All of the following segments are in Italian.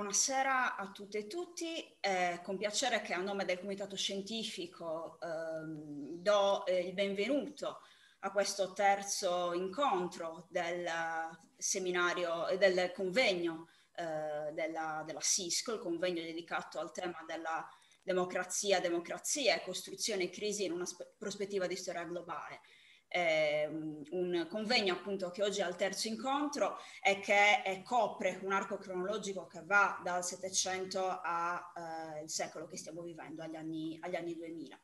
Buonasera a tutte e tutti, eh, con piacere che a nome del Comitato Scientifico ehm, do eh, il benvenuto a questo terzo incontro del seminario e del convegno eh, della, della SISCO, il convegno dedicato al tema della democrazia, democrazia e costruzione e crisi in una prospettiva di storia globale eh, un convegno appunto che oggi è al terzo incontro e che eh, copre un arco cronologico che va dal Settecento al eh, secolo che stiamo vivendo, agli anni, agli anni 2000.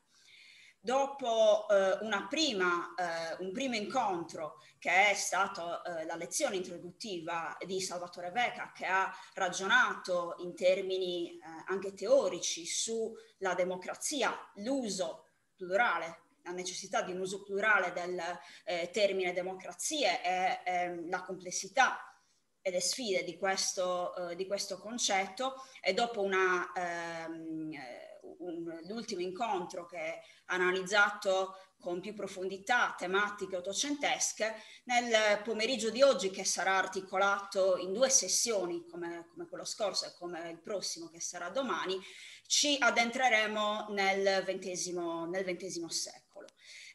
Dopo eh, prima, eh, un primo incontro che è stato eh, la lezione introduttiva di Salvatore Veca che ha ragionato in termini anche teorici sulla democrazia, l'uso plurale la necessità di un uso plurale del eh, termine democrazie e ehm, la complessità e le sfide di questo, eh, di questo concetto e dopo una, ehm, un, l'ultimo incontro che ha analizzato con più profondità tematiche ottocentesche, nel pomeriggio di oggi che sarà articolato in due sessioni, come, come quello scorso e come il prossimo che sarà domani, ci addentreremo nel XX secolo.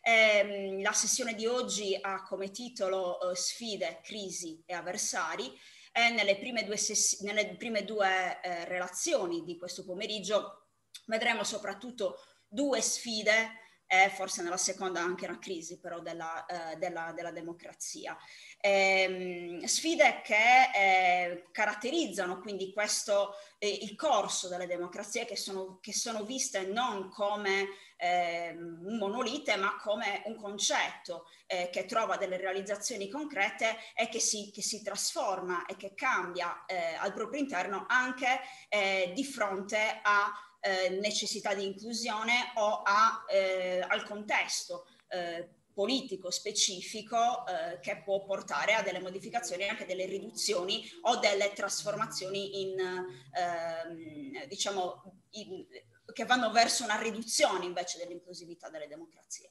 Eh, la sessione di oggi ha come titolo eh, Sfide, crisi e avversari. e nelle prime due, sessi- nelle prime due eh, relazioni di questo pomeriggio vedremo soprattutto due sfide e forse nella seconda anche una crisi però della, eh, della, della democrazia. Ehm, sfide che eh, caratterizzano quindi questo, eh, il corso delle democrazie che sono, che sono viste non come ehm, un monolite ma come un concetto eh, che trova delle realizzazioni concrete e che si, che si trasforma e che cambia eh, al proprio interno anche eh, di fronte a eh, necessità di inclusione o a, eh, al contesto eh, politico specifico eh, che può portare a delle modificazioni, anche delle riduzioni o delle trasformazioni in, ehm, diciamo, in, che vanno verso una riduzione invece dell'inclusività delle democrazie.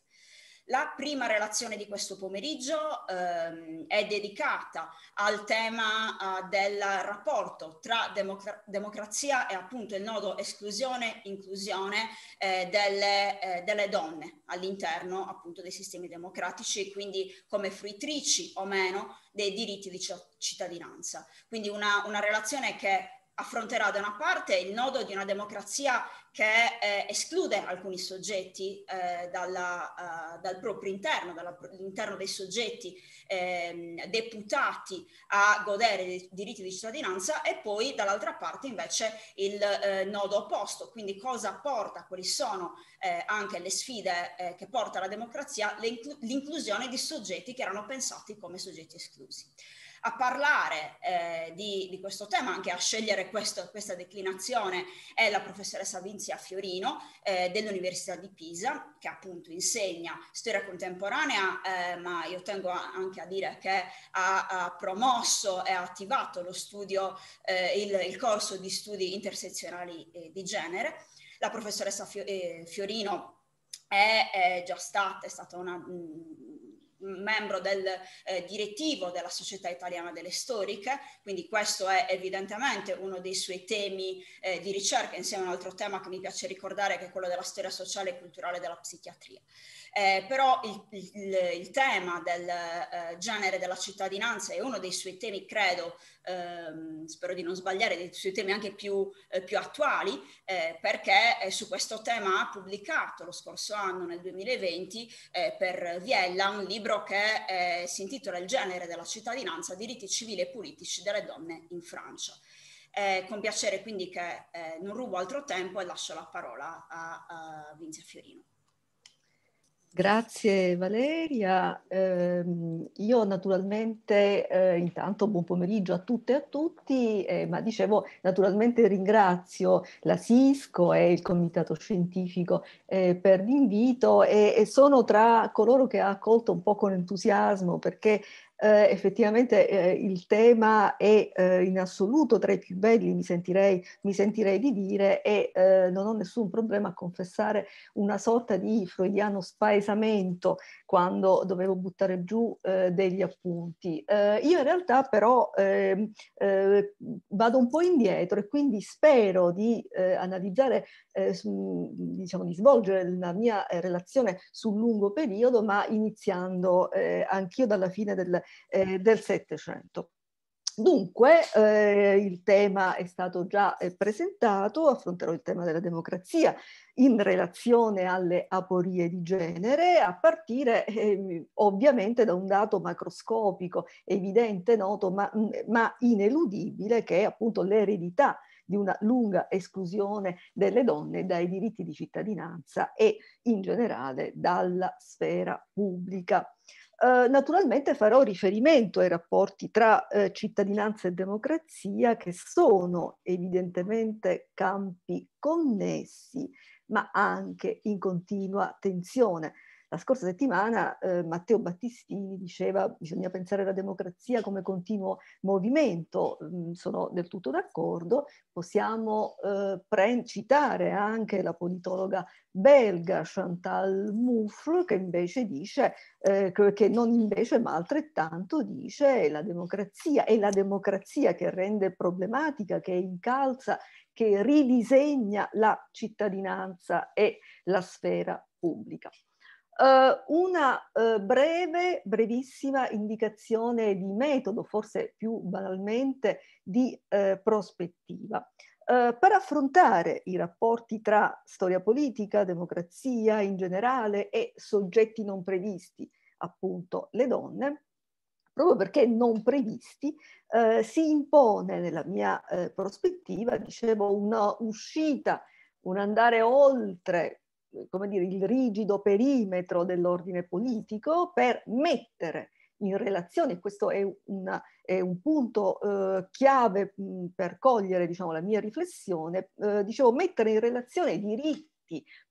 La prima relazione di questo pomeriggio ehm, è dedicata al tema eh, del rapporto tra democra- democrazia e appunto il nodo esclusione-inclusione eh, delle, eh, delle, donne all'interno appunto dei sistemi democratici, quindi come fruitrici o meno dei diritti di cittadinanza. Quindi una, una relazione che affronterà da una parte il nodo di una democrazia che eh, esclude alcuni soggetti eh, dalla, uh, dal proprio interno, dall'interno dei soggetti eh, deputati a godere dei diritti di cittadinanza e poi dall'altra parte invece il eh, nodo opposto, quindi cosa porta, quali sono eh, anche le sfide che porta la democrazia, l'inclusione di soggetti che erano pensati come soggetti esclusi a parlare eh, di, di, questo tema, anche a scegliere questo, questa declinazione, è la professoressa Vinzia Fiorino eh, dell'Università di Pisa, che appunto insegna storia contemporanea, eh, ma io tengo a, anche a dire che ha, ha promosso e ha attivato lo studio, eh, il, il, corso di studi intersezionali eh, di genere. La professoressa eh, Fiorino è, è già stata, è stata una... Mh, mm, membro del eh, direttivo della Società Italiana delle Storiche, quindi questo è evidentemente uno dei suoi temi eh, di ricerca, insieme a un altro tema che mi piace ricordare che è quello della storia sociale e culturale della psichiatria. Eh, però il, il, il tema del eh, genere della cittadinanza è uno dei suoi temi, credo, ehm, spero di non sbagliare, dei suoi temi anche più, eh, più attuali, eh, perché su questo tema ha pubblicato lo scorso anno, nel 2020, eh, per Viella un libro che eh, si intitola Il genere della cittadinanza, diritti civili e politici delle donne in Francia. Eh, con piacere quindi che eh, non rubo altro tempo e lascio la parola a, a Vinzia Fiorino. Grazie Valeria. Eh, io naturalmente, eh, intanto buon pomeriggio a tutte e a tutti, eh, ma dicevo naturalmente ringrazio la Cisco e il Comitato Scientifico eh, per l'invito e, e, sono tra coloro che ha accolto un po' con entusiasmo perché eh, effettivamente eh, il tema è eh, in assoluto tra i più belli, mi sentirei, mi sentirei di dire, e eh, non ho nessun problema a confessare una sorta di freudiano spaesamento quando dovevo buttare giù eh, degli appunti. Eh, io in realtà però ehm, eh, vado un po' indietro e quindi spero di eh, analizzare, eh, su, diciamo di svolgere la mia relazione sul lungo periodo, ma iniziando eh, anch'io dalla fine del Settecento. Dunque, eh, il tema è stato già eh, presentato, affronterò il tema della democrazia in relazione alle aporie di genere, a partire eh, ovviamente da un dato macroscopico, evidente, noto, ma, mm, ma ineludibile, che è appunto l'eredità di una lunga esclusione delle donne dai diritti di cittadinanza e in generale dalla sfera pubblica. Eh, naturalmente farò riferimento ai rapporti tra eh, cittadinanza e democrazia che sono evidentemente campi connessi ma anche in continua tensione. La scorsa settimana eh, Matteo Battistini diceva che bisogna pensare alla democrazia come continuo movimento, mm, sono del tutto d'accordo, possiamo eh, pre- citare anche la politologa belga Chantal Mouffe che invece dice, eh, che non invece ma altrettanto dice la democrazia, è la democrazia che rende problematica, che incalza, che ridisegna la cittadinanza e la sfera pubblica. Eh, una eh, breve, brevissima indicazione di metodo, forse più banalmente di eh, prospettiva. Uh, per affrontare i rapporti tra storia politica, democrazia in generale e soggetti non previsti, appunto le donne, proprio perché non previsti, uh, si impone nella mia uh, prospettiva, dicevo, una uscita, un andare oltre come dire, il rigido perimetro dell'ordine politico per mettere in relazione, questo è, una, è un punto eh, chiave mh, per cogliere diciamo, la mia riflessione, eh, dicevo, mettere in relazione diritti,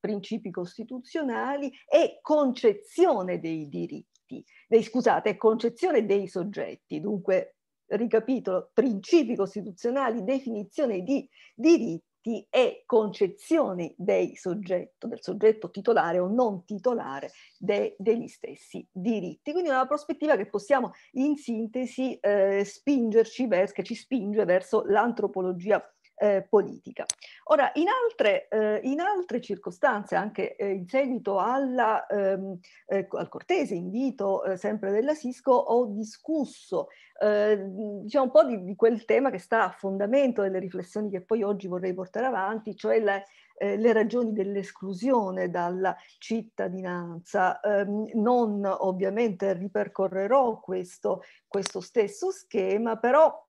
principi costituzionali e concezione dei diritti, dei, scusate, concezione dei soggetti, dunque ricapitolo, principi costituzionali, definizione di diritti diritti e concezioni soggetto, del soggetto titolare o non titolare de, degli stessi diritti. Quindi una prospettiva che possiamo in sintesi eh, spingerci verso, che ci spinge verso l'antropologia eh, politica. Ora, in altre, eh, in altre circostanze, anche eh, in seguito alla, ehm, ecco, al cortese invito eh, sempre della Cisco, ho discusso eh, diciamo un po' di, di, quel tema che sta a fondamento delle riflessioni che poi oggi vorrei portare avanti, cioè la, eh, le ragioni dell'esclusione dalla cittadinanza. Ehm, non ovviamente ripercorrerò questo, questo stesso schema, però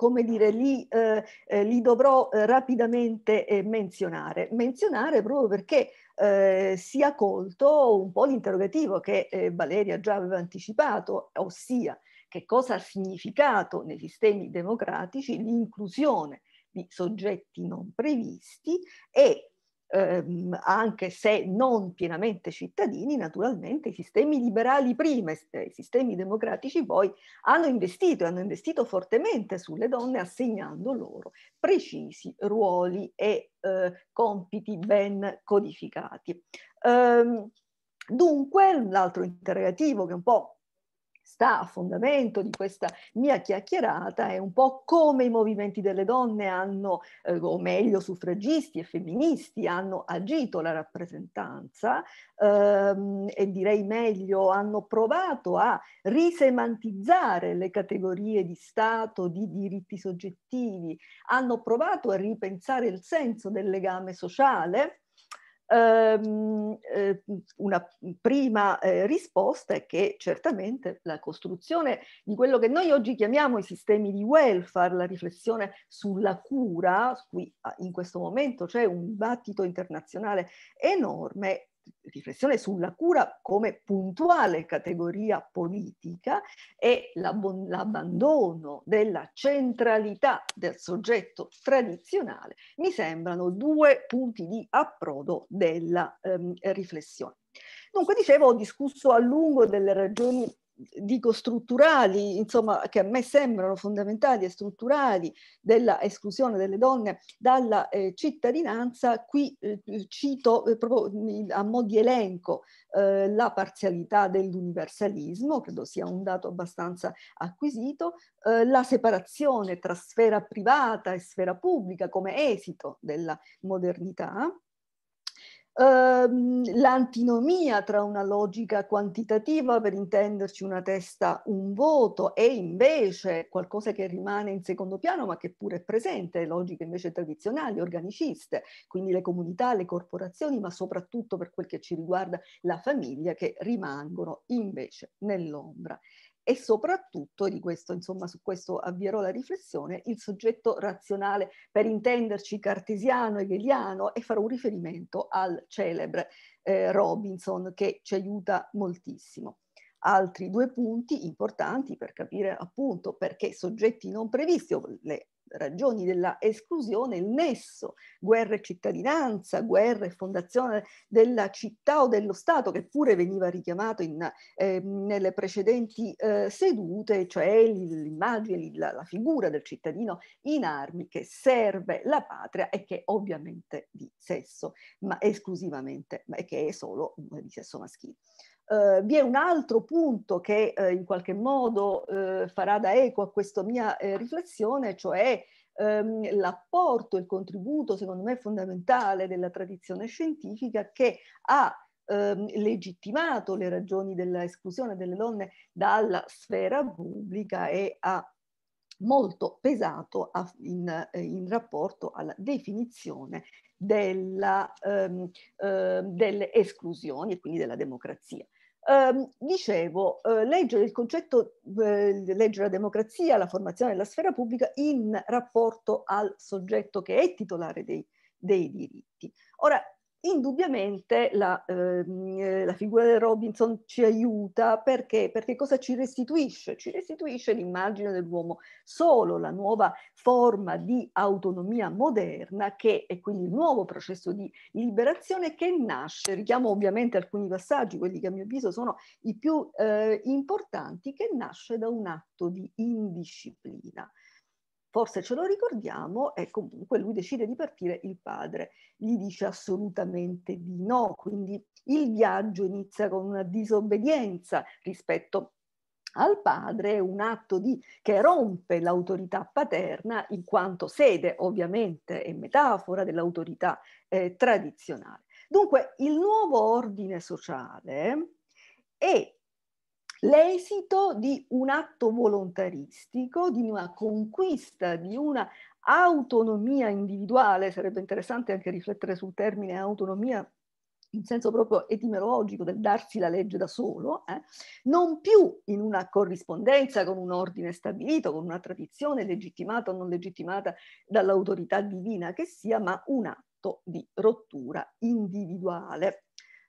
come dire, li, eh, eh li dovrò eh, rapidamente eh, menzionare. Menzionare proprio perché eh, sia colto un po' l'interrogativo che eh, Valeria già aveva anticipato, ossia che cosa ha significato nei sistemi democratici l'inclusione di soggetti non previsti e ehm, anche se non pienamente cittadini, naturalmente i sistemi liberali prima e eh, i sistemi democratici poi hanno investito e hanno investito fortemente sulle donne assegnando loro precisi ruoli e eh, compiti ben codificati. Ehm, dunque, l'altro interrogativo che un po' sta a fondamento di questa mia chiacchierata è un po' come i movimenti delle donne hanno, eh, o meglio suffragisti e femministi, hanno agito la rappresentanza ehm, e direi meglio hanno provato a risemantizzare le categorie di Stato, di diritti soggettivi, hanno provato a ripensare il senso del legame sociale Ehm, eh, una prima eh, risposta è che certamente la costruzione di quello che noi oggi chiamiamo i sistemi di welfare, la riflessione sulla cura, qui ah, in questo momento c'è un dibattito internazionale enorme, riflessione sulla cura come puntuale categoria politica e l'abbandono della centralità del soggetto tradizionale mi sembrano due punti di approdo della ehm, riflessione. Dunque, dicevo, ho discusso a lungo delle ragioni dico strutturali, insomma, che a me sembrano fondamentali e strutturali della esclusione delle donne dalla eh, cittadinanza, qui eh, cito eh, proprio a mo' di elenco eh, la parzialità dell'universalismo, credo sia un dato abbastanza acquisito, eh, la separazione tra sfera privata e sfera pubblica come esito della modernità, Ehm, l'antinomia tra una logica quantitativa, per intenderci una testa, un voto, e invece qualcosa che rimane in secondo piano ma che pure è presente, logiche invece tradizionali, organiciste, quindi le comunità, le corporazioni, ma soprattutto per quel che ci riguarda la famiglia, che rimangono invece nell'ombra e soprattutto, di questo, insomma, su questo avvierò la riflessione, il soggetto razionale, per intenderci cartesiano, e hegeliano, e farò un riferimento al celebre eh, Robinson che ci aiuta moltissimo. Altri due punti importanti per capire appunto perché soggetti non previsti, o le ragioni della esclusione il nesso guerra e cittadinanza, guerra e fondazione della città o dello Stato, che pure veniva richiamato in, eh, nelle precedenti eh, sedute, cioè l'immagine, la, la figura del cittadino in armi che serve la patria e che ovviamente di sesso, ma esclusivamente, ma che è solo di sesso maschile eh, vi è un altro punto che eh, in qualche modo eh, farà da eco a questa mia eh, riflessione, cioè ehm, l'apporto, il contributo, secondo me, fondamentale della tradizione scientifica che ha ehm, legittimato le ragioni dell'esclusione delle donne dalla sfera pubblica e ha molto pesato a, in, eh, in, rapporto alla definizione della, um, uh, delle esclusioni e quindi della democrazia. Um, dicevo, uh, leggere il concetto, uh, leggere la democrazia, la formazione della sfera pubblica in rapporto al soggetto che è titolare dei, dei diritti. Ora, indubbiamente la, ehm, eh, la, figura del Robinson ci aiuta perché? perché cosa ci restituisce? Ci restituisce l'immagine dell'uomo, solo la nuova forma di autonomia moderna che è quindi il nuovo processo di liberazione che nasce, richiamo ovviamente alcuni passaggi, quelli che a mio avviso sono i più eh, importanti, che nasce da un atto di indisciplina forse ce lo ricordiamo, e comunque lui decide di partire, il padre gli dice assolutamente di no, quindi il viaggio inizia con una disobbedienza rispetto al padre, un atto di, che rompe l'autorità paterna in quanto sede ovviamente e metafora dell'autorità eh, tradizionale. Dunque il nuovo ordine sociale è l'esito di un atto volontaristico, di una conquista, di una autonomia individuale, sarebbe interessante anche riflettere sul termine autonomia in senso proprio etimologico del darsi la legge da solo, eh? non più in una corrispondenza con un ordine stabilito, con una tradizione legittimata o non legittimata dall'autorità divina che sia, ma un atto di rottura individuale.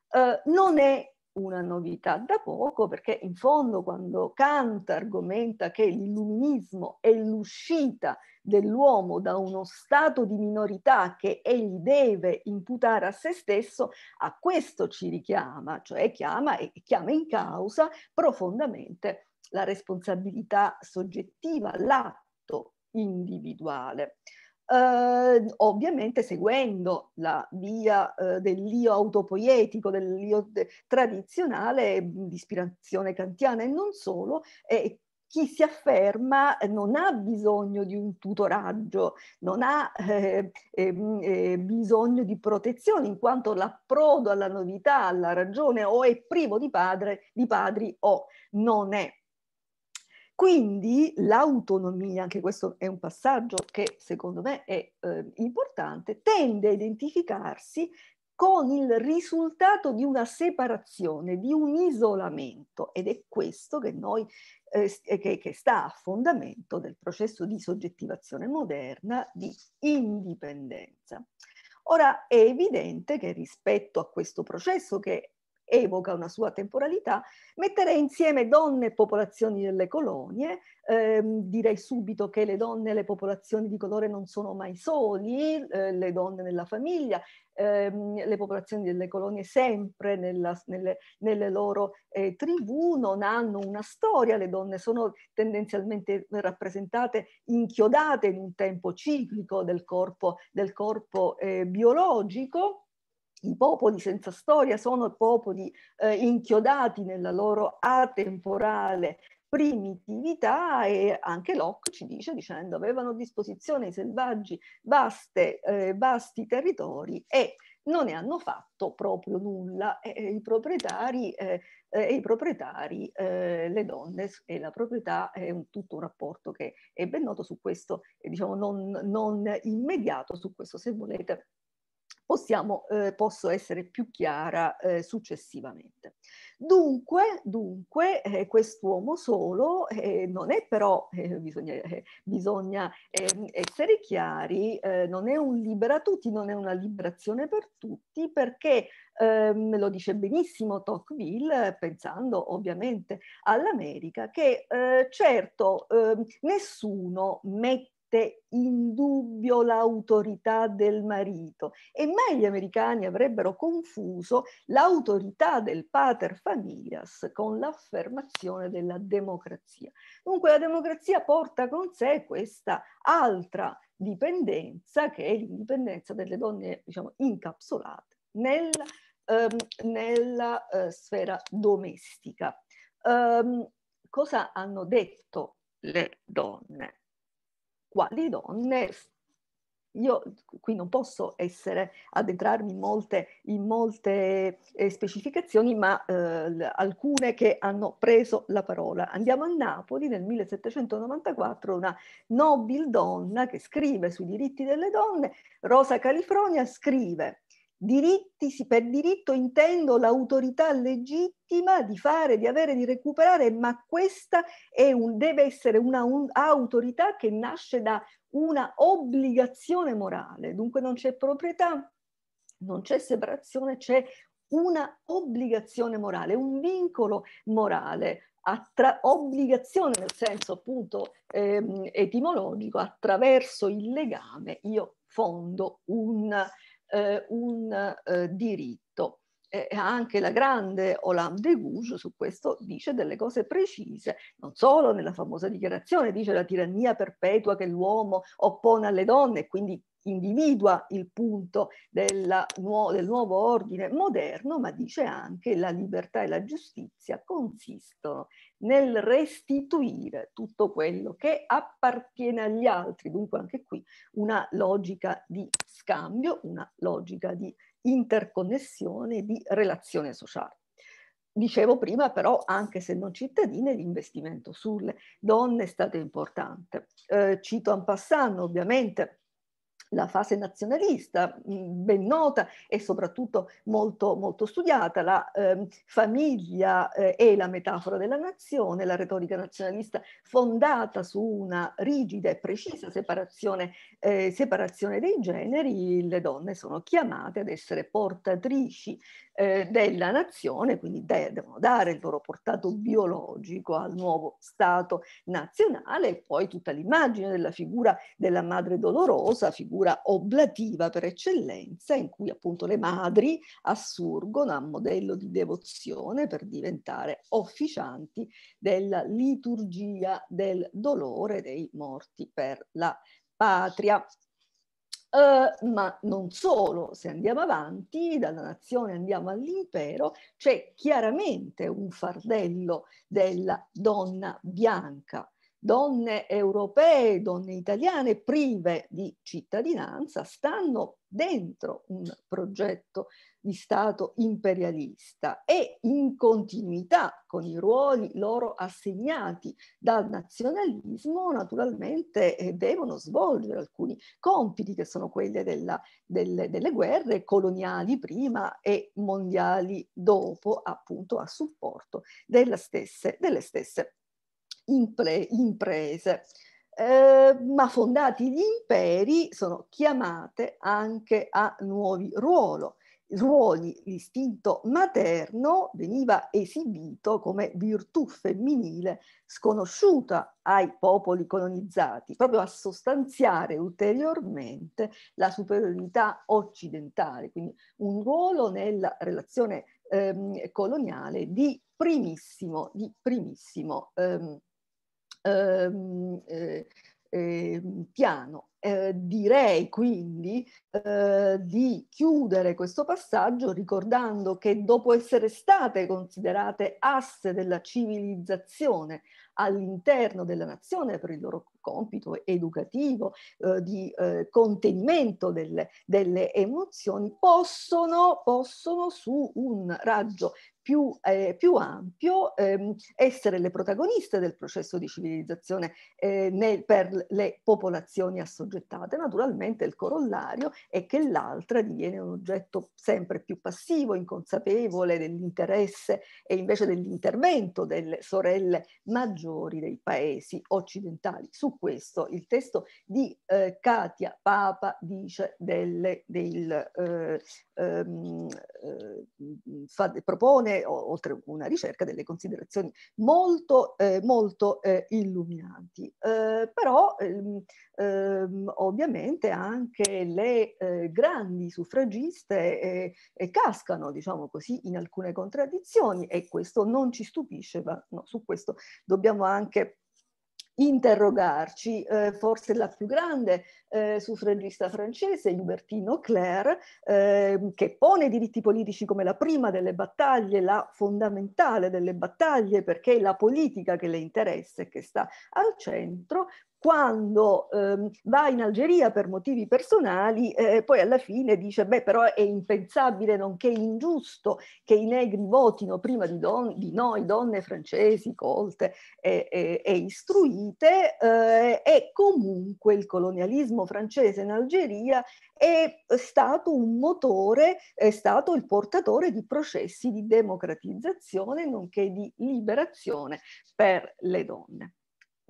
Eh, non è una novità da poco perché in fondo quando Kant argomenta che l'illuminismo è l'uscita dell'uomo da uno stato di minorità che egli deve imputare a se stesso, a questo ci richiama, cioè chiama, chiama in causa profondamente la responsabilità soggettiva, l'atto individuale eh, ovviamente seguendo la via eh, dell'io autopoietico, dell'io de- tradizionale di ispirazione kantiana e non solo, eh, chi si afferma non ha bisogno di un tutoraggio, non ha eh, eh, eh, bisogno di protezione, in quanto l'approdo alla novità, alla ragione o è privo di, padre, di padri o non è quindi l'autonomia, anche questo è un passaggio che secondo me è eh, importante, tende a identificarsi con il risultato di una separazione, di un isolamento ed è questo che, noi, eh, eh, che, che sta a fondamento del processo di soggettivazione moderna di indipendenza. Ora è evidente che rispetto a questo processo che evoca una sua temporalità, metterei insieme donne e popolazioni delle colonie, eh, direi subito che le donne e le popolazioni di colore non sono mai soli, eh, le donne nella famiglia, ehm, le popolazioni delle colonie sempre nella, nelle, nelle, loro eh, tribù non hanno una storia, le donne sono tendenzialmente rappresentate inchiodate in un tempo ciclico del corpo, del corpo eh, biologico, i popoli senza storia sono popoli eh, inchiodati nella loro atemporale primitività e anche Locke ci dice dicendo avevano a disposizione i selvaggi vaste, eh, vasti territori e non ne hanno fatto proprio nulla e, i proprietari, eh, eh, e i proprietari eh, le donne e la proprietà è un, tutto un rapporto che è ben noto su questo, diciamo non, non immediato, su questo se volete possiamo, eh, posso essere più chiara eh, successivamente. Dunque, dunque eh, quest'uomo solo eh, non è però, eh, bisogna, eh, bisogna ehm, essere chiari, non è un libera tutti, non è una liberazione per tutti perché me ehm, lo dice benissimo Tocqueville, pensando ovviamente all'America, che certo ehm, nessuno mette mette in dubbio l'autorità del marito e mai gli americani avrebbero confuso l'autorità del pater familias con l'affermazione della democrazia. Dunque la democrazia porta con sé questa altra dipendenza che è l'indipendenza delle donne diciamo, incapsulate nella, ehm, nella eh, sfera domestica. Um, cosa hanno detto le donne? quali donne io qui non posso essere, addentrarmi in molte, in molte eh, specificazioni, ma eh, alcune che hanno preso la parola. Andiamo a Napoli nel 1794, una nobile donna che scrive sui diritti delle donne, Rosa Califronia scrive Diritti, per diritto intendo l'autorità legittima di fare, di avere, di recuperare, ma questa un, deve essere un'autorità un, che nasce da una obbligazione morale. Dunque non c'è proprietà, non c'è separazione, c'è una obbligazione morale, un vincolo morale obbligazione nel senso appunto ehm, etimologico, attraverso il legame io fondo un, eh, un eh, diritto. Eh, anche la grande Olympe de Gouges su questo dice delle cose precise, non solo nella famosa dichiarazione, dice la tirannia perpetua che l'uomo oppone alle donne, quindi individua il punto della, del nuovo ordine moderno, ma dice anche che la libertà e la giustizia consistono nel restituire tutto quello che appartiene agli altri, dunque anche qui una logica di scambio, una logica di interconnessione, di relazione sociale. Dicevo prima però, anche se non cittadine, l'investimento sulle donne è stato importante. Eh, cito Ampassan, ovviamente, la fase nazionalista, mm, ben nota e soprattutto molto, molto studiata, la eh, famiglia eh, è la metafora della nazione, la retorica nazionalista fondata su una rigida e precisa separazione, eh, separazione dei generi, le donne sono chiamate ad essere portatrici eh, della nazione, quindi de devono dare il loro portato biologico al nuovo Stato nazionale e poi tutta l'immagine della figura della madre dolorosa, figura figura oblativa per eccellenza in cui appunto le madri assurgono a modello di devozione per diventare officianti della liturgia del dolore dei morti per la patria. Uh, ma non solo, se andiamo avanti, dalla nazione andiamo all'impero, c'è chiaramente un fardello della donna bianca donne europee, donne italiane prive di cittadinanza stanno dentro un progetto di Stato imperialista e in continuità con i ruoli loro assegnati dal nazionalismo naturalmente eh, devono svolgere alcuni compiti che sono quelli della, delle, delle, guerre coloniali prima e mondiali dopo appunto a supporto delle stesse, delle stesse impre, imprese. Eh, ma fondati gli imperi sono chiamate anche a nuovi ruolo, ruoli. L'istinto materno veniva esibito come virtù femminile sconosciuta ai popoli colonizzati, proprio a sostanziare ulteriormente la superiorità occidentale, quindi un ruolo nella relazione ehm, coloniale di primissimo, di primissimo ehm, Ehm, eh, eh, piano. Eh, direi quindi eh, di chiudere questo passaggio ricordando che dopo essere state considerate asse della civilizzazione all'interno della nazione per il loro compito educativo eh, di eh, contenimento delle, delle emozioni possono, possono su un raggio più, eh, più ampio, ehm, essere le protagoniste del processo di civilizzazione eh, nel, per le popolazioni assoggettate. Naturalmente il corollario è che l'altra diviene un oggetto sempre più passivo, inconsapevole dell'interesse e invece dell'intervento delle sorelle maggiori dei paesi occidentali. Su questo il testo di eh, Katia Papa dice delle, del, eh, ehm, eh, fa, propone considerazione, oltre una ricerca, delle considerazioni molto, eh, molto eh, illuminanti. Eh, però ehm, ehm, ovviamente anche le eh, grandi suffragiste eh, eh, cascano, diciamo così, in alcune contraddizioni e questo non ci stupisce, ma no, su questo dobbiamo anche interrogarci. Eh, forse la più grande eh, suffragista francese, Hubertino Claire, eh, che pone i diritti politici come la prima delle battaglie, la fondamentale delle battaglie, perché è la politica che le interessa e che sta al centro, quando ehm, va in Algeria per motivi personali, eh, poi alla fine dice, beh però è impensabile nonché ingiusto che i negri votino prima di, don di noi, donne francesi, colte e, e, e istruite, eh, e comunque il colonialismo colonialismo francese in Algeria è stato un motore, è stato il portatore di processi di democratizzazione nonché di liberazione per le donne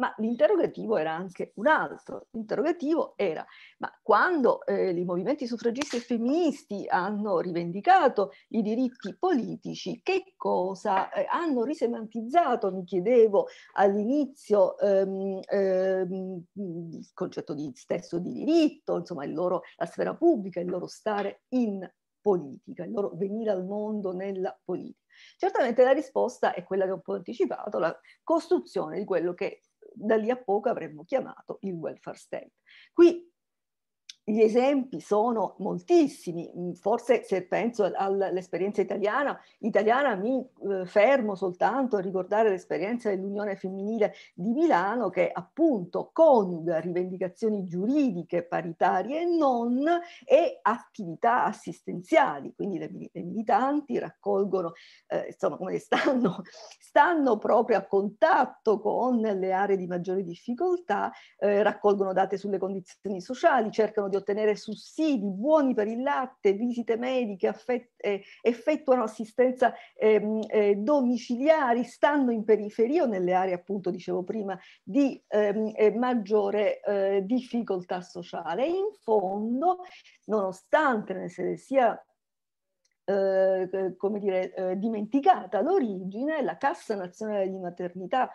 ma l'interrogativo era anche un altro. L'interrogativo era, ma quando eh, i movimenti suffragisti e femministi hanno rivendicato i diritti politici, che cosa eh, hanno risemantizzato, mi chiedevo all'inizio, ehm, ehm, il concetto di, stesso di diritto, insomma loro, la sfera pubblica, il loro stare in politica, il loro venire al mondo nella politica. Certamente la risposta è quella che ho un po' anticipato, la costruzione di quello che da lì a poco avremmo chiamato il welfare state. Qui gli esempi sono moltissimi, mm, forse se penso all'esperienza italiana, italiana mi eh, fermo soltanto a ricordare l'esperienza dell'Unione Femminile di Milano che appunto coniuga rivendicazioni giuridiche paritarie e non e attività assistenziali, quindi le, le militanti raccolgono, eh, insomma come stanno, stanno proprio a contatto con le aree di maggiore difficoltà, eh, raccolgono date sulle condizioni sociali, cercano di ottenere sussidi buoni per il latte, visite mediche, affett- eh, effettuano assistenza ehm, eh, domiciliari, stanno in periferia o nelle aree, appunto, dicevo prima, di ehm, eh, maggiore eh, difficoltà sociale. in fondo, nonostante se sia eh, come dire, eh, dimenticata l'origine, la Cassa Nazionale di Maternità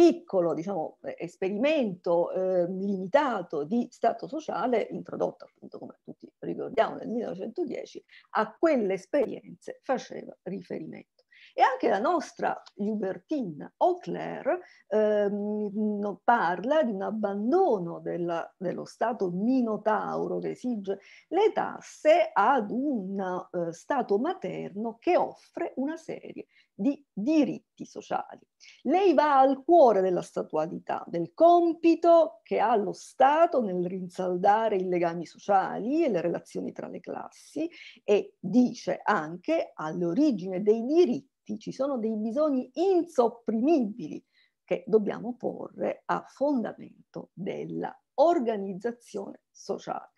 piccolo diciamo, eh, esperimento eh, limitato di Stato sociale, introdotto appunto come tutti ricordiamo nel 1910, a quelle esperienze faceva riferimento. E anche la nostra Hubertine Auclair ehm, parla di un abbandono della, dello Stato minotauro che esige le tasse ad un eh, Stato materno che offre una serie di diritti sociali. Lei va al cuore della statualità, del compito che ha lo Stato nel rinsaldare i legami sociali e le relazioni tra le classi e dice anche all'origine dei diritti ci sono dei bisogni insopprimibili che dobbiamo porre a fondamento della organizzazione sociale.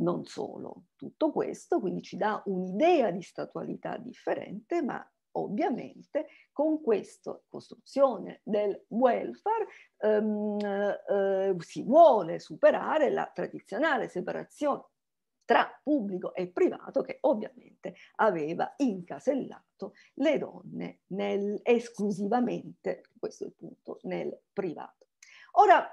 Non solo tutto questo, quindi ci dà un'idea di statualità differente, ma ovviamente con questa costruzione del welfare ehm, eh, si vuole superare la tradizionale separazione tra pubblico e privato che ovviamente aveva incasellato le donne nel, esclusivamente, questo è il punto, nel privato. Ora,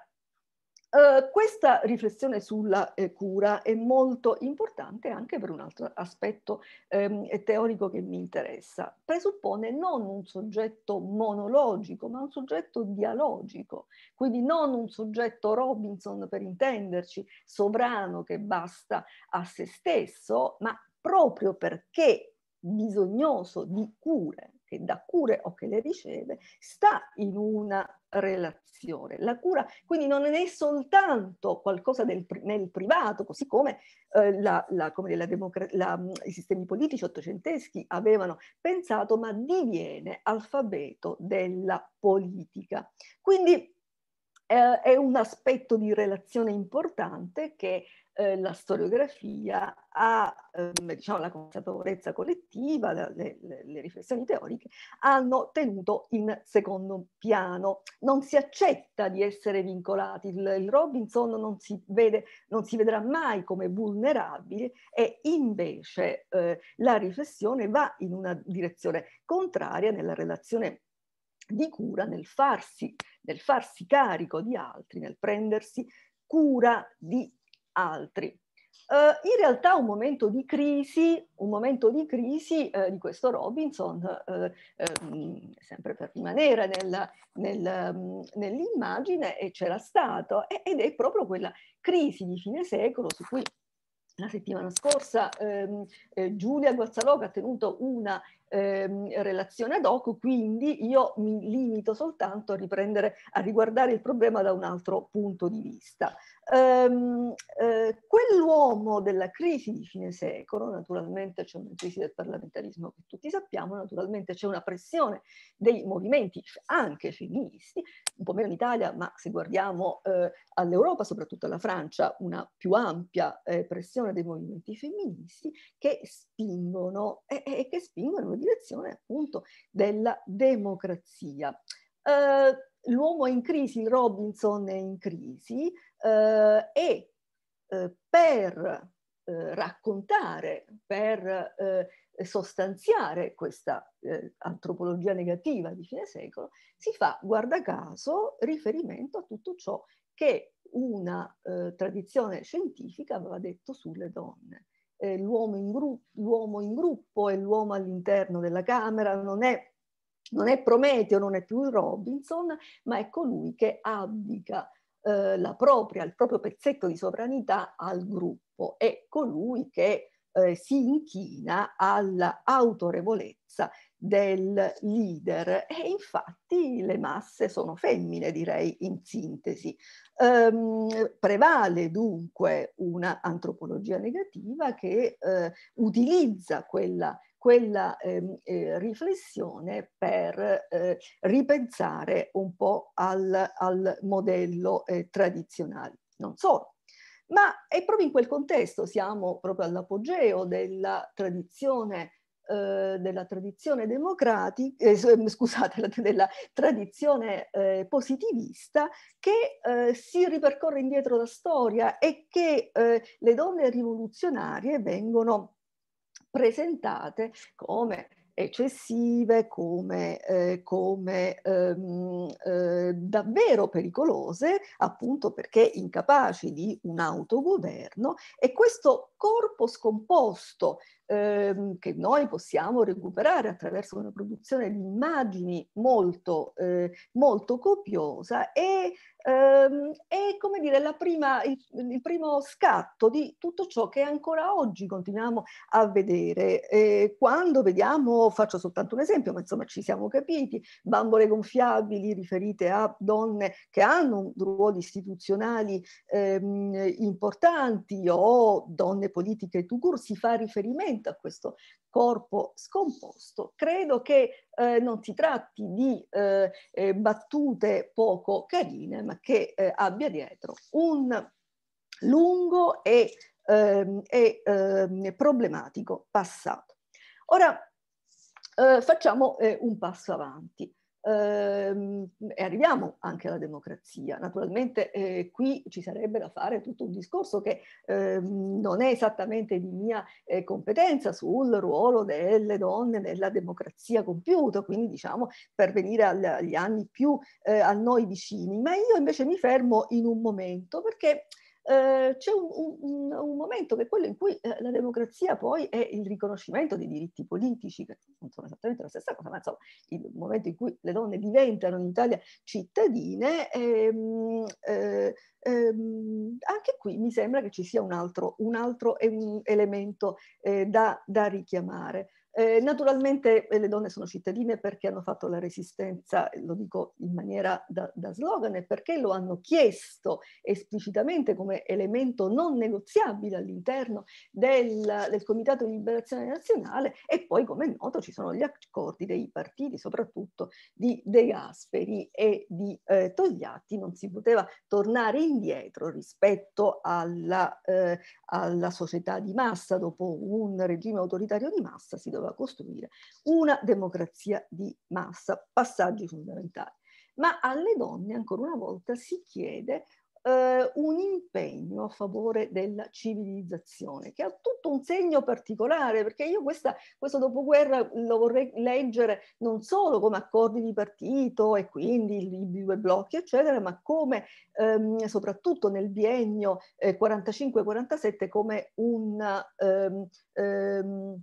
eh, questa riflessione sulla eh, cura è molto importante anche per un altro aspetto ehm, teorico che mi interessa. Presuppone non un soggetto monologico, ma un soggetto dialogico, quindi non un soggetto Robinson per intenderci, sovrano che basta a se stesso, ma proprio perché bisognoso di cure, che dà cure o che le riceve, sta in una relazione. La cura quindi non è soltanto qualcosa del, nel privato, così come, eh, la, la, come la la, i sistemi politici ottocenteschi avevano pensato, ma diviene alfabeto della politica. Quindi eh, è un aspetto di relazione importante che eh, la storiografia ha, ehm, diciamo, la consapevolezza collettiva, le, le, le, riflessioni teoriche, hanno tenuto in secondo piano. Non si accetta di essere vincolati, il, il Robinson non si, vede, non si, vedrà mai come vulnerabile e invece eh, la riflessione va in una direzione contraria nella relazione di cura nel farsi, nel farsi carico di altri, nel prendersi cura di altri. Uh, in realtà un momento di crisi, momento di, crisi uh, di, questo Robinson, uh, sempre per rimanere nel, nel, um, nell'immagine, c'era stato ed è proprio quella crisi di fine secolo su cui la settimana scorsa ehm, eh, Giulia Guazzaloca ha tenuto una Ehm, relazione ad hoc, quindi io mi limito soltanto a riprendere, a riguardare il problema da un altro punto di vista. Ehm, eh, quell'uomo della crisi di fine secolo, naturalmente c'è una crisi del parlamentarismo che tutti sappiamo, naturalmente c'è una pressione dei movimenti anche femministi, un po' meno in Italia, ma se guardiamo eh, all'Europa, soprattutto alla Francia, una più ampia eh, pressione dei movimenti femministi che spingono e, eh, e eh, che spingono direzione appunto della democrazia. Eh, l'uomo è in crisi, Robinson è in crisi eh, e eh, per eh, raccontare, per eh, sostanziare questa eh, antropologia negativa di fine secolo, si fa, guarda caso, riferimento a tutto ciò che una tradizione scientifica aveva detto sulle donne eh, l'uomo, in gru- l'uomo in gruppo e l'uomo all'interno della Camera, non è, non è Prometeo, non è più Robinson, ma è colui che abdica eh, la propria, il proprio pezzetto di sovranità al gruppo, è colui che eh, si inchina all'autorevolezza del leader e infatti le masse sono femmine direi in sintesi. Ehm, prevale dunque una antropologia negativa che eh, utilizza quella, quella eh, eh, riflessione per eh, ripensare un po' al, al modello eh, tradizionale. Non solo, ma è proprio in quel contesto, siamo proprio all'apogeo della tradizione eh, della tradizione democratica, eh, eh scusate, della tradizione eh, positivista che eh, si ripercorre indietro la storia e che le donne rivoluzionarie vengono presentate come eccessive, come, eh, come ehm, eh, davvero pericolose, appunto perché incapaci di un autogoverno e questo corpo scomposto ehm, che noi possiamo recuperare attraverso una produzione di immagini molto, eh, molto copiosa e ehm, è come dire la prima, il, il, primo scatto di tutto ciò che ancora oggi continuiamo a vedere. Eh, quando vediamo, faccio soltanto un esempio, ma insomma ci siamo capiti, bambole gonfiabili riferite a donne che hanno ruoli istituzionali ehm, importanti o donne politiche tu si fa riferimento appartenimento a questo corpo scomposto. Credo che eh, non si tratti di eh, eh, battute poco carine, ma che eh, abbia dietro un lungo e, ehm, e ehm, problematico passato. Ora eh, facciamo eh, un passo avanti. Ehm, e arriviamo anche alla democrazia. Naturalmente eh, qui ci sarebbe da fare tutto un discorso che ehm, non è esattamente di mia eh, competenza sul ruolo delle donne nella democrazia compiuta, quindi diciamo per venire agli anni più eh, a noi vicini, ma io invece mi fermo in un momento perché eh, c'è un, un, un, momento che è quello in cui eh, la democrazia poi è il riconoscimento dei diritti politici, che non sono esattamente la stessa cosa, ma insomma il momento in cui le donne diventano in Italia cittadine, ehm, eh, ehm, anche qui mi sembra che ci sia un altro, un altro eh, elemento da, da richiamare. Eh, naturalmente eh, le donne sono cittadine perché hanno fatto la resistenza, eh, lo dico in maniera da, da slogan, e perché lo hanno chiesto esplicitamente come elemento non negoziabile all'interno del, del Comitato di Liberazione Nazionale e poi come è noto ci sono gli accordi dei partiti, soprattutto di De Gasperi e di eh, Togliatti, non si poteva tornare indietro rispetto alla, eh, alla società di massa, dopo un regime autoritario di massa si doveva bisognava costruire una democrazia di massa, passaggi fondamentali. Ma alle donne ancora una volta si chiede eh, un impegno a favore della civilizzazione, che ha tutto un segno particolare, perché io questa, questo dopoguerra lo vorrei leggere non solo come accordi di partito e quindi i due blocchi, eccetera, ma come ehm, soprattutto nel biennio eh, 45-47 come un... Ehm, ehm,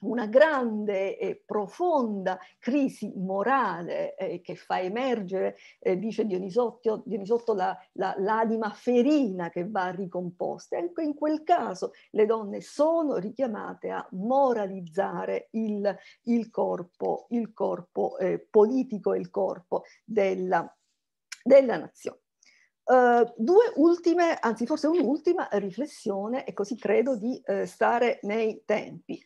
una grande e profonda crisi morale eh, che fa emergere, eh, dice Dionisotto, Dionisotto la, la, l'anima ferina che va ricomposta. Anche ecco, in quel caso le donne sono richiamate a moralizzare il, il corpo, il corpo eh, politico e il corpo della, della nazione. Uh, due ultime, anzi forse un'ultima riflessione e così credo di uh, stare nei tempi.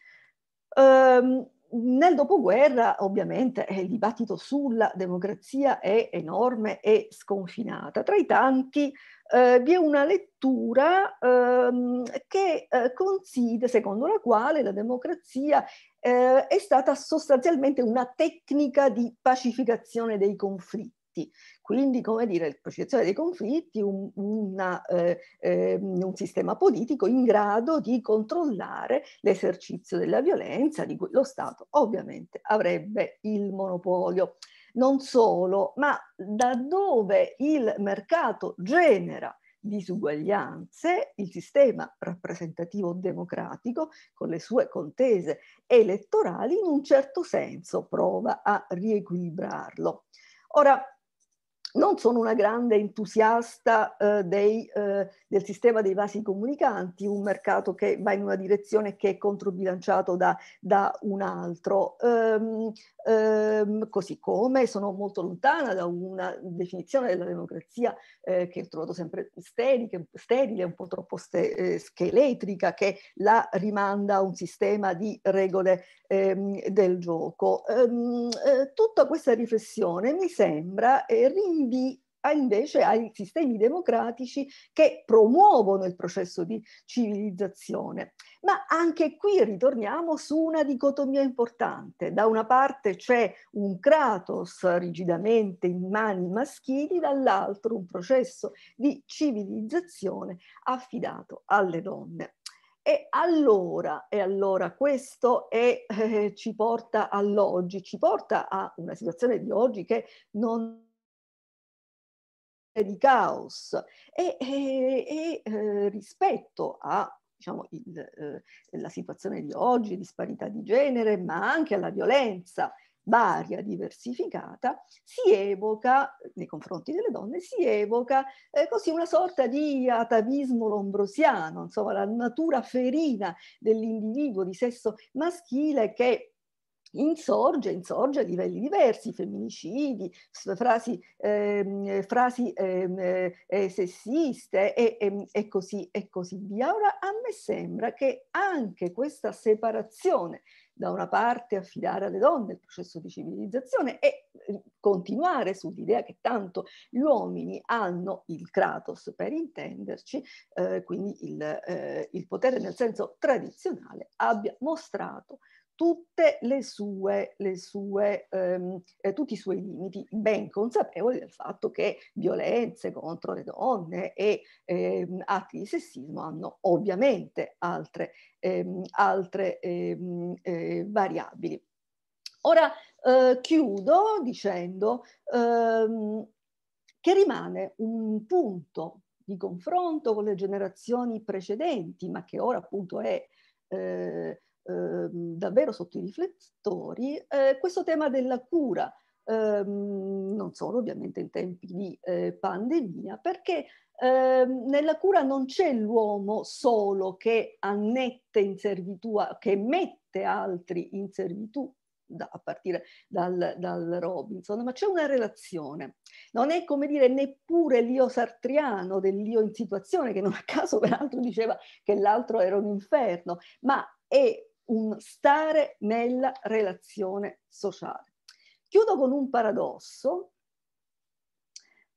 Ehm, nel dopoguerra ovviamente eh, il dibattito sulla democrazia è enorme e sconfinata. Tra i tanti eh, vi è una lettura ehm, che eh, consiglia, secondo la quale la democrazia eh, è stata sostanzialmente una tecnica di pacificazione dei conflitti conflitti. Quindi, come dire, procezione dei conflitti, un, eh, eh, un sistema politico in grado di controllare l'esercizio della violenza di cui lo Stato ovviamente avrebbe il monopolio. Non solo, ma da dove il mercato genera disuguaglianze, il sistema rappresentativo democratico con le sue contese elettorali in un certo senso prova a riequilibrarlo. Ora, non sono una grande entusiasta eh, dei, eh, del sistema dei vasi comunicanti, un mercato che va in una direzione che è controbilanciato da, da un altro. Ehm, ehm, così come sono molto lontana da una definizione della democrazia eh, che ho trovato sempre sterile, sterile un po' troppo ste, eh, scheletrica, che la rimanda a un sistema di regole ehm, del gioco. Ehm, eh, tutta questa riflessione mi sembra eh, rin- in invece ai sistemi democratici che promuovono il processo di civilizzazione. Ma anche qui ritorniamo su una dicotomia importante. Da una parte c'è un Kratos rigidamente in mani maschili, dall'altro un processo di civilizzazione affidato alle donne. E allora, e allora questo è, eh, ci porta all'oggi, ci porta a una situazione di oggi che non di caos e, e, e eh, rispetto a diciamo, il, eh, la situazione di oggi, disparità di genere, ma anche alla violenza varia, diversificata, si evoca, nei confronti delle donne, si evoca eh, così una sorta di atavismo lombrosiano, insomma la natura ferina dell'individuo di sesso maschile che insorge, insorge a livelli diversi, femminicidi, frasi, ehm, frasi ehm, eh, sessiste e, e, ehm, e, così, e così via. Ora a me sembra che anche questa separazione da una parte affidare alle donne il processo di civilizzazione e ehm, continuare sull'idea che tanto gli uomini hanno il kratos, per intenderci, eh, quindi il, eh, il, potere nel senso tradizionale, abbia mostrato tutte le sue, le sue, ehm, eh, tutti i suoi limiti, ben consapevoli del fatto che violenze contro le donne e ehm, atti di sessismo hanno ovviamente altre, ehm, altre ehm, eh, variabili. Ora eh, chiudo dicendo ehm, che rimane un punto di confronto con le generazioni precedenti, ma che ora appunto è eh, Ehm, davvero sotto i riflettori eh, questo tema della cura, ehm, non solo ovviamente in tempi di eh, pandemia, perché ehm, nella cura non c'è l'uomo solo che annette in servitù, che mette altri in servitù da, a partire dal, dal, Robinson, ma c'è una relazione. Non è come dire neppure l'io sartriano dell'io in situazione, che non a caso peraltro diceva che l'altro era un inferno, ma è un stare nella relazione sociale. Chiudo con un paradosso,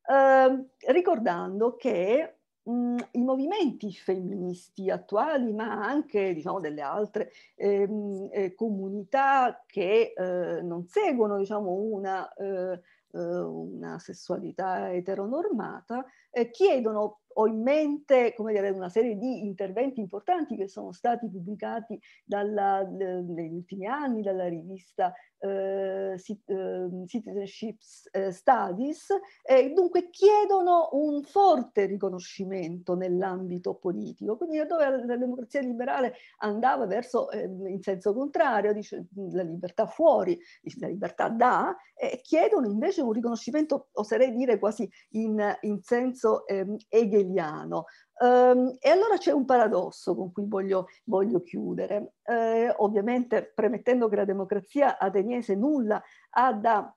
eh, ricordando che mh, i movimenti femministi attuali, ma anche diciamo, delle altre ehm, eh, mh, comunità che eh, non seguono diciamo, una, eh, eh, una sessualità eteronormata, eh, chiedono ho in mente dire, una serie di interventi importanti che sono stati pubblicati dalla, de, negli ultimi anni dalla rivista eh, ehm, Citizenship eh, Studies, eh, dunque chiedono un forte riconoscimento nell'ambito politico, quindi dove la democrazia liberale andava verso, eh, in senso contrario, dice mm, la libertà fuori, la libertà da, e chiedono invece un riconoscimento, oserei dire quasi in, in senso senso ehm, hegeliano. Um, e allora c'è un paradosso con cui voglio, voglio chiudere. Eh, ovviamente premettendo che la democrazia ateniese nulla ha da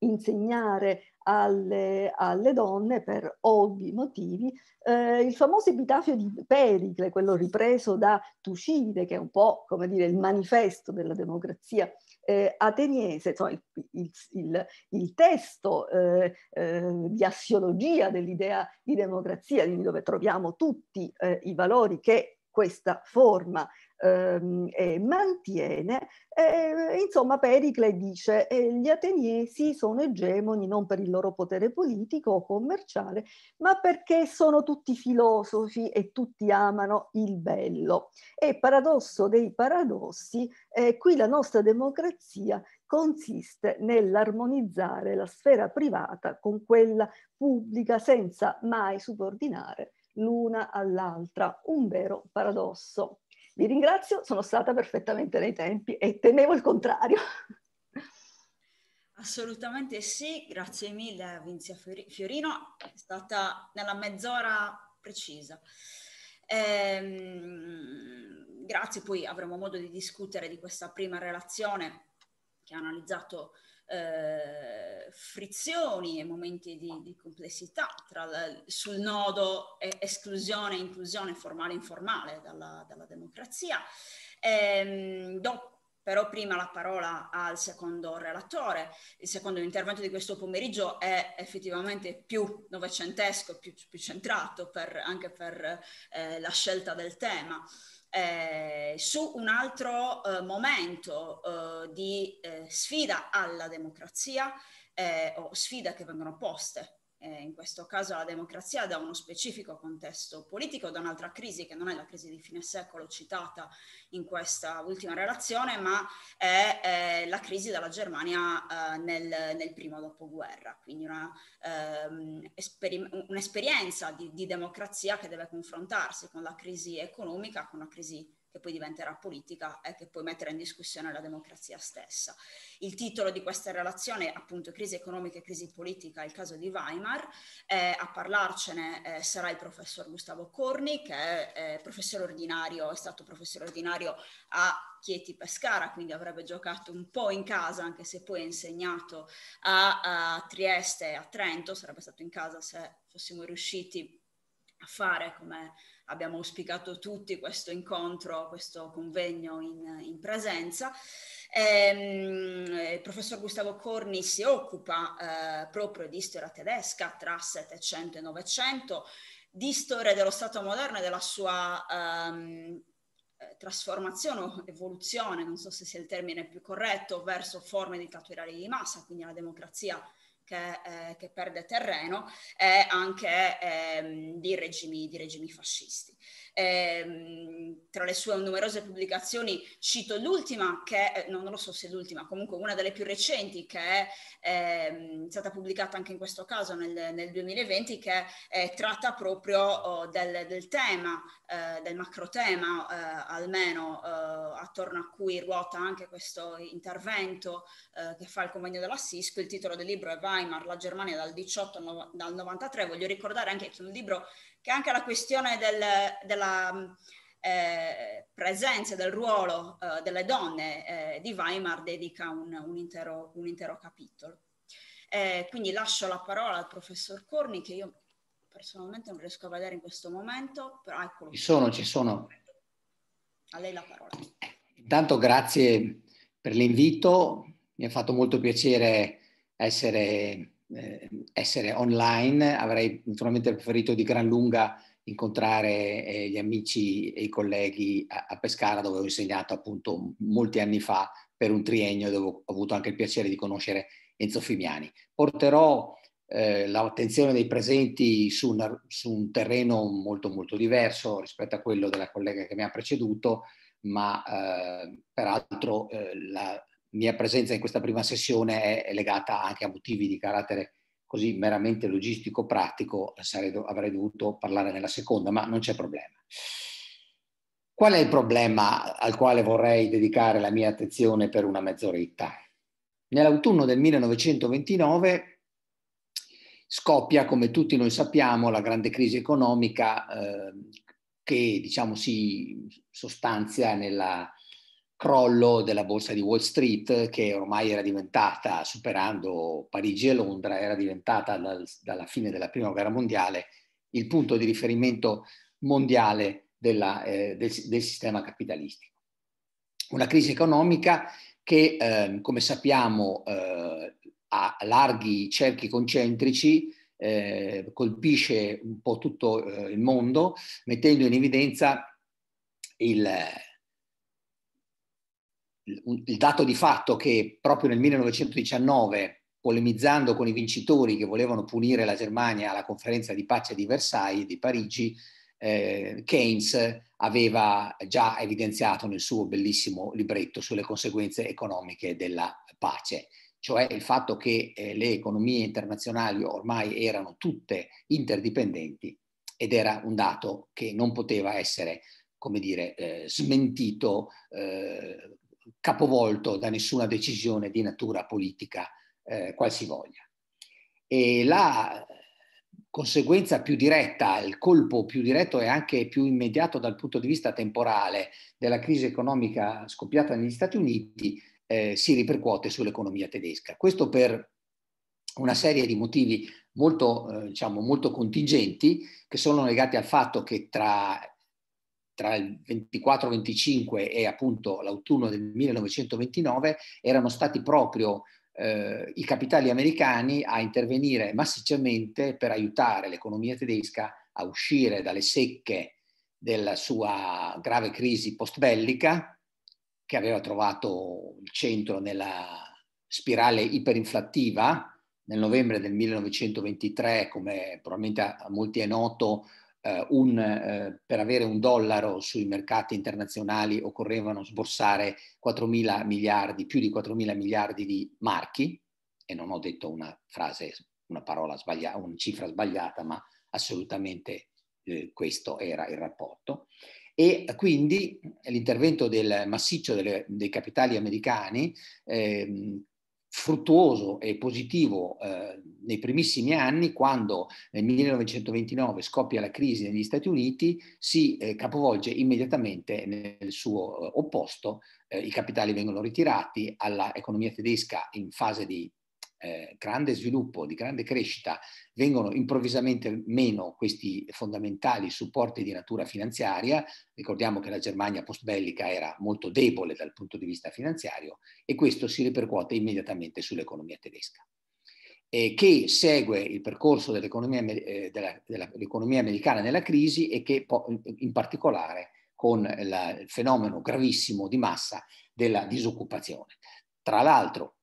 insegnare alle, alle, donne per ovvi motivi. Eh, il famoso epitafio di Pericle, quello ripreso da Tucide, che è un po' come dire il manifesto della democrazia eh, ateniese, insomma, il, il, il, il testo eh, eh, di assiologia dell'idea di democrazia, dove troviamo tutti eh, i valori che questa forma Ehm, e mantiene. E, eh, insomma, Pericle dice eh, gli ateniesi sono egemoni non per il loro potere politico o commerciale, ma perché sono tutti filosofi e tutti amano il bello. E paradosso dei paradossi, eh, qui la nostra democrazia consiste nell'armonizzare la sfera privata con quella pubblica senza mai subordinare l'una all'altra, un vero paradosso. Vi ringrazio, sono stata perfettamente nei tempi e temevo il contrario. Assolutamente sì, grazie mille Vinzia Fiorino, è stata nella mezz'ora precisa. Ehm, grazie, poi avremo modo di discutere di questa prima relazione che ha analizzato eh, frizioni e momenti di, di complessità tra la, sul nodo esclusione, e inclusione formale e informale dalla, dalla democrazia. Ehm, do però prima la parola al secondo relatore. Il secondo intervento di questo pomeriggio è effettivamente più novecentesco, più, più centrato per, anche per eh, la scelta del tema eh, su un altro eh, momento eh, di eh, sfida alla democrazia eh, o sfida che vengono poste eh, in questo caso la democrazia da uno specifico contesto politico, da un'altra crisi che non è la crisi di fine secolo citata in questa ultima relazione, ma è eh, la crisi della Germania eh, nel, nel, primo dopoguerra, quindi una, ehm, esperi- un'esperienza di, di democrazia che deve confrontarsi con la crisi economica, con la crisi che poi diventerà politica e che poi metterà in discussione la democrazia stessa. Il titolo di questa relazione è appunto Crisi economica e crisi politica, il caso di Weimar. Eh, a parlarcene eh, sarà il professor Gustavo Corni, che è eh, professore ordinario, è stato professore ordinario a Chieti Pescara, quindi avrebbe giocato un po' in casa, anche se poi ha insegnato a, a Trieste e a Trento, sarebbe stato in casa se fossimo riusciti a fare come abbiamo auspicato tutti questo incontro, questo convegno in, in presenza. Ehm, il professor Gustavo Corni si occupa eh, proprio di storia tedesca tra 700 e 900, di storia dello Stato moderno e della sua ehm, trasformazione o evoluzione, non so se sia il termine più corretto, verso forme dittatoriali di massa, quindi la democrazia che, eh, che perde terreno e anche ehm, di, regimi, di regimi fascisti. Eh, tra le sue numerose pubblicazioni cito l'ultima, che è, non lo so se è l'ultima, comunque una delle più recenti, che è eh, stata pubblicata anche in questo caso nel, nel 2020, che eh, tratta proprio oh, del, del, tema, eh, del macro tema eh, almeno, eh, attorno a cui ruota anche questo intervento che fa il convegno della Cisco Il titolo del libro è Weimar, la Germania dal 18 no, dal 93. Voglio ricordare anche che è un libro che anche la questione del, della mm, eh, presenza, del ruolo eh, delle donne eh, di Weimar dedica un, un, intero, un intero, capitolo. Eh, quindi lascio la parola al professor Corni che io personalmente non riesco a vedere in questo momento, però eccolo. Ci sono, ci sono. A lei la parola. Intanto grazie per l'invito, mi ha fatto molto piacere essere Ehm, essere online, avrei naturalmente preferito di gran lunga incontrare eh, gli amici e i colleghi a, Pescara dove ho insegnato appunto molti anni fa per un triennio dove ho avuto anche il piacere di conoscere Enzo Fimiani. Porterò eh, l'attenzione dei presenti su, una, su, un terreno molto molto diverso rispetto a quello della collega che mi ha preceduto, ma eh, peraltro eh, la, mia presenza in questa prima sessione è legata anche a motivi di carattere così meramente logistico-pratico, avrei dovuto parlare nella seconda, ma non c'è problema. Qual è il problema al quale vorrei dedicare la mia attenzione per una mezz'oretta? Nell'autunno del 1929 scoppia, come tutti noi sappiamo, la grande crisi economica eh, che diciamo, si sostanzia nella, crollo della borsa di Wall Street che ormai era diventata, superando Parigi e Londra, era diventata dal, dalla fine della Prima Guerra Mondiale il punto di riferimento mondiale della, eh, del, del, sistema capitalistico. Una crisi economica che, eh, come sappiamo, eh, a larghi cerchi concentrici eh, colpisce un po' tutto eh, il mondo, mettendo in evidenza il il dato di fatto che proprio nel 1919, polemizzando con i vincitori che volevano punire la Germania alla conferenza di pace di Versailles, di Parigi, eh, Keynes aveva già evidenziato nel suo bellissimo libretto sulle conseguenze economiche della pace, cioè il fatto che eh, le economie internazionali ormai erano tutte interdipendenti ed era un dato che non poteva essere come dire, eh, smentito eh, capovolto da nessuna decisione di natura politica eh, qualsivoglia. E la conseguenza più diretta, il colpo più diretto e anche più immediato dal punto di vista temporale della crisi economica scoppiata negli Stati Uniti eh, si ripercuote sull'economia tedesca. Questo per una serie di motivi molto, eh, diciamo, molto contingenti che sono legati al fatto che tra tra il 24-25 e appunto l'autunno del 1929 erano stati proprio eh, i capitali americani a intervenire massicciamente per aiutare l'economia tedesca a uscire dalle secche della sua grave crisi post-bellica che aveva trovato il centro nella spirale iperinflattiva nel novembre del 1923, come probabilmente a molti è noto, eh, un, eh, per avere un dollaro sui mercati internazionali occorrevano sborsare 4 mila miliardi, più di 4 mila miliardi di marchi, e non ho detto una frase, una parola sbagliata, una cifra sbagliata, ma assolutamente eh, questo era il rapporto. E quindi l'intervento del massiccio delle, dei capitali americani ehm, fruttuoso e positivo eh, nei primissimi anni, quando nel 1929 scoppia la crisi negli Stati Uniti, si eh, capovolge immediatamente nel suo eh, opposto, eh, i capitali vengono ritirati, all'economia tedesca in fase di eh, grande sviluppo, di grande crescita, vengono improvvisamente meno questi fondamentali supporti di natura finanziaria. Ricordiamo che la Germania post-bellica era molto debole dal punto di vista finanziario e questo si ripercuote immediatamente sull'economia tedesca che segue il percorso dell'economia, eh, della, dell'economia, americana nella crisi e che in particolare con la, il fenomeno gravissimo di massa della disoccupazione. Tra l'altro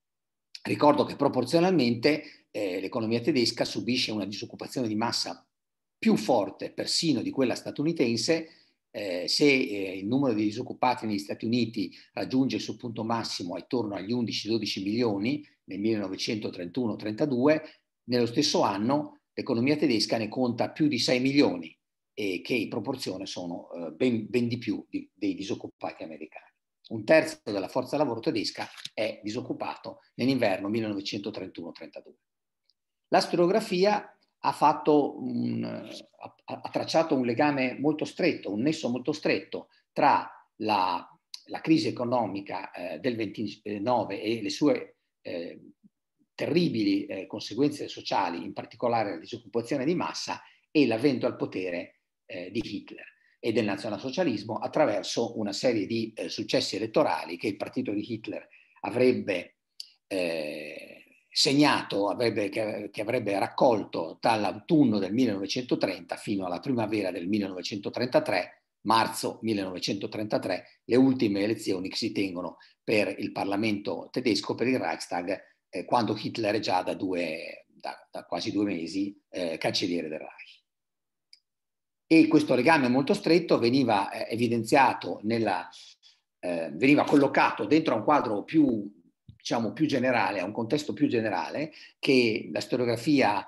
Ricordo che proporzionalmente eh, l'economia tedesca subisce una disoccupazione di massa più forte persino di quella statunitense. Eh, se eh, il numero di disoccupati negli Stati Uniti raggiunge il suo punto massimo attorno agli 11-12 milioni nel 1931-32, nello stesso anno l'economia tedesca ne conta più di 6 milioni e che in proporzione sono eh, ben, ben di più di, dei disoccupati americani un terzo della forza lavoro tedesca è disoccupato nell'inverno 1931-32. La storiografia ha, un, ha, tracciato un legame molto stretto, un nesso molto stretto tra la, la crisi economica eh, del 29 e le sue eh, terribili eh, conseguenze sociali, in particolare la disoccupazione di massa e l'avvento al potere eh, di Hitler e del nazionalsocialismo attraverso una serie di eh, successi elettorali che il partito di Hitler avrebbe eh, segnato, avrebbe, che, che, avrebbe raccolto dall'autunno del 1930 fino alla primavera del 1933, marzo 1933, le ultime elezioni che si tengono per il Parlamento tedesco, per il Reichstag, eh, quando Hitler è già da, due, da, da quasi due mesi eh, cancelliere del Reich e questo legame molto stretto veniva eh, evidenziato nella, eh, veniva collocato dentro a un quadro più, diciamo, più generale, a un contesto più generale, che la storiografia,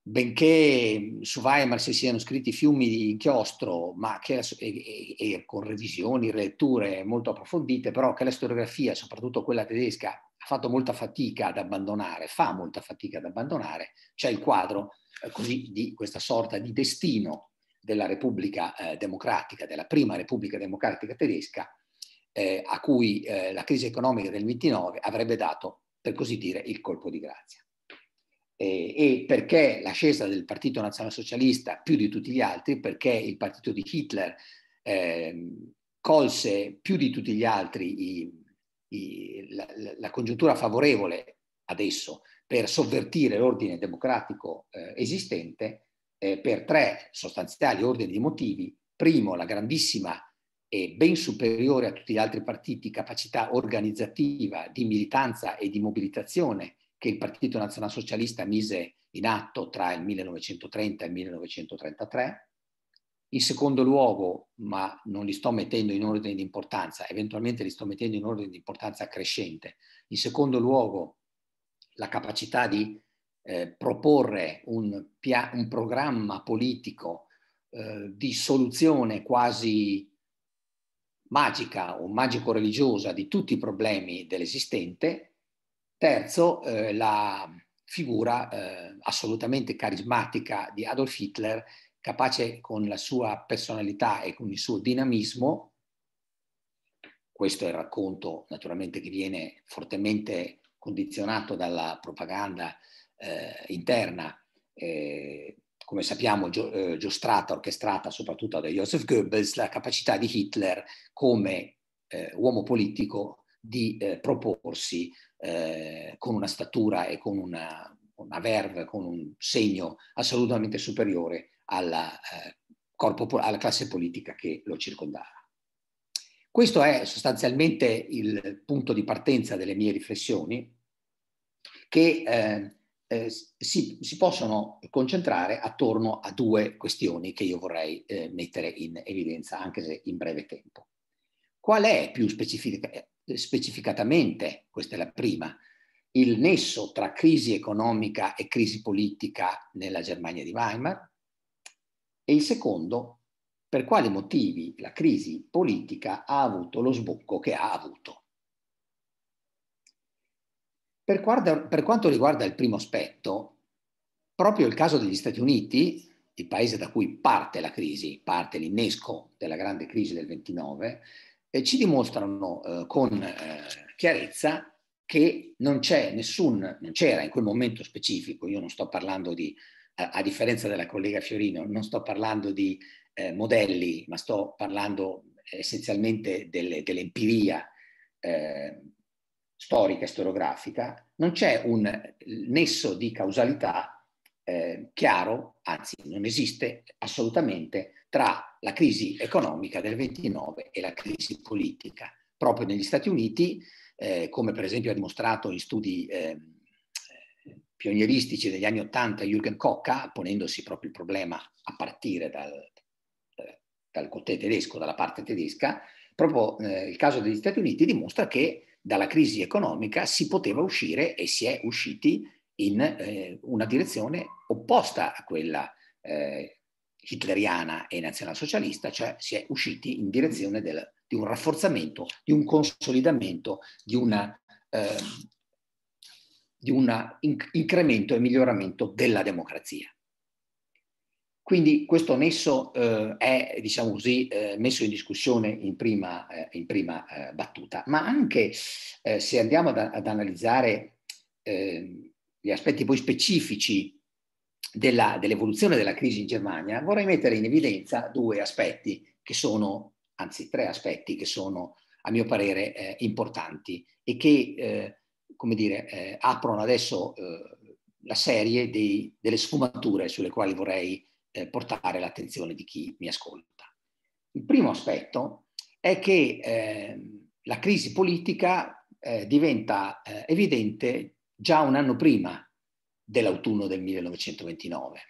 benché su Weimar si siano scritti fiumi di inchiostro, ma che, e, e, e con revisioni, letture molto approfondite, però che la storiografia, soprattutto quella tedesca, ha fatto molta fatica ad abbandonare, fa molta fatica ad abbandonare, c'è cioè il quadro eh, così, di questa sorta di destino della Repubblica eh, Democratica, della prima Repubblica Democratica tedesca, eh, a cui la crisi economica del 29 avrebbe dato, per così dire, il colpo di grazia. e perché l'ascesa del Partito Nazionalsocialista più di tutti gli altri, perché il partito di Hitler ehm, colse più di tutti gli altri i, i, la, la, congiuntura favorevole adesso per sovvertire l'ordine democratico eh, esistente eh, per tre sostanziali ordini di motivi. Primo, la grandissima e ben superiore a tutti gli altri partiti capacità organizzativa di militanza e di mobilitazione che il Partito Nazionalsocialista mise in atto tra il 1930 e il 1933. In secondo luogo, ma non li sto mettendo in ordine di importanza, eventualmente li sto mettendo in ordine di importanza crescente, in secondo luogo la capacità di eh, proporre un, pia- un, programma politico eh, di soluzione quasi magica o magico-religiosa di tutti i problemi dell'esistente. Terzo, eh, la figura eh, assolutamente carismatica di Adolf Hitler, capace con la sua personalità e con il suo dinamismo, questo è il racconto naturalmente che viene fortemente condizionato dalla propaganda eh, interna, eh, come sappiamo, gio, eh, giostrata, orchestrata soprattutto da Joseph Goebbels, la capacità di Hitler come eh, uomo politico di eh, proporsi con una statura e con una, una verve, con un segno assolutamente superiore alla, corpo, alla classe politica che lo circondava. Questo è sostanzialmente il punto di partenza delle mie riflessioni che eh, eh, si, si, possono concentrare attorno a due questioni che io vorrei eh, mettere in evidenza anche se in breve tempo. Qual è più specifica, eh, specificatamente, questa è la prima, il nesso tra crisi economica e crisi politica nella Germania di Weimar e il secondo per quali motivi la crisi politica ha avuto lo sbocco che ha avuto. Per, guarda, per quanto riguarda il primo aspetto, proprio il caso degli Stati Uniti, il paese da cui parte la crisi, parte l'innesco della grande crisi del 29, eh, ci dimostrano eh, con eh, chiarezza che non c'è nessun, non c'era in quel momento specifico, io non sto parlando di, a, a differenza della collega Fiorino, non sto parlando di eh, modelli, ma sto parlando essenzialmente delle, dell'empiria eh, storica e storiografica, non c'è un nesso di causalità eh, chiaro, anzi non esiste assolutamente, tra la crisi economica del 29 e la crisi politica. Proprio negli Stati Uniti, eh, come per esempio ha dimostrato in studi eh, pionieristici degli anni 80 Jürgen Kocka, ponendosi proprio il problema a partire dal, dal cotè tedesco, dalla parte tedesca, proprio eh, il caso degli Stati Uniti dimostra che dalla crisi economica si poteva uscire e si è usciti in eh, una direzione opposta a quella eh, hitleriana e nazionalsocialista, cioè si è usciti in direzione del, di un rafforzamento, di un consolidamento, di, una, eh, di un incremento e miglioramento della democrazia. Quindi questo nesso eh, è, diciamo così, eh, messo in discussione in prima, eh, in prima eh, battuta, ma anche eh, se andiamo ad, ad analizzare ehm, gli aspetti poi specifici della, dell'evoluzione della crisi in Germania, vorrei mettere in evidenza due aspetti che sono, anzi tre aspetti che sono, a mio parere, eh, importanti e che, come dire, aprono adesso la serie dei, delle sfumature sulle quali vorrei eh, portare l'attenzione di chi mi ascolta. Il primo aspetto è che eh, la crisi politica eh, diventa eh, evidente già un anno prima dell'autunno del 1929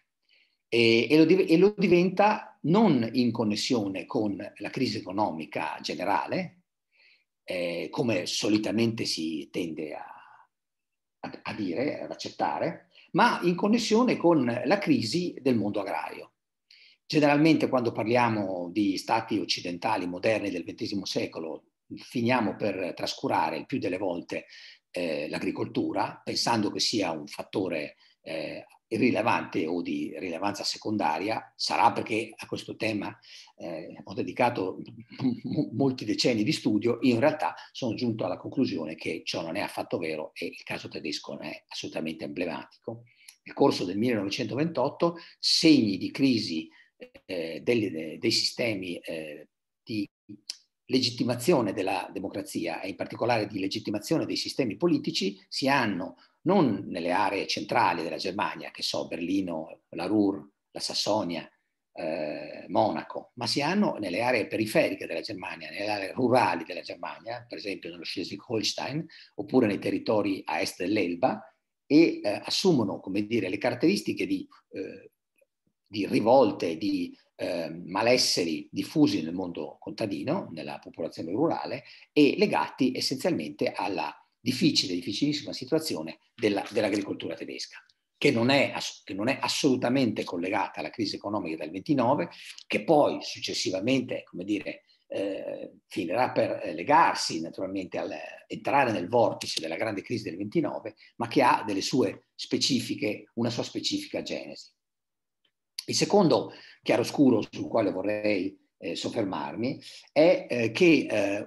e, e, lo, e lo diventa non in connessione con la crisi economica generale, eh, come solitamente si tende a, a, a, dire, ad accettare, ma in connessione con la crisi del mondo agrario. Generalmente quando parliamo di stati occidentali moderni del XX secolo finiamo per trascurare il più delle volte eh, l'agricoltura, pensando che sia un fattore eh, irrilevante o di rilevanza secondaria, sarà perché a questo tema eh, ho dedicato molti decenni di studio, in realtà sono giunto alla conclusione che ciò non è affatto vero e il caso tedesco non è assolutamente emblematico. Nel corso del 1928 segni di crisi eh, dei, dei sistemi eh, di legittimazione della democrazia e in particolare di legittimazione dei sistemi politici si hanno non nelle aree centrali della Germania, che so, Berlino, la Ruhr, la Sassonia, eh, Monaco, ma si hanno nelle aree periferiche della Germania, nelle aree rurali della Germania, per esempio nello Schleswig-Holstein, oppure nei territori a est dell'Elba, e eh, assumono, come dire, le caratteristiche di, eh, di rivolte, di eh, malesseri diffusi nel mondo contadino, nella popolazione rurale, e legati essenzialmente alla difficile, difficilissima situazione della, dell'agricoltura tedesca, che non, è, che non, è, assolutamente collegata alla crisi economica del 29, che poi successivamente, come dire, eh, finirà per eh, legarsi naturalmente al entrare nel vortice della grande crisi del 29, ma che ha delle sue specifiche, una sua specifica genesi. Il secondo chiaroscuro sul quale vorrei eh, soffermarmi è eh, che eh,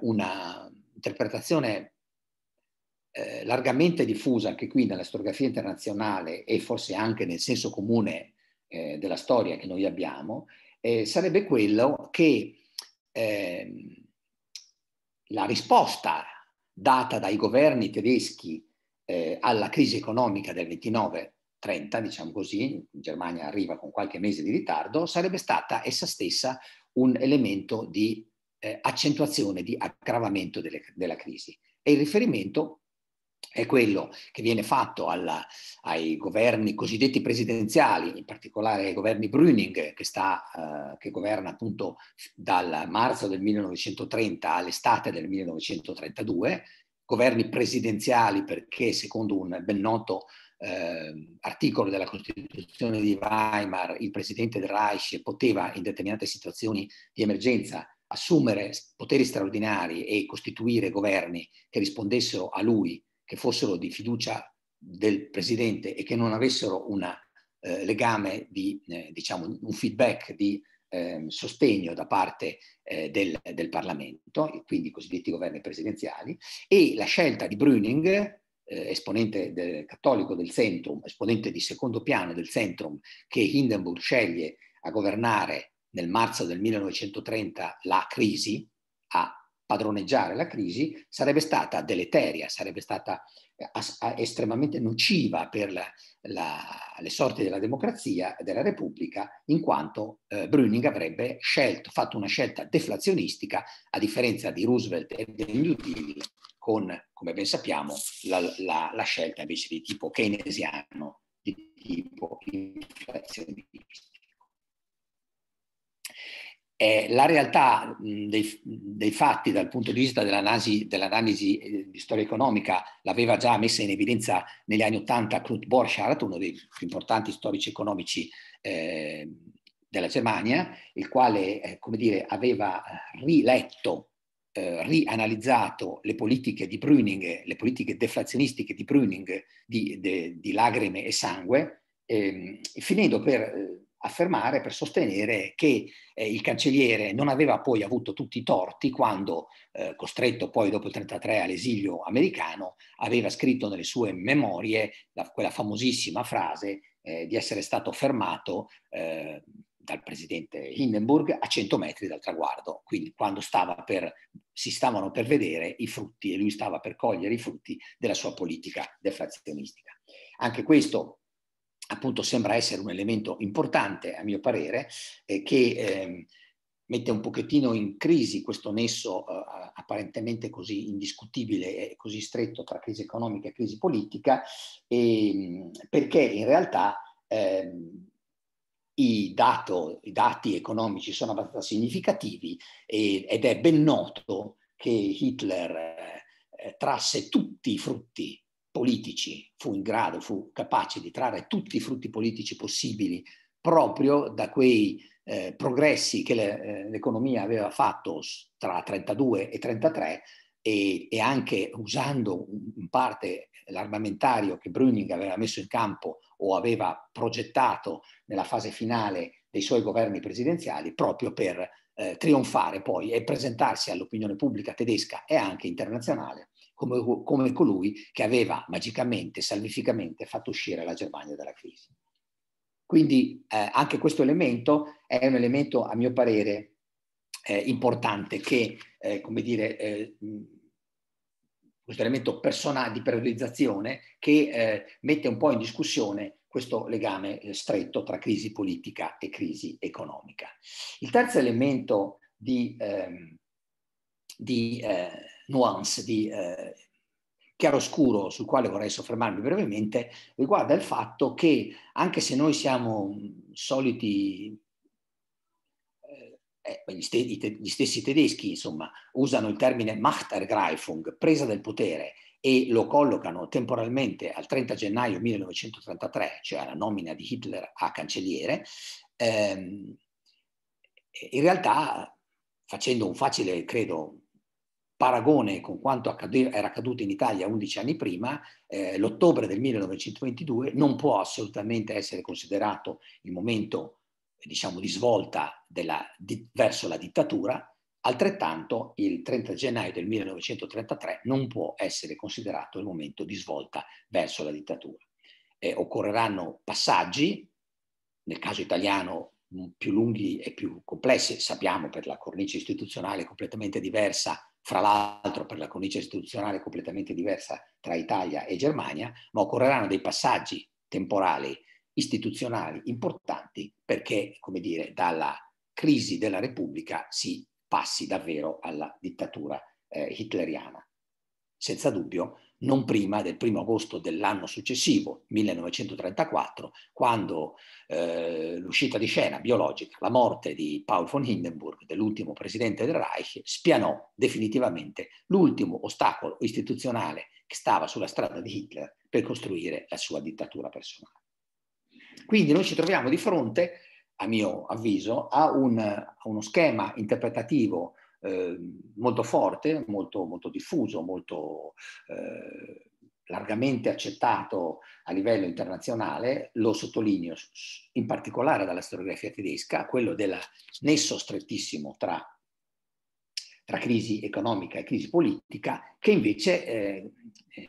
interpretazione eh, largamente diffusa anche qui nella storiografia internazionale e forse anche nel senso comune eh, della storia che noi abbiamo, eh, sarebbe quello che ehm, la risposta data dai governi tedeschi eh, alla crisi economica del 29 30, diciamo così, in Germania arriva con qualche mese di ritardo, sarebbe stata essa stessa un elemento di eh, accentuazione, di aggravamento delle, della crisi. E il riferimento è quello che viene fatto alla, ai governi cosiddetti presidenziali, in particolare ai governi Brüning, che, sta, eh, che governa appunto dal marzo del 1930 all'estate del 1932, governi presidenziali perché secondo un ben noto eh, articolo della Costituzione di Weimar il presidente del Reich poteva in determinate situazioni di emergenza assumere poteri straordinari e costituire governi che rispondessero a lui che fossero di fiducia del presidente e che non avessero un eh, legame di, eh, diciamo, un feedback di eh, sostegno da parte eh, del, del, Parlamento, e quindi i cosiddetti governi presidenziali, e la scelta di Brüning, eh, esponente del, cattolico del Centrum, esponente di secondo piano del Centrum, che Hindenburg sceglie a governare nel marzo del 1930 la crisi a padroneggiare la crisi sarebbe stata deleteria, sarebbe stata eh, estremamente nociva per la, la, le sorti della democrazia e della Repubblica, in quanto eh, Brüning avrebbe scelto, fatto una scelta deflazionistica, a differenza di Roosevelt e degli Utili, con, come ben sappiamo, la, la scelta invece di tipo keynesiano, di tipo inflazionista. Eh, la realtà mh, dei, dei, fatti dal punto di vista dell'analisi, dell'analisi eh, di storia economica l'aveva già messa in evidenza negli anni Ottanta Knut Borchardt, uno dei più importanti storici economici eh, della Germania, il quale eh, come dire, aveva eh, riletto, eh, rianalizzato le politiche di Brüning, le politiche deflazionistiche di Brüning di, de, di lacrime e sangue, ehm, finendo per affermare, per sostenere che eh, il cancelliere non aveva poi avuto tutti i torti quando, eh, costretto poi dopo il 1933 all'esilio americano, aveva scritto nelle sue memorie la, quella famosissima frase eh, di essere stato fermato eh, dal presidente Hindenburg a 100 metri dal traguardo, quindi quando stava per, si stavano per vedere i frutti e lui stava per cogliere i frutti della sua politica deflazionistica. Anche questo appunto sembra essere un elemento importante, a mio parere, eh, che eh, mette un pochettino in crisi questo nesso eh, apparentemente così indiscutibile e così stretto tra crisi economica e crisi politica, e, ehm, perché in realtà ehm, i, dato, i, dati economici sono abbastanza significativi e, ed è ben noto che Hitler eh, trasse tutti i frutti politici, fu in grado, fu capace di trarre tutti i frutti politici possibili proprio da quei eh, progressi che le, eh, l'economia aveva fatto tra 32 e 33 e, e anche usando in parte l'armamentario che Brüning aveva messo in campo o aveva progettato nella fase finale dei suoi governi presidenziali proprio per eh, trionfare poi e presentarsi all'opinione pubblica tedesca e anche internazionale come, come colui che aveva magicamente, salvificamente fatto uscire la Germania dalla crisi. Quindi eh, anche questo elemento è un elemento, a mio parere, eh, importante che, eh, come dire, eh, questo elemento personale di periodizzazione che eh, mette un po' in discussione questo legame eh, stretto tra crisi politica e crisi economica. Il terzo elemento di, ehm, di nuance di eh, chiaroscuro sul quale vorrei soffermarmi brevemente riguarda il fatto che anche se noi siamo mm, soliti eh, eh, gli, stessi tedeschi, insomma, usano il termine Machtergreifung, presa del potere, e lo collocano temporalmente al 30 gennaio 1933, cioè alla nomina di Hitler a cancelliere, ehm, in realtà facendo un facile, credo, paragone con quanto era accaduto in Italia 11 anni prima, eh, l'ottobre del 1922 non può assolutamente essere considerato il momento diciamo, di svolta della, di, verso la dittatura, altrettanto il 30 gennaio del 1933 non può essere considerato il momento di svolta verso la dittatura. Eh, occorreranno passaggi, nel caso italiano mm, più lunghi e più complessi, sappiamo per la cornice istituzionale completamente diversa fra l'altro per la cornice istituzionale completamente diversa tra Italia e Germania, ma occorreranno dei passaggi temporali istituzionali importanti perché, come dire, dalla crisi della Repubblica si passi davvero alla dittatura eh, hitleriana. Senza dubbio non prima del primo agosto dell'anno successivo, 1934, quando eh, l'uscita di scena biologica, la morte di Paul von Hindenburg, dell'ultimo presidente del Reich, spianò definitivamente l'ultimo ostacolo istituzionale che stava sulla strada di Hitler per costruire la sua dittatura personale. Quindi noi ci troviamo di fronte, a mio avviso, a, un, a uno schema interpretativo eh, molto forte, molto, molto diffuso, molto eh, largamente accettato a livello internazionale, lo sottolineo in particolare dalla storiografia tedesca, quello del nesso strettissimo tra, tra crisi economica e crisi politica, che invece eh, eh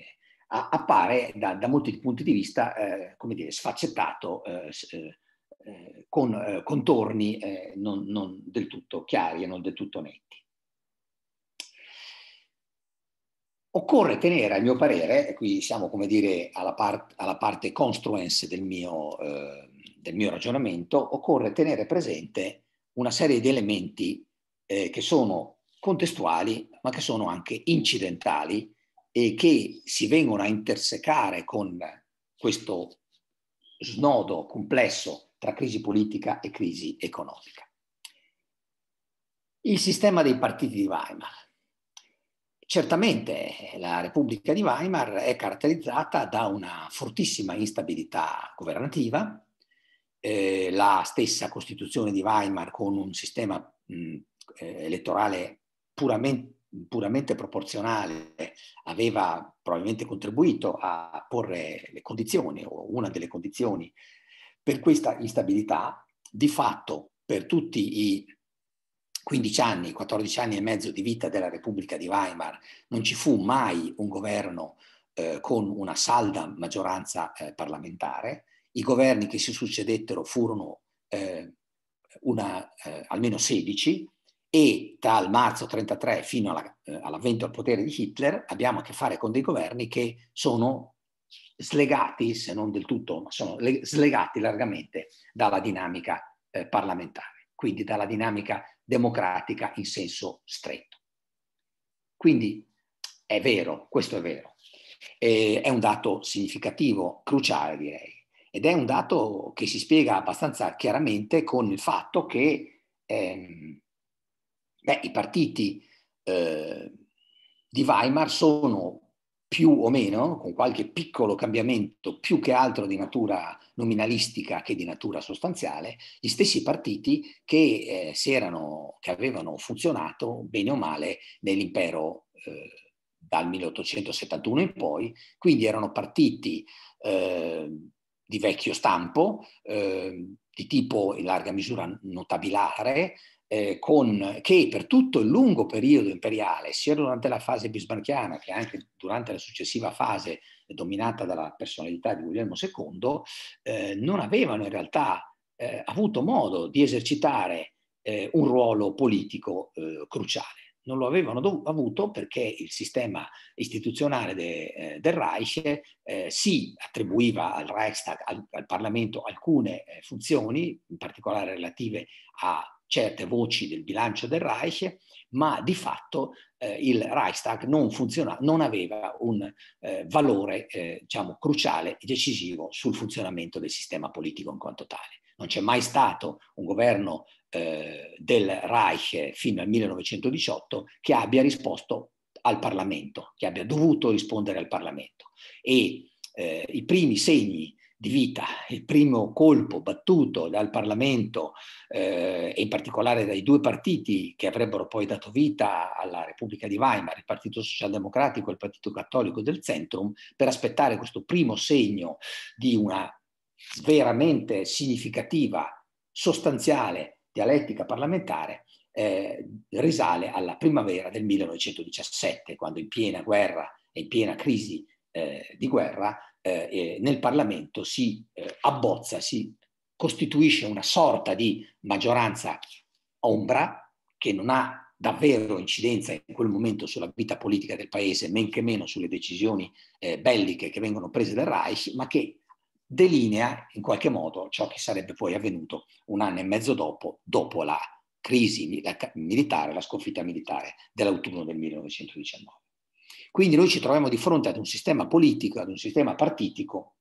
appare da, da, molti punti di vista, eh, come dire, sfaccettato eh, eh, con eh, contorni eh, non, non, del tutto chiari e non del tutto netti. Occorre tenere, a mio parere, e qui siamo come dire alla, part, alla parte construence del mio, eh, del mio ragionamento, occorre tenere presente una serie di elementi che sono contestuali ma che sono anche incidentali e che si vengono a intersecare con questo snodo complesso tra crisi politica e crisi economica. Il sistema dei partiti di Weimar. Certamente la Repubblica di Weimar è caratterizzata da una fortissima instabilità governativa, eh, la stessa Costituzione di Weimar con un sistema mh, eh, elettorale puramente puramente proporzionale aveva probabilmente contribuito a porre le condizioni o una delle condizioni per questa instabilità, di fatto, per tutti i 15 anni, 14 anni e mezzo di vita della Repubblica di Weimar, non ci fu mai un governo eh, con una salda maggioranza eh, parlamentare. I governi che si succedettero furono eh, una, eh, almeno 16 e dal marzo 33 fino alla, eh, all'avvento al potere di Hitler abbiamo a che fare con dei governi che sono slegati, se non del tutto, ma sono slegati largamente dalla dinamica eh, parlamentare, quindi dalla dinamica democratica in senso stretto. Quindi è vero, questo è vero, e è un dato significativo, cruciale direi, ed è un dato che si spiega abbastanza chiaramente con il fatto che ehm, beh, i partiti eh, di Weimar sono più o meno, con qualche piccolo cambiamento più che altro di natura nominalistica che di natura sostanziale, gli stessi partiti che, eh, si erano, che avevano funzionato bene o male nell'impero eh, dal 1871 in poi, quindi erano partiti eh, di vecchio stampo, ehm, di tipo in larga misura notabilare, eh, con, che per tutto il lungo periodo imperiale, sia durante la fase bismarchiana che anche durante la successiva fase dominata dalla personalità di Guglielmo II, eh, non avevano in realtà eh, avuto modo di esercitare eh, un ruolo politico eh, cruciale. Non lo avevano dov- avuto perché il sistema istituzionale de- eh, del Reich si attribuiva al Reichstag, al, al Parlamento, alcune funzioni, in particolare relative a certe voci del bilancio del Reich, ma di fatto eh, il Reichstag non, funziona, non aveva un eh, valore eh, diciamo, cruciale e decisivo sul funzionamento del sistema politico in quanto tale. Non c'è mai stato un governo eh, del Reich fino al 1918 che abbia risposto al Parlamento, che abbia dovuto rispondere al Parlamento. E eh, i primi segni di vita. Il primo colpo battuto dal Parlamento eh, e in particolare dai due partiti che avrebbero poi dato vita alla Repubblica di Weimar, il Partito Socialdemocratico e il Partito Cattolico del Centrum, per aspettare questo primo segno di una veramente significativa, sostanziale dialettica parlamentare eh, risale alla primavera del 1917, quando in piena guerra e in piena crisi eh, di guerra, eh, nel Parlamento si eh, abbozza, si costituisce una sorta di maggioranza ombra che non ha davvero incidenza in quel momento sulla vita politica del paese, men che meno sulle decisioni eh, belliche che vengono prese dal Reich, ma che delinea in qualche modo ciò che sarebbe poi avvenuto un anno e mezzo dopo, dopo la crisi militare, la sconfitta militare dell'autunno del 1919. Quindi noi ci troviamo di fronte ad un sistema politico, ad un sistema partitico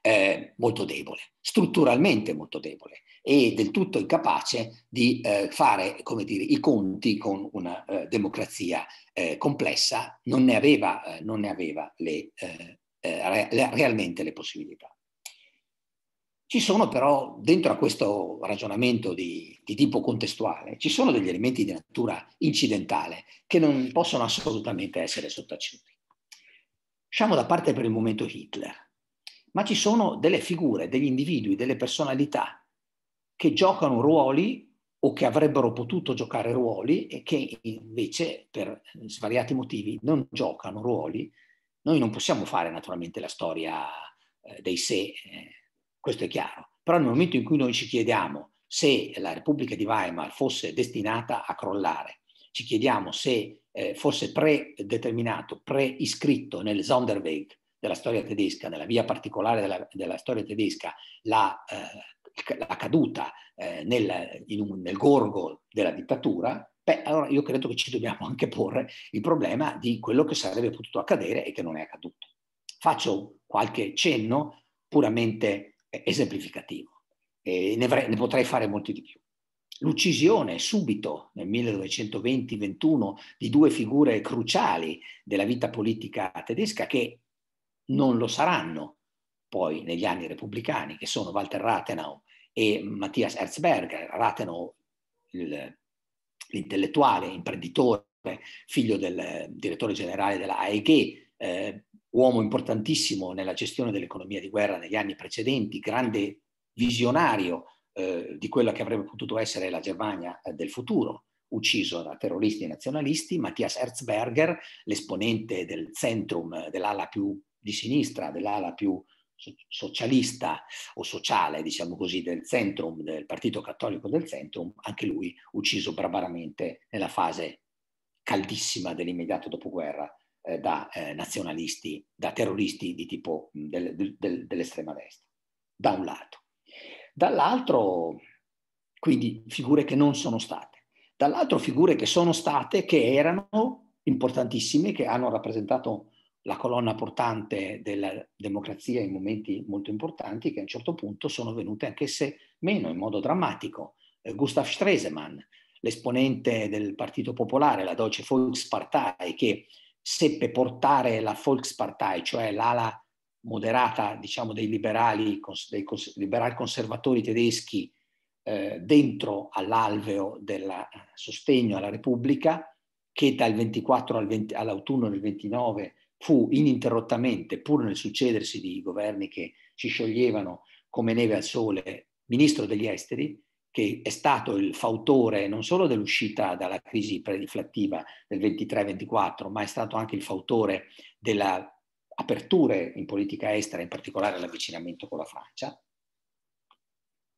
eh, molto debole, strutturalmente molto debole e del tutto incapace di eh, fare dire, i conti con una eh, democrazia eh, complessa, non ne aveva, eh, non ne aveva le, eh, realmente le possibilità. Ci sono però, dentro a questo ragionamento di, di, tipo contestuale, ci sono degli elementi di natura incidentale che non possono assolutamente essere sottaciuti. Lasciamo da parte per il momento Hitler, ma ci sono delle figure, degli individui, delle personalità che giocano ruoli o che avrebbero potuto giocare ruoli e che invece per svariati motivi non giocano ruoli. Noi non possiamo fare naturalmente la storia eh, dei sé. Eh, questo è chiaro. Però nel momento in cui noi ci chiediamo se la Repubblica di Weimar fosse destinata a crollare, ci chiediamo se eh, fosse predeterminato, preiscritto nel Sonderweg della storia tedesca, nella via particolare della, della storia tedesca, la, eh, la caduta eh, nel, un, nel gorgo della dittatura, beh, allora io credo che ci dobbiamo anche porre il problema di quello che sarebbe potuto accadere e che non è accaduto. Faccio qualche cenno puramente esemplificativo. E ne, avrei, ne potrei fare molti di più. L'uccisione subito nel 1920-21 di due figure cruciali della vita politica tedesca che non lo saranno poi negli anni repubblicani, che sono Walter Rathenau e Matthias Herzberger, Rathenau il, l'intellettuale, imprenditore, figlio del direttore generale della AEG, eh, uomo importantissimo nella gestione dell'economia di guerra negli anni precedenti, grande visionario eh, di quella che avrebbe potuto essere la Germania eh, del futuro, ucciso da terroristi nazionalisti, Matthias Herzberger, l'esponente del centrum, eh, dell'ala più di sinistra, dell'ala più socialista o sociale, diciamo così, del centrum, del partito cattolico del centrum, anche lui ucciso barbaramente nella fase caldissima dell'immediato dopoguerra eh, da eh, nazionalisti, da terroristi di tipo del, del, dell'estrema destra, da un lato. Dall'altro, quindi figure che non sono state. Dall'altro figure che sono state, che erano importantissime, che hanno rappresentato la colonna portante della democrazia in momenti molto importanti che a un certo punto sono venute anch'esse meno in modo drammatico. Eh, Gustav Stresemann, l'esponente del Partito Popolare, la Deutsche Volkspartei, che seppe portare la Volkspartei, cioè l'ala moderata diciamo, dei liberali, dei liberal conservatori tedeschi eh, dentro all'alveo del sostegno alla Repubblica, che dal 24 al 20, all'autunno del 29 fu ininterrottamente, pur nel succedersi di governi che si scioglievano come neve al sole, ministro degli esteri, che è stato il fautore non solo dell'uscita dalla crisi prediflattiva del 23-24, ma è stato anche il fautore delle aperture in politica estera, in particolare l'avvicinamento con la Francia,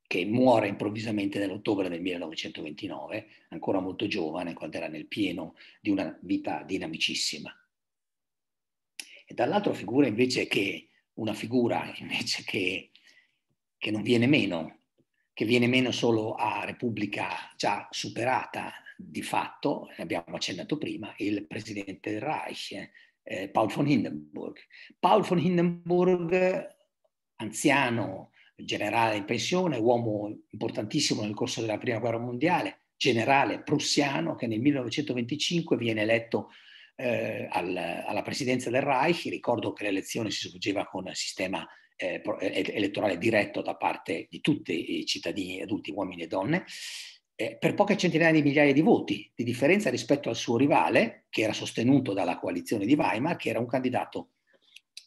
che muore improvvisamente nell'ottobre del 1929, ancora molto giovane, quando era nel pieno di una vita dinamicissima. E dall'altra figura invece che, una figura invece che, che non viene meno che viene meno solo a Repubblica già superata di fatto, ne abbiamo accennato prima, il presidente del Reich, eh, Paul von Hindenburg. Paul von Hindenburg, anziano generale in pensione, uomo importantissimo nel corso della Prima Guerra Mondiale, generale prussiano che nel 1925 viene eletto eh, al, alla presidenza del Reich, ricordo che l'elezione si svolgeva con il sistema eh, eh elettorale diretto da parte di tutti i cittadini adulti, uomini e donne, eh, per poche centinaia di migliaia di voti, di differenza rispetto al suo rivale, che era sostenuto dalla coalizione di Weimar, che era un candidato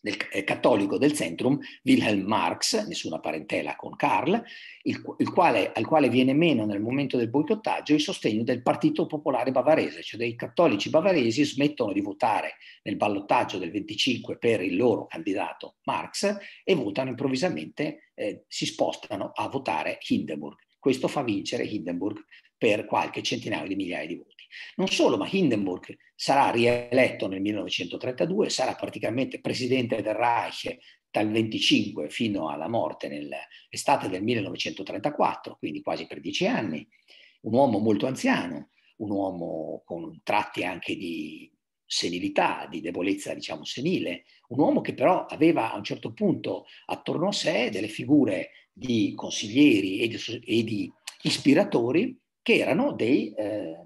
del, eh, cattolico del Centrum, Wilhelm Marx, nessuna parentela con Karl, il, il quale, al quale viene meno nel momento del boicottaggio il sostegno del Partito Popolare Bavarese, cioè dei cattolici bavaresi smettono di votare nel ballottaggio del 25 per il loro candidato Marx e votano improvvisamente, eh, si spostano a votare Hindenburg. Questo fa vincere Hindenburg per qualche centinaio di migliaia di voti. Non solo, ma Hindenburg sarà rieletto nel 1932, sarà praticamente presidente del Reich dal 25 fino alla morte nell'estate del 1934, quindi quasi per dieci anni, un uomo molto anziano, un uomo con tratti anche di senilità, di debolezza, diciamo, senile, un uomo che però aveva a un certo punto attorno a sé delle figure di consiglieri e di, e di ispiratori che erano dei eh,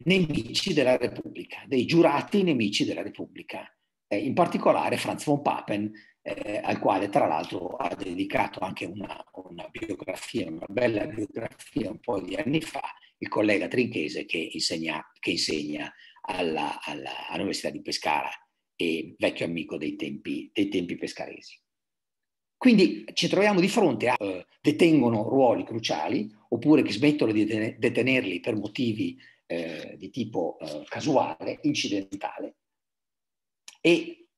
nemici della Repubblica, dei giurati nemici della Repubblica, eh, in particolare Franz von Papen, eh, al quale tra l'altro ha dedicato anche una, una, biografia, una bella biografia un po' di anni fa, il collega Trinchese che insegna, che insegna alla, alla, all'Università di Pescara e vecchio amico dei tempi, dei tempi pescaresi. Quindi ci troviamo di fronte a eh, detengono ruoli cruciali oppure che smettono di detenerli per motivi eh, di tipo eh, casuale, incidentale. E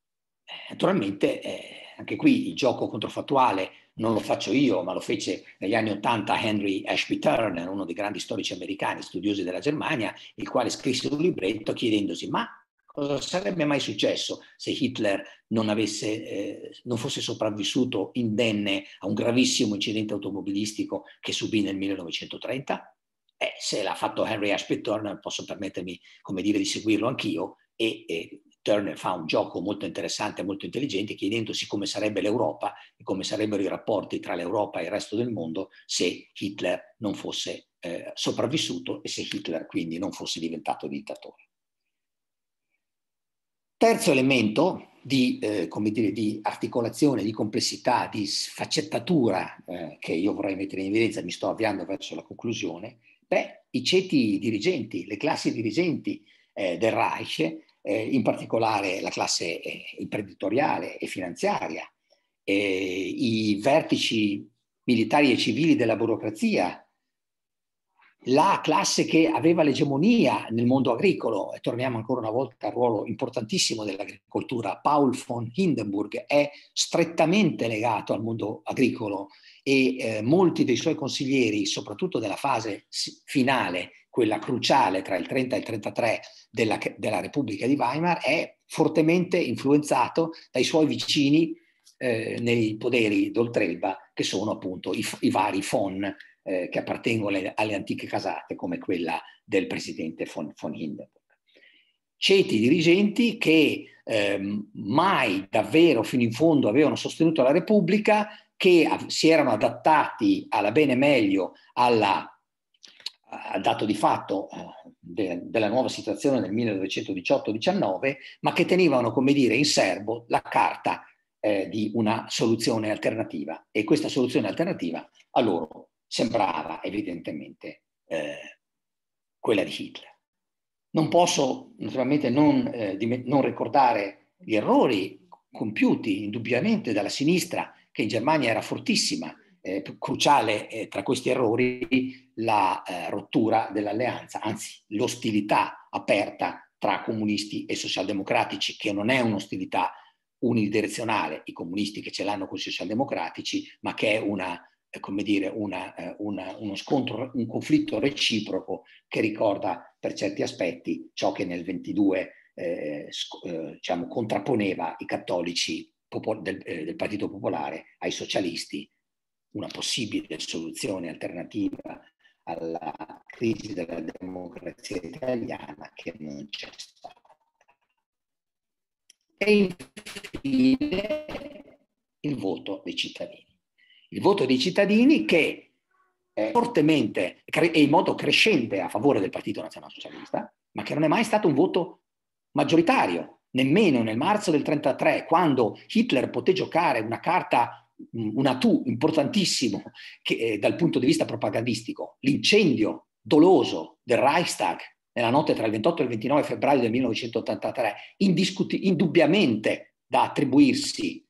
naturalmente eh, anche qui il gioco controfattuale non lo faccio io, ma lo fece negli anni Ottanta Henry Ashby Turner, uno dei grandi storici americani, studiosi della Germania, il quale scrisse un libretto chiedendosi ma Cosa sarebbe mai successo se Hitler non, avesse, eh, non fosse sopravvissuto indenne a un gravissimo incidente automobilistico che subì nel 1930? Eh, se l'ha fatto Henry Ashby Turner, posso permettermi dire, di seguirlo anch'io e, e Turner fa un gioco molto interessante, molto intelligente, chiedendosi come sarebbe l'Europa e come sarebbero i rapporti tra l'Europa e il resto del mondo se Hitler non fosse eh, sopravvissuto e se Hitler quindi non fosse diventato dittatore. Terzo elemento di, eh, dire, di, articolazione, di complessità, di sfaccettatura eh, che io vorrei mettere in evidenza, mi sto avviando verso la conclusione, beh, i ceti dirigenti, le classi dirigenti eh, del Reich, eh, in particolare la classe eh, imprenditoriale e finanziaria, eh, i vertici militari e civili della burocrazia la classe che aveva l'egemonia nel mondo agricolo, e torniamo ancora una volta al ruolo importantissimo dell'agricoltura, Paul von Hindenburg è strettamente legato al mondo agricolo e eh, molti dei suoi consiglieri, soprattutto della fase finale, quella cruciale tra il 30 e il 33 della, della Repubblica di Weimar, è fortemente influenzato dai suoi vicini eh, nei poderi d'Oltrelba, che sono appunto i, i vari FON eh, che appartengono alle, alle, antiche casate come quella del presidente von, von Hindenburg. Ceti dirigenti che ehm, mai davvero fino in fondo avevano sostenuto la Repubblica, che si erano adattati alla bene meglio alla ha dato di fatto eh, de, della nuova situazione del 1918-19, ma che tenevano, come dire, in serbo la carta eh, di una soluzione alternativa e questa soluzione alternativa a loro sembrava evidentemente eh, quella di Hitler. Non posso naturalmente non, eh, di, non ricordare gli errori compiuti indubbiamente dalla sinistra, che in Germania era fortissima, eh, cruciale eh, tra questi errori la eh, rottura dell'alleanza, anzi l'ostilità aperta tra comunisti e socialdemocratici, che non è un'ostilità unidirezionale, i comunisti che ce l'hanno con i socialdemocratici, ma che è una come dire, una, eh, una, uno scontro, un conflitto reciproco che ricorda per certi aspetti ciò che nel 22 eh, sc- eh, diciamo, contrapponeva i cattolici popol- del, eh, del, Partito Popolare ai socialisti, una possibile soluzione alternativa alla crisi della democrazia italiana che non c'è stata. E infine il voto dei cittadini il voto dei cittadini che è fortemente e in modo crescente a favore del Partito Nazionalsocialista, ma che non è mai stato un voto maggioritario, nemmeno nel marzo del 1933, quando Hitler poté giocare una carta una tu importantissimo che, eh, dal punto di vista propagandistico, l'incendio doloso del Reichstag nella notte tra il 28 e il 29 febbraio del 1983, indiscuti- indubbiamente da attribuirsi,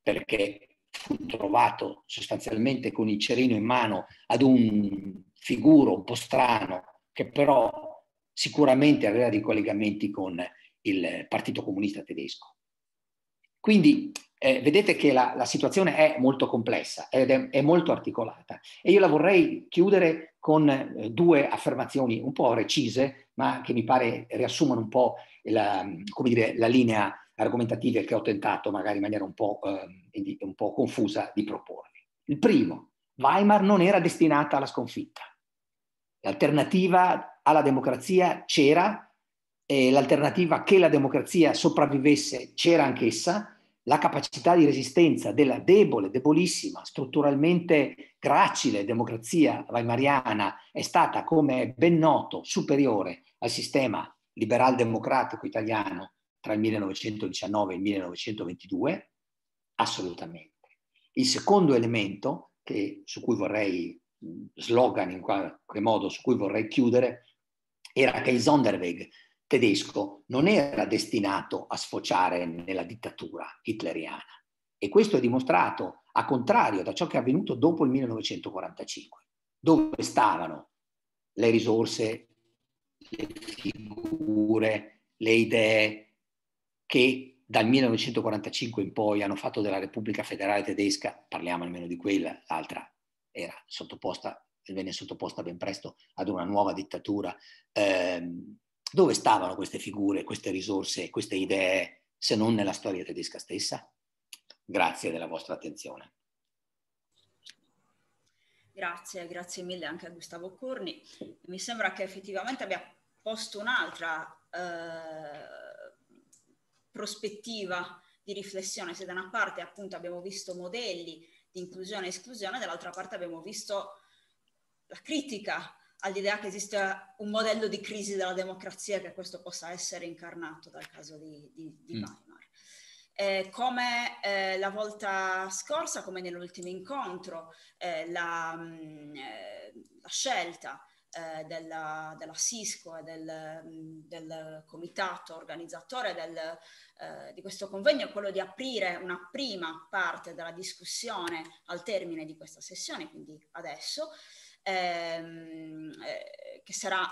perché fu trovato sostanzialmente con il cerino in mano ad un figuro un po' strano che però sicuramente aveva dei collegamenti con il Partito Comunista Tedesco. Quindi eh, vedete che la, la, situazione è molto complessa ed è, è, molto articolata e io la vorrei chiudere con eh, due affermazioni un po' recise ma che mi pare riassumano un po' la, dire, la linea argomentative che ho tentato magari in maniera un po', eh, un po confusa di proporvi. Il primo, Weimar non era destinata alla sconfitta. L'alternativa alla democrazia c'era, e l'alternativa che la democrazia sopravvivesse c'era anch'essa, la capacità di resistenza della debole, debolissima, strutturalmente gracile democrazia weimariana è stata, come ben noto, superiore al sistema liberal democratico italiano tra il 1919 e il 1922? Assolutamente. Il secondo elemento che, su cui vorrei, mm, slogan in qualche modo, su cui vorrei chiudere, era che il Sonderweg tedesco non era destinato a sfociare nella dittatura hitleriana. E questo è dimostrato a contrario da ciò che è avvenuto dopo il 1945, dove stavano le risorse, le figure, le idee, che dal 1945 in poi hanno fatto della Repubblica Federale Tedesca, parliamo almeno di quella, l'altra era sottoposta, venne sottoposta ben presto ad una nuova dittatura, ehm, dove stavano queste figure, queste risorse, queste idee, se non nella storia tedesca stessa? Grazie della vostra attenzione. Grazie, grazie mille anche a Gustavo Corni. Mi sembra che effettivamente abbia posto un'altra eh, prospettiva di riflessione, se da una parte appunto abbiamo visto modelli di inclusione e esclusione, dall'altra parte abbiamo visto la critica all'idea che esista un modello di crisi della democrazia che questo possa essere incarnato dal caso di, di, di mm. Weimar. Mm. Eh, come eh, la volta scorsa, come nell'ultimo incontro, eh, la, mh, mm, eh, la scelta eh, della, della, Cisco e del, del comitato organizzatore del, eh, di questo convegno è quello di aprire una prima parte della discussione al termine di questa sessione, quindi adesso, ehm, eh, che sarà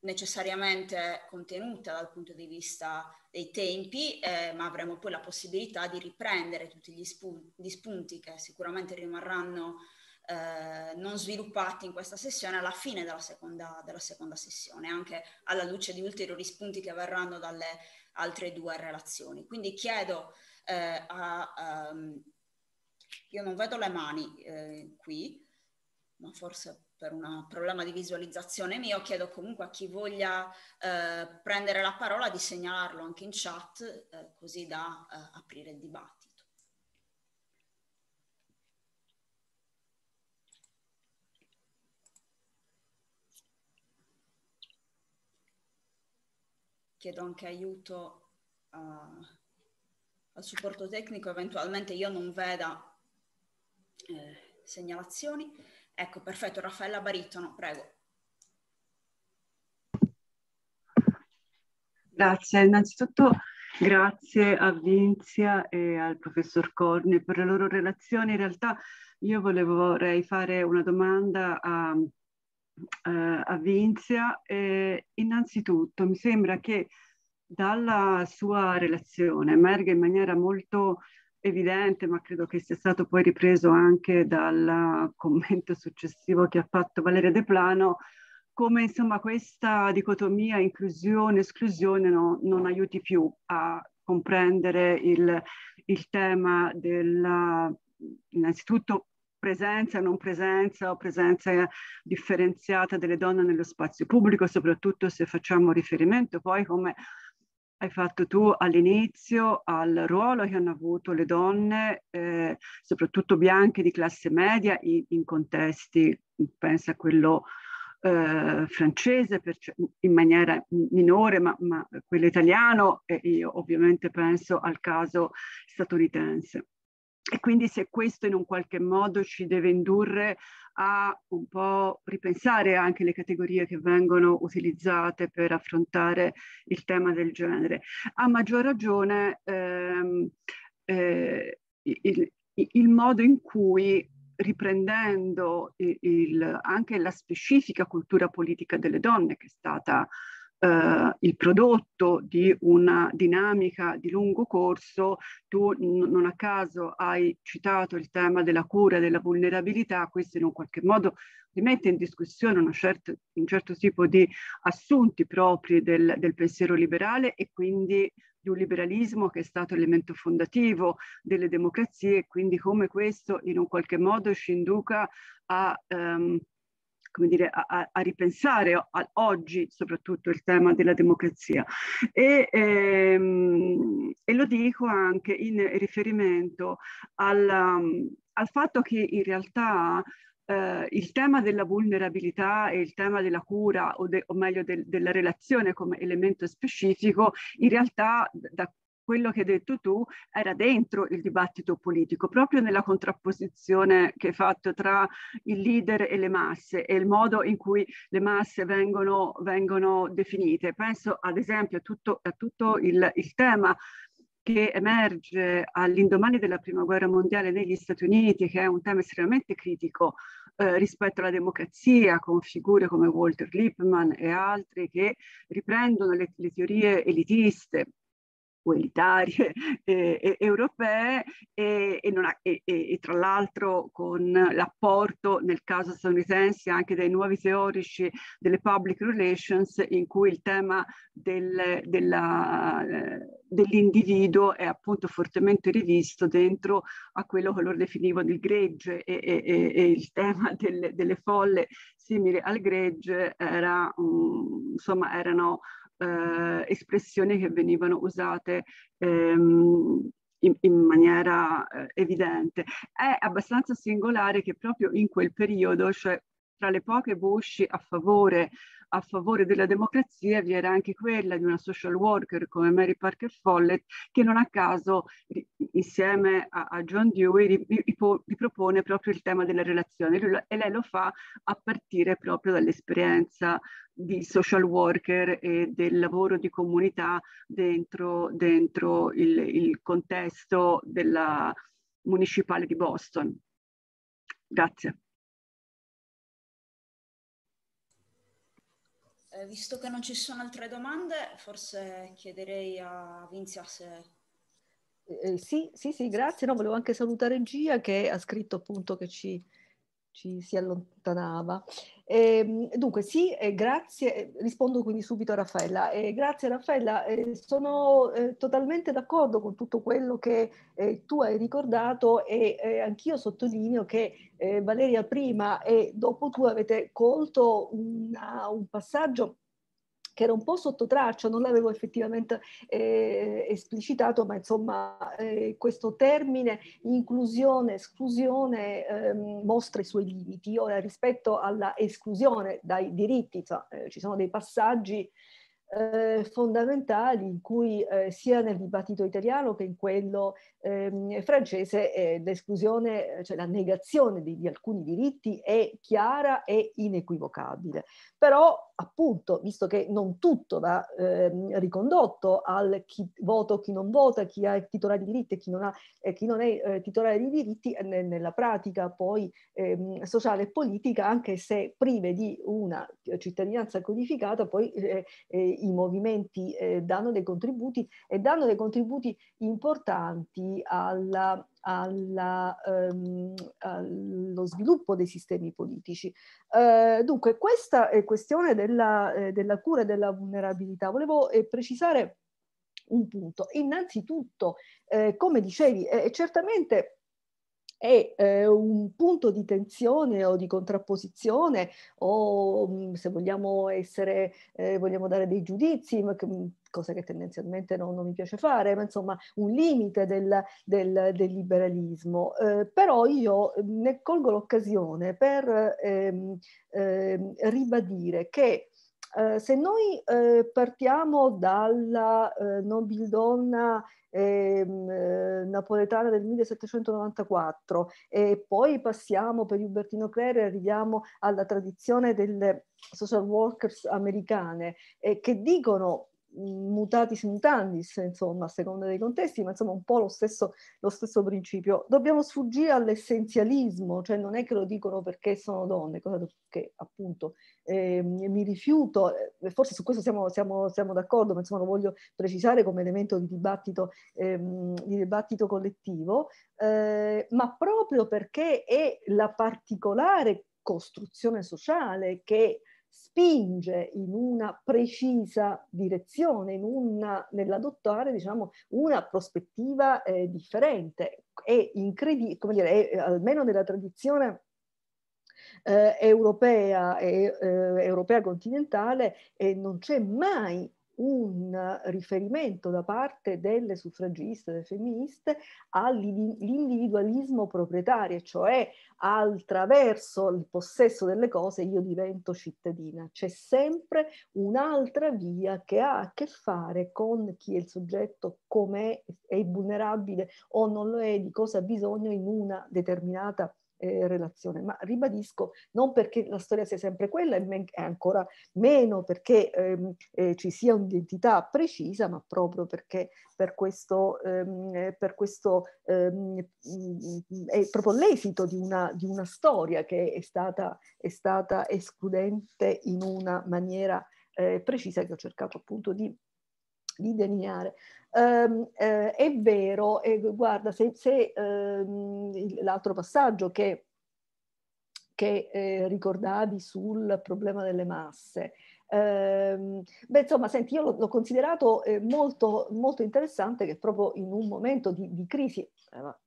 necessariamente contenuta dal punto di vista dei tempi, eh, ma avremo poi la possibilità di riprendere tutti gli, spunti, gli spunti che sicuramente rimarranno eh, non sviluppati in questa sessione alla fine della seconda, della seconda, sessione, anche alla luce di ulteriori spunti che verranno dalle altre due relazioni. Quindi chiedo eh, a... Um, io non vedo le mani eh, qui, ma forse per un problema di visualizzazione mio, chiedo comunque a chi voglia eh, prendere la parola di segnalarlo anche in chat, eh, così da aprire il dibattito. chiedo anche aiuto a, eh, al supporto tecnico, eventualmente io non veda eh, segnalazioni. Ecco, perfetto, Raffaella Baritono, prego. Grazie, innanzitutto grazie a Vinzia e al professor Corni per la loro relazione. In realtà io volevo, vorrei fare una domanda a eh, a Vinzia. E innanzitutto mi sembra che dalla sua relazione emerga in maniera molto evidente, ma credo che sia stato poi ripreso anche dal commento successivo che ha fatto Valeria De Plano, come insomma questa dicotomia inclusione-esclusione no, non aiuti più a comprendere il, il tema della, innanzitutto presenza non presenza o presenza differenziata delle donne nello spazio pubblico, soprattutto se facciamo riferimento poi come hai fatto tu all'inizio al ruolo che hanno avuto le donne, eh, soprattutto bianche di classe media, in, in contesti, pensa a quello eh, francese per, in maniera minore, ma, ma quello italiano e io ovviamente penso al caso statunitense. E quindi se questo in un qualche modo ci deve indurre a un po' ripensare anche le categorie che vengono utilizzate per affrontare il tema del genere. A maggior ragione ehm, eh, il, il modo in cui riprendendo il, il, anche la specifica cultura politica delle donne che è stata eh, il prodotto di una dinamica di lungo corso, tu n- non a caso hai citato il tema della cura della vulnerabilità, questo in un qualche modo rimette in discussione un certo, un certo tipo di assunti propri del, del pensiero liberale e quindi di un liberalismo che è stato elemento fondativo delle democrazie, e quindi come questo in un qualche modo ci induca a ehm, come dire, a, a ripensare a, oggi soprattutto il tema della democrazia. E, ehm, e lo dico anche in riferimento al, um, al fatto che in realtà eh, il tema della vulnerabilità e il tema della cura, o, de, o meglio del, della relazione come elemento specifico, in realtà da, quello che hai detto tu era dentro il dibattito politico, proprio nella contrapposizione che hai fatto tra il leader e le masse e il modo in cui le masse vengono, vengono definite. Penso ad esempio a tutto, a tutto il, il tema che emerge all'indomani della prima guerra mondiale negli Stati Uniti, che è un tema estremamente critico eh, rispetto alla democrazia, con figure come Walter Lippmann e altri che riprendono le, le teorie elitiste elitarie eh, eh, europee e, e, ha, e tra l'altro con l'apporto nel caso statunitense anche dei nuovi teorici delle public relations in cui il tema del, eh, dell'individuo è appunto fortemente rivisto dentro a quello che loro definivano il gregge e, e il tema delle, delle folle simili al gregge era, um, insomma, erano eh, espressioni che venivano usate ehm, in, in, maniera eh, evidente. È abbastanza singolare che proprio in quel periodo, cioè tra le poche voci a favore a favore della democrazia vi era anche quella di una social worker come Mary Parker Follett che non a caso insieme a, a John Dewey ripropone proprio il tema della relazione e lei lo fa a partire proprio dall'esperienza di social worker e del lavoro di comunità dentro, dentro il, il contesto della municipale di Boston. Grazie. Eh, visto che non ci sono altre domande, forse chiederei a Vinzia se... Eh, eh, sì, sì, sì, grazie. No, volevo anche salutare Gia che ha scritto appunto che ci, ci si allontanava. Eh, dunque sì, eh, grazie, eh, rispondo quindi subito a Raffaella. Eh, grazie Raffaella, eh, sono eh, totalmente d'accordo con tutto quello che tu hai ricordato e anch'io sottolineo che Valeria prima e dopo tu avete colto una, un passaggio che era un po' sotto traccia, non l'avevo effettivamente eh, esplicitato, ma insomma eh, questo termine inclusione, esclusione eh, mostra i suoi limiti. Ora rispetto alla esclusione dai diritti, cioè, eh, ci sono dei passaggi eh, fondamentali in cui eh, sia nel dibattito italiano che in quello ehm, francese eh, l'esclusione, cioè la negazione di, di, alcuni diritti è chiara e inequivocabile però appunto, visto che non tutto va eh, ricondotto al chi vota o chi non vota, chi ha titolare di diritti e chi non, ha, eh, chi non è eh, titolare di diritti, eh, nella pratica poi ehm, sociale e politica, anche se prive di una cittadinanza codificata, poi eh, eh, i movimenti danno dei contributi e danno dei contributi importanti alla alla, um, allo sviluppo dei sistemi politici. Uh, dunque, questa è questione della, eh, della cura e della vulnerabilità. Volevo eh, precisare un punto. Innanzitutto, eh, come dicevi, eh, eh certamente è eh, un punto di tensione o di contrapposizione o mm, se vogliamo essere, eh, vogliamo dare dei giudizi, cosa che tendenzialmente non, non mi piace fare, ma insomma un limite del, del, del liberalismo. Eh, però io ehm, ne colgo l'occasione per ehm, ehm, ribadire che eh, se noi eh, partiamo dalla eh, nobildonna ehm, eh, napoletana del 1794 e poi passiamo per Ubertino Clare e arriviamo alla tradizione delle social workers americane eh, che dicono mutatis mutandis, insomma, a seconda dei contesti, ma insomma un po' lo stesso, lo stesso principio. Dobbiamo sfuggire all'essenzialismo, cioè non è che lo dicono perché sono donne, cosa che appunto eh, mi rifiuto, eh, forse su questo siamo, siamo, siamo d'accordo, ma insomma lo voglio precisare come elemento di dibattito, ehm, di dibattito collettivo, eh, ma proprio perché è la particolare costruzione sociale che spinge in una precisa direzione, una, nell'adottare diciamo, una prospettiva eh, differente. È incredibile, come dire, è, eh, almeno nella tradizione eh, europea e eh, europea continentale eh, non c'è mai un riferimento da parte delle suffragiste, delle femministe, all'individualismo proprietario, cioè attraverso il possesso delle cose io divento cittadina. C'è sempre un'altra via che ha a che fare con chi è il soggetto, com'è, è vulnerabile o non lo è, di cosa ha bisogno in una determinata eh, relazione. Ma ribadisco, non perché la storia sia sempre quella, e ancora meno perché ehm, eh, ci sia un'identità precisa, ma proprio perché per questo, ehm, eh, per questo ehm, mm, è proprio l'esito di una, di una storia che è stata, è stata escludente in una maniera eh, precisa che ho cercato appunto di di delineare. Um, eh, è vero, eh, guarda, se, se ehm, l'altro passaggio che, che eh, ricordavi sul problema delle masse, Ehm, beh, insomma, senti, io l'ho, considerato eh, molto, molto, interessante che proprio in un momento di, di crisi, eh,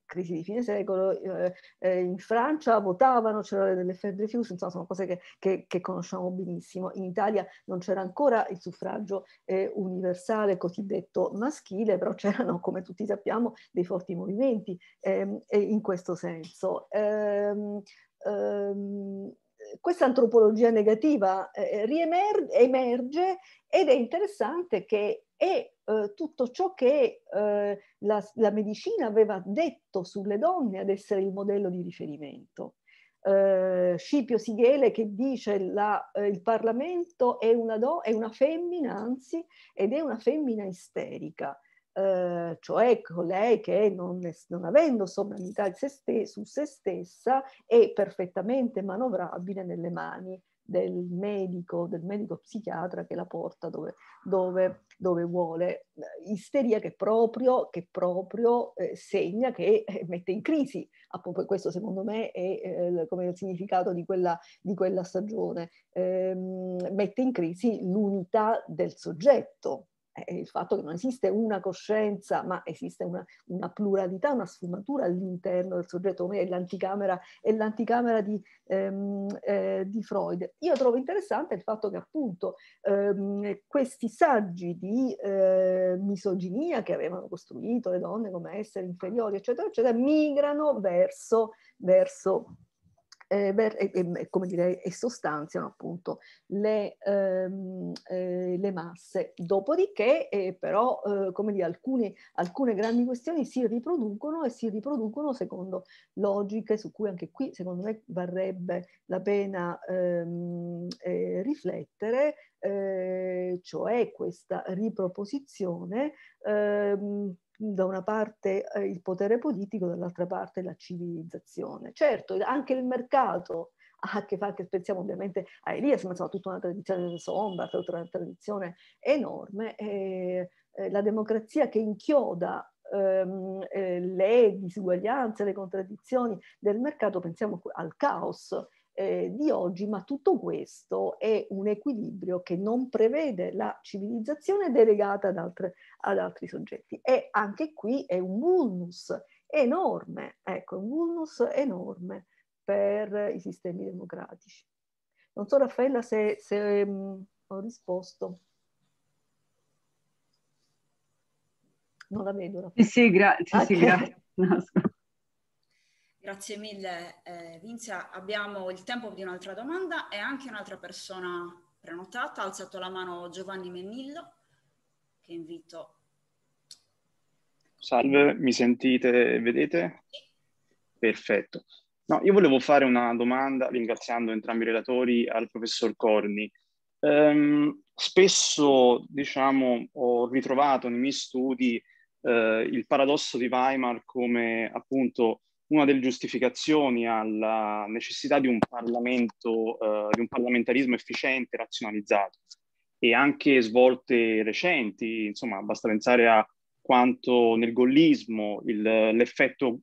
crisi di fine secolo, eh, in Francia votavano, c'era l'effetto refuse, insomma, sono cose che, che, che, conosciamo benissimo. In Italia non c'era ancora il suffragio universale cosiddetto maschile, però c'erano, come tutti sappiamo, dei forti movimenti ehm, in questo senso. Um, questa antropologia negativa eh, eh riemerge, emerge ed è interessante che è eh, tutto ciò che eh, la, la, medicina aveva detto sulle donne ad essere il modello di riferimento. Eh, Scipio Sighele che dice la, eh, il Parlamento è una, do, è una femmina, anzi, ed è una femmina isterica. Eh, cioè colei che non, non avendo sovranità se su se stessa è perfettamente manovrabile nelle mani del medico, del medico psichiatra che la porta dove, dove, dove vuole. Isteria che proprio, che proprio eh, segna che eh, mette in crisi. Appunto, questo secondo me è eh, come il significato di quella, di quella stagione. Ehm, mette in crisi l'unità del soggetto, il fatto che non esiste una coscienza, ma esiste una, una pluralità, una sfumatura all'interno del soggetto, come è l'anticamera, è l'anticamera di, ehm, eh, di, Freud. Io trovo interessante il fatto che appunto ehm, questi saggi di eh, misoginia che avevano costruito le donne come essere inferiori, eccetera, eccetera, migrano verso, verso eh, e, e, come dire, e sostanziano appunto le, ehm, eh, le masse. Dopodiché eh, però, eh, come dire, alcune, alcune grandi questioni si riproducono e si riproducono secondo logiche su cui anche qui secondo me varrebbe la pena ehm, eh, riflettere, eh, cioè questa riproposizione ehm, da una parte eh, il potere politico, dall'altra parte la civilizzazione. Certo, anche il mercato ha a che fare, che pensiamo ovviamente a Elias, ma insomma tutta una tradizione del Sombra, tutta una tradizione enorme, eh, eh, la democrazia che inchioda ehm, eh, le disuguaglianze, le contraddizioni del mercato, pensiamo al caos eh, di oggi, ma tutto questo è un equilibrio che non prevede la civilizzazione delegata ad, altre, ad altri soggetti. E anche qui è un vulnus enorme, ecco, un vulnus enorme per i sistemi democratici. Non so Raffaella se, se mh, mm, ho risposto. Non la vedo. Raffaella. Sì, sì, grazie. Okay. Sì, grazie. No, Grazie mille eh, Vinzia. Abbiamo il tempo di un'altra domanda e anche un'altra persona prenotata. Ha alzato la mano Giovanni Mennillo, che invito. Salve, mi sentite e vedete? Sì. Perfetto. No, io volevo fare una domanda, ringraziando entrambi i relatori, al professor Corni. Ehm, spesso, diciamo, ho ritrovato nei miei studi eh, il paradosso di Weimar come appunto una delle giustificazioni alla necessità di un, Parlamento, eh, di un parlamentarismo efficiente, razionalizzato e anche svolte recenti, insomma basta pensare a quanto nel gollismo il, l'effetto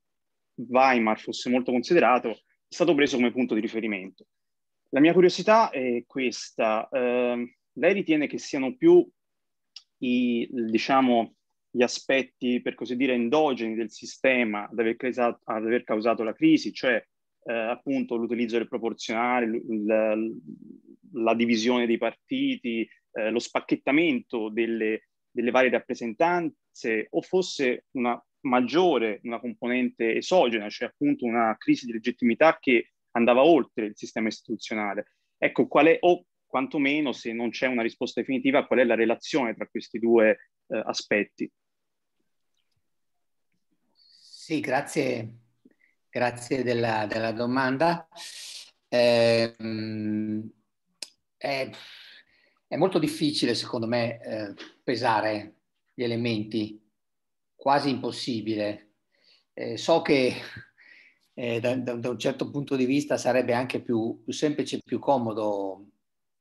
Weimar fosse molto considerato, è stato preso come punto di riferimento. La mia curiosità è questa, eh, lei ritiene che siano più i, diciamo, gli aspetti, per così dire, endogeni del sistema ad aver, causato, ad aver causato la crisi, cioè eh, appunto l'utilizzo del proporzionale, l- l- la divisione dei partiti, eh, lo spacchettamento delle, delle, varie rappresentanze, o fosse una maggiore, una componente esogena, cioè appunto una crisi di legittimità che andava oltre il sistema istituzionale. Ecco, qual è, o quantomeno se non c'è una risposta definitiva, qual è la relazione tra questi due eh, aspetti. Sì, grazie, grazie della, della domanda. Eh, è, è, molto difficile, secondo me, eh, pesare gli elementi, quasi impossibile. Eh, so che eh, da, da, un certo punto di vista sarebbe anche più, più semplice e più comodo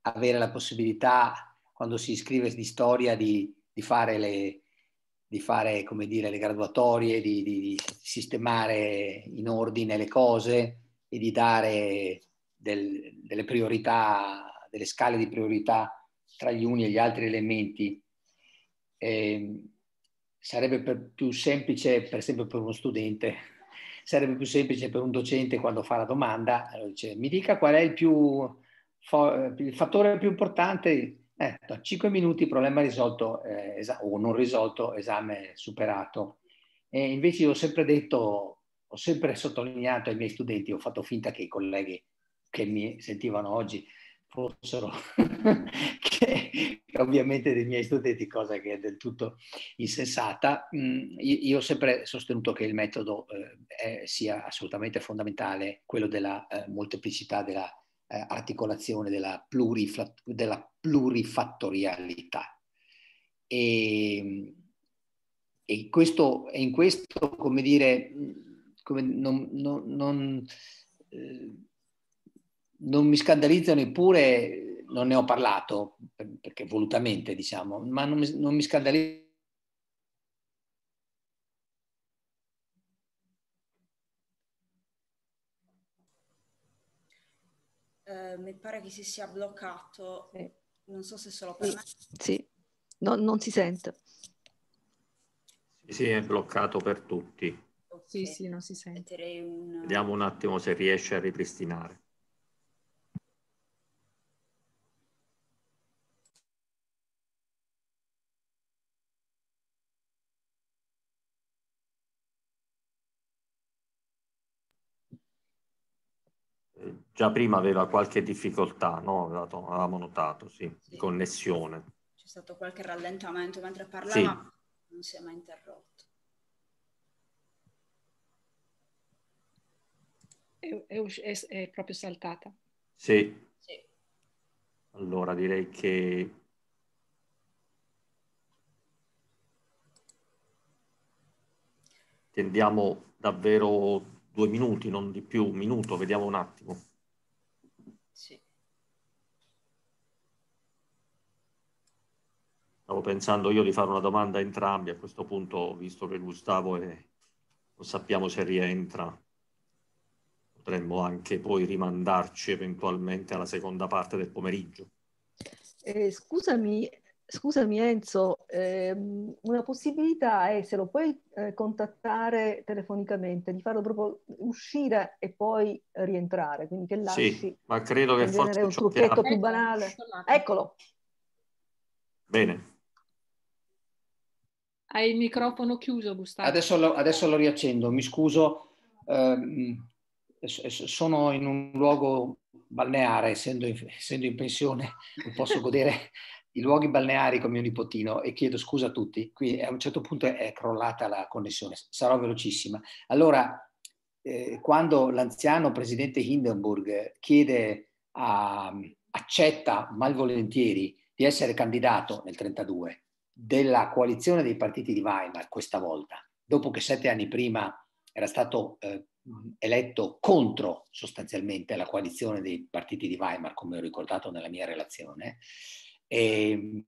avere la possibilità, quando si scrive di storia, di, di fare le, di fare come dire, le graduatorie, di, di, di, sistemare in ordine le cose e di dare del, delle priorità, delle scale di priorità tra gli uni e gli altri elementi. Eh, sarebbe per, più semplice, per esempio, per uno studente, sarebbe più semplice per un docente quando fa la domanda, allora dice, mi dica qual è il, più, il fattore più importante eh, ecco, 5 minuti problema risolto eh, o non risolto, esame superato. E invece io ho sempre detto, ho sempre sottolineato ai miei studenti, ho fatto finta che i colleghi che mi sentivano oggi fossero che, ovviamente dei miei studenti, cosa che è del tutto insensata. Mh, mm, io ho sempre sostenuto che il metodo eh, è, sia assolutamente fondamentale, quello della eh, molteplicità della eh, articolazione della, plurifla- della plurifattorialità. E, e questo, in questo, come dire, come non, non, non, eh, non, mi scandalizza neppure, non ne ho parlato, perché volutamente diciamo, ma non mi, mi scandalizza mi pare che si sia bloccato. Sì. Non so se solo per sì. me. Sì, no, non si sente. Sì, sì, è bloccato per tutti. Okay. Sì, sì, non si sente. Un... Vediamo un attimo se riesce a ripristinare. già prima aveva qualche difficoltà, no? avevamo notato, sì, sì. connessione. C'è stato qualche rallentamento mentre parlava, sì. non si è mai interrotto. È, è, è proprio saltata. Sì. sì. Allora direi che... Tendiamo davvero due minuti, non di più, un minuto, vediamo un attimo. Stavo pensando io di fare una domanda a entrambi a questo punto, visto che Gustavo è... non sappiamo se rientra. Potremmo anche poi rimandarci eventualmente alla seconda parte del pomeriggio. Eh, scusami, Scusami Enzo, ehm, una possibilità è se lo puoi eh, contattare telefonicamente, di farlo proprio uscire e poi rientrare, quindi che lasci. Sì, ma credo che forse un trucchetto più banale. Ecco, ecco, Eccolo. Bene. Hai il microfono chiuso, Gustavo. Adesso lo, adesso lo riaccendo, mi scuso. Eh, sono in un luogo balneare, essendo in, essendo in pensione, non posso godere i luoghi balneari con mio nipotino e chiedo scusa a tutti. Qui a un certo punto è crollata la connessione, sarò velocissima. Allora, eh, quando l'anziano presidente Hindenburg chiede a, accetta malvolentieri di essere candidato nel 1932 della coalizione dei partiti di Weimar questa volta, dopo che sette anni prima era stato eh, eletto contro sostanzialmente la coalizione dei partiti di Weimar, come ho ricordato nella mia relazione, e ehm,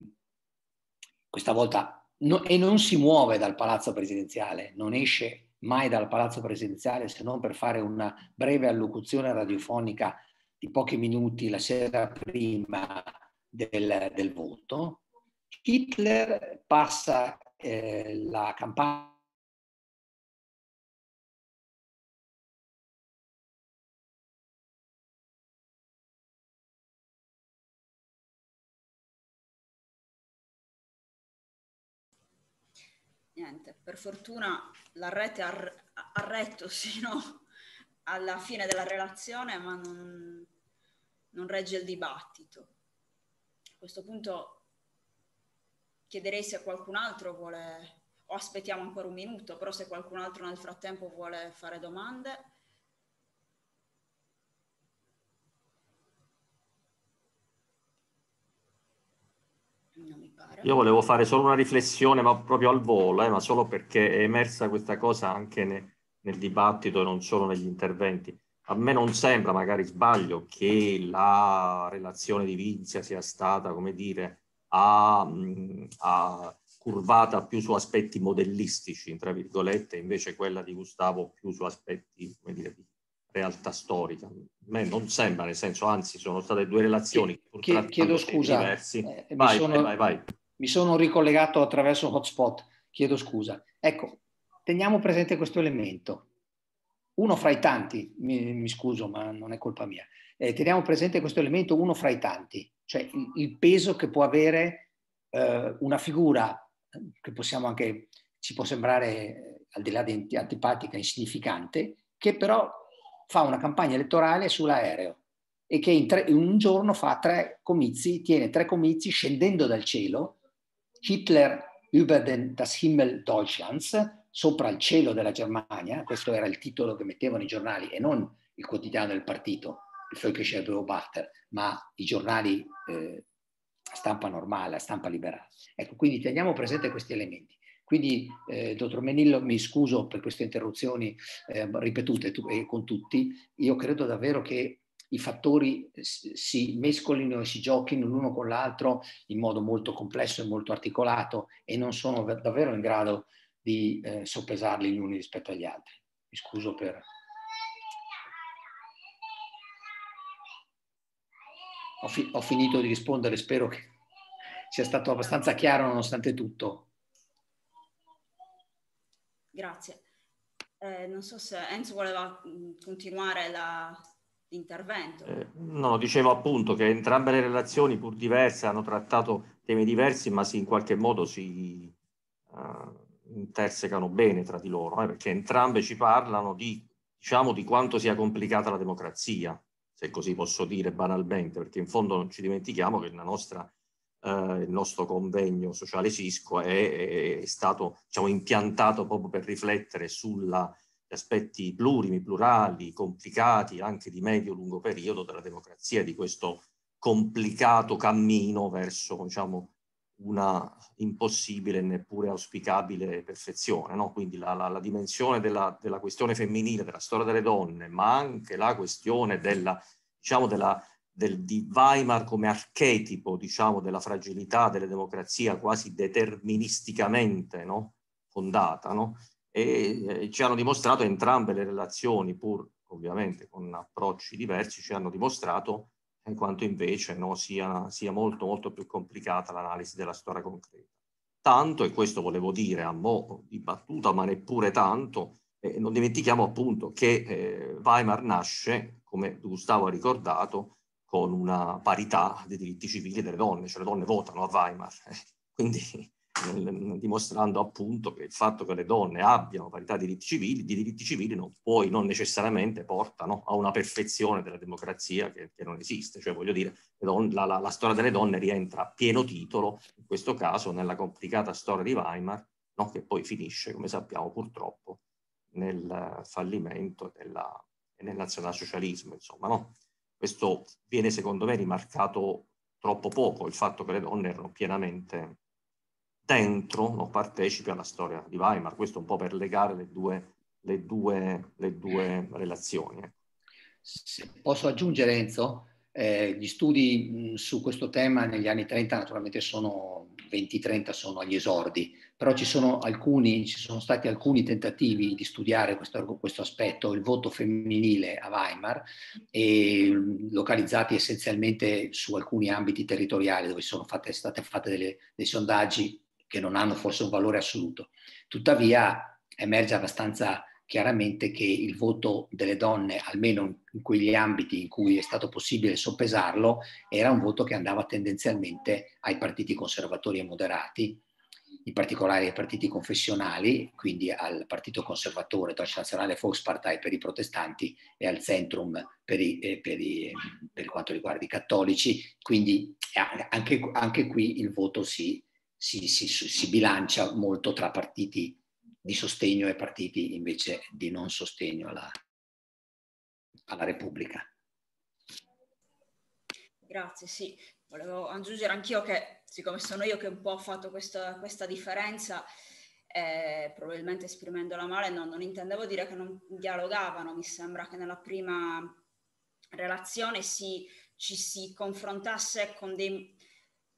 questa volta no, e non si muove dal palazzo presidenziale, non esce mai dal palazzo presidenziale se non per fare una breve allocuzione radiofonica di pochi minuti la sera prima del, del voto, Hitler passa eh, la campagna Niente, per fortuna la rete ha retto sino alla fine della relazione, ma non, non regge il dibattito. A questo punto chiederei se qualcun altro vuole, o aspettiamo ancora un minuto, però se qualcun altro nel frattempo vuole fare domande. Io volevo fare solo una riflessione, ma proprio al volo, eh, ma solo perché è emersa questa cosa anche ne, nel dibattito e non solo negli interventi. A me non sembra, magari sbaglio, che la relazione di Vinzia sia stata, come dire, ha, ha curvata più su aspetti modellistici, tra virgolette, invece quella di Gustavo più su aspetti, come dire, di realtà storica. A me non sembra, nel senso, anzi, sono state due relazioni che chiedo scusa, diversi. Eh, vai, mi sono, vai, vai, vai. Mi sono ricollegato attraverso hotspot, chiedo scusa. Ecco, teniamo presente questo elemento. Uno fra i tanti, mi, mi scuso, ma non è colpa mia. Eh, teniamo presente questo elemento, uno fra i tanti cioè il, il peso che può avere eh, una figura che possiamo anche, ci può sembrare al di là di antipatica, insignificante, che però fa una campagna elettorale sull'aereo e che in, tre, in un giorno fa tre comizi, tiene tre comizi scendendo dal cielo, Hitler über den, das Himmel Deutschlands, sopra il cielo della Germania, questo era il titolo che mettevano i giornali e non il quotidiano del partito, il suo crescere del Barter, ma i giornali eh, stampa normale, stampa liberale. Ecco, quindi teniamo presente questi elementi. Quindi, eh, dottor Menillo, mi scuso per queste interruzioni eh, ripetute tu, eh, con tutti. Io credo davvero che i fattori eh, si mescolino e si giochino l'uno con l'altro in modo molto complesso e molto articolato e non sono davvero in grado di eh, soppesarli gli uni rispetto agli altri. Mi scuso per ho, fi- ho finito di rispondere, spero che sia stato abbastanza chiaro nonostante tutto. Grazie. Eh, non so se Enzo voleva mm, continuare la, l'intervento. Eh, no, dicevo appunto che entrambe le relazioni, pur diverse, hanno trattato temi diversi, ma si, in qualche modo si uh, intersecano bene tra di loro, eh, perché entrambe ci parlano di, diciamo, di quanto sia complicata la democrazia se così posso dire banalmente, perché in fondo non ci dimentichiamo che nostra, eh, il nostro convegno sociale Cisco è, è stato diciamo, impiantato proprio per riflettere sugli aspetti plurimi, plurali, complicati, anche di medio-lungo periodo della democrazia, di questo complicato cammino verso diciamo, una impossibile neppure auspicabile perfezione, no? quindi la, la, la dimensione della, della, questione femminile, della storia delle donne, ma anche la questione della, diciamo, della, del, di Weimar come archetipo diciamo, della fragilità della democrazia quasi deterministicamente no? fondata, no? E, e eh, ci hanno dimostrato entrambe le relazioni, pur ovviamente con approcci diversi, ci hanno dimostrato in quanto invece no, sia, sia molto, molto più complicata l'analisi della storia concreta. Tanto, e questo volevo dire a mo' di battuta, ma neppure tanto, eh, non dimentichiamo appunto che eh, Weimar nasce, come Gustavo ha ricordato, con una parità dei diritti civili delle donne, cioè le donne votano a Weimar, eh. quindi dimostrando appunto che il fatto che le donne abbiano parità di diritti civili, di diritti civili non, poi non necessariamente portano a una perfezione della democrazia che, che non esiste, cioè voglio dire la, la, la, storia delle donne rientra a pieno titolo, in questo caso nella complicata storia di Weimar, no? che poi finisce, come sappiamo purtroppo, nel fallimento della, nel nazionalsocialismo, insomma, no? Questo viene secondo me rimarcato troppo poco, il fatto che le donne erano pienamente dentro, non partecipi alla storia di Weimar, questo un po' per legare le due, le due, le due relazioni. Se posso aggiungere Enzo, eh, gli studi mh, su questo tema negli anni 30 naturalmente sono 20-30 sono agli esordi, però ci sono, alcuni, ci sono stati alcuni tentativi di studiare questo, questo, aspetto, il voto femminile a Weimar, e, localizzati essenzialmente su alcuni ambiti territoriali dove sono fatte, state fatte delle, dei sondaggi che non hanno forse un valore assoluto. Tuttavia emerge abbastanza chiaramente che il voto delle donne, almeno in quegli ambiti in cui è stato possibile soppesarlo, era un voto che andava tendenzialmente ai partiti conservatori e moderati, in particolare ai partiti confessionali, quindi al Partito Conservatore, Deutsche Nazionale Volkspartei per i protestanti e al Centrum per, i, eh, per, i, per quanto riguarda i cattolici, quindi eh, anche, anche qui il voto si si, si, si bilancia molto tra partiti di sostegno e partiti invece di non sostegno alla, alla Repubblica. Grazie, sì. Volevo aggiungere anch'io che, siccome sono io che un po' ho fatto questa, questa differenza, eh, probabilmente esprimendola male, no, non intendevo dire che non dialogavano, mi sembra che nella prima relazione si, ci si confrontasse con dei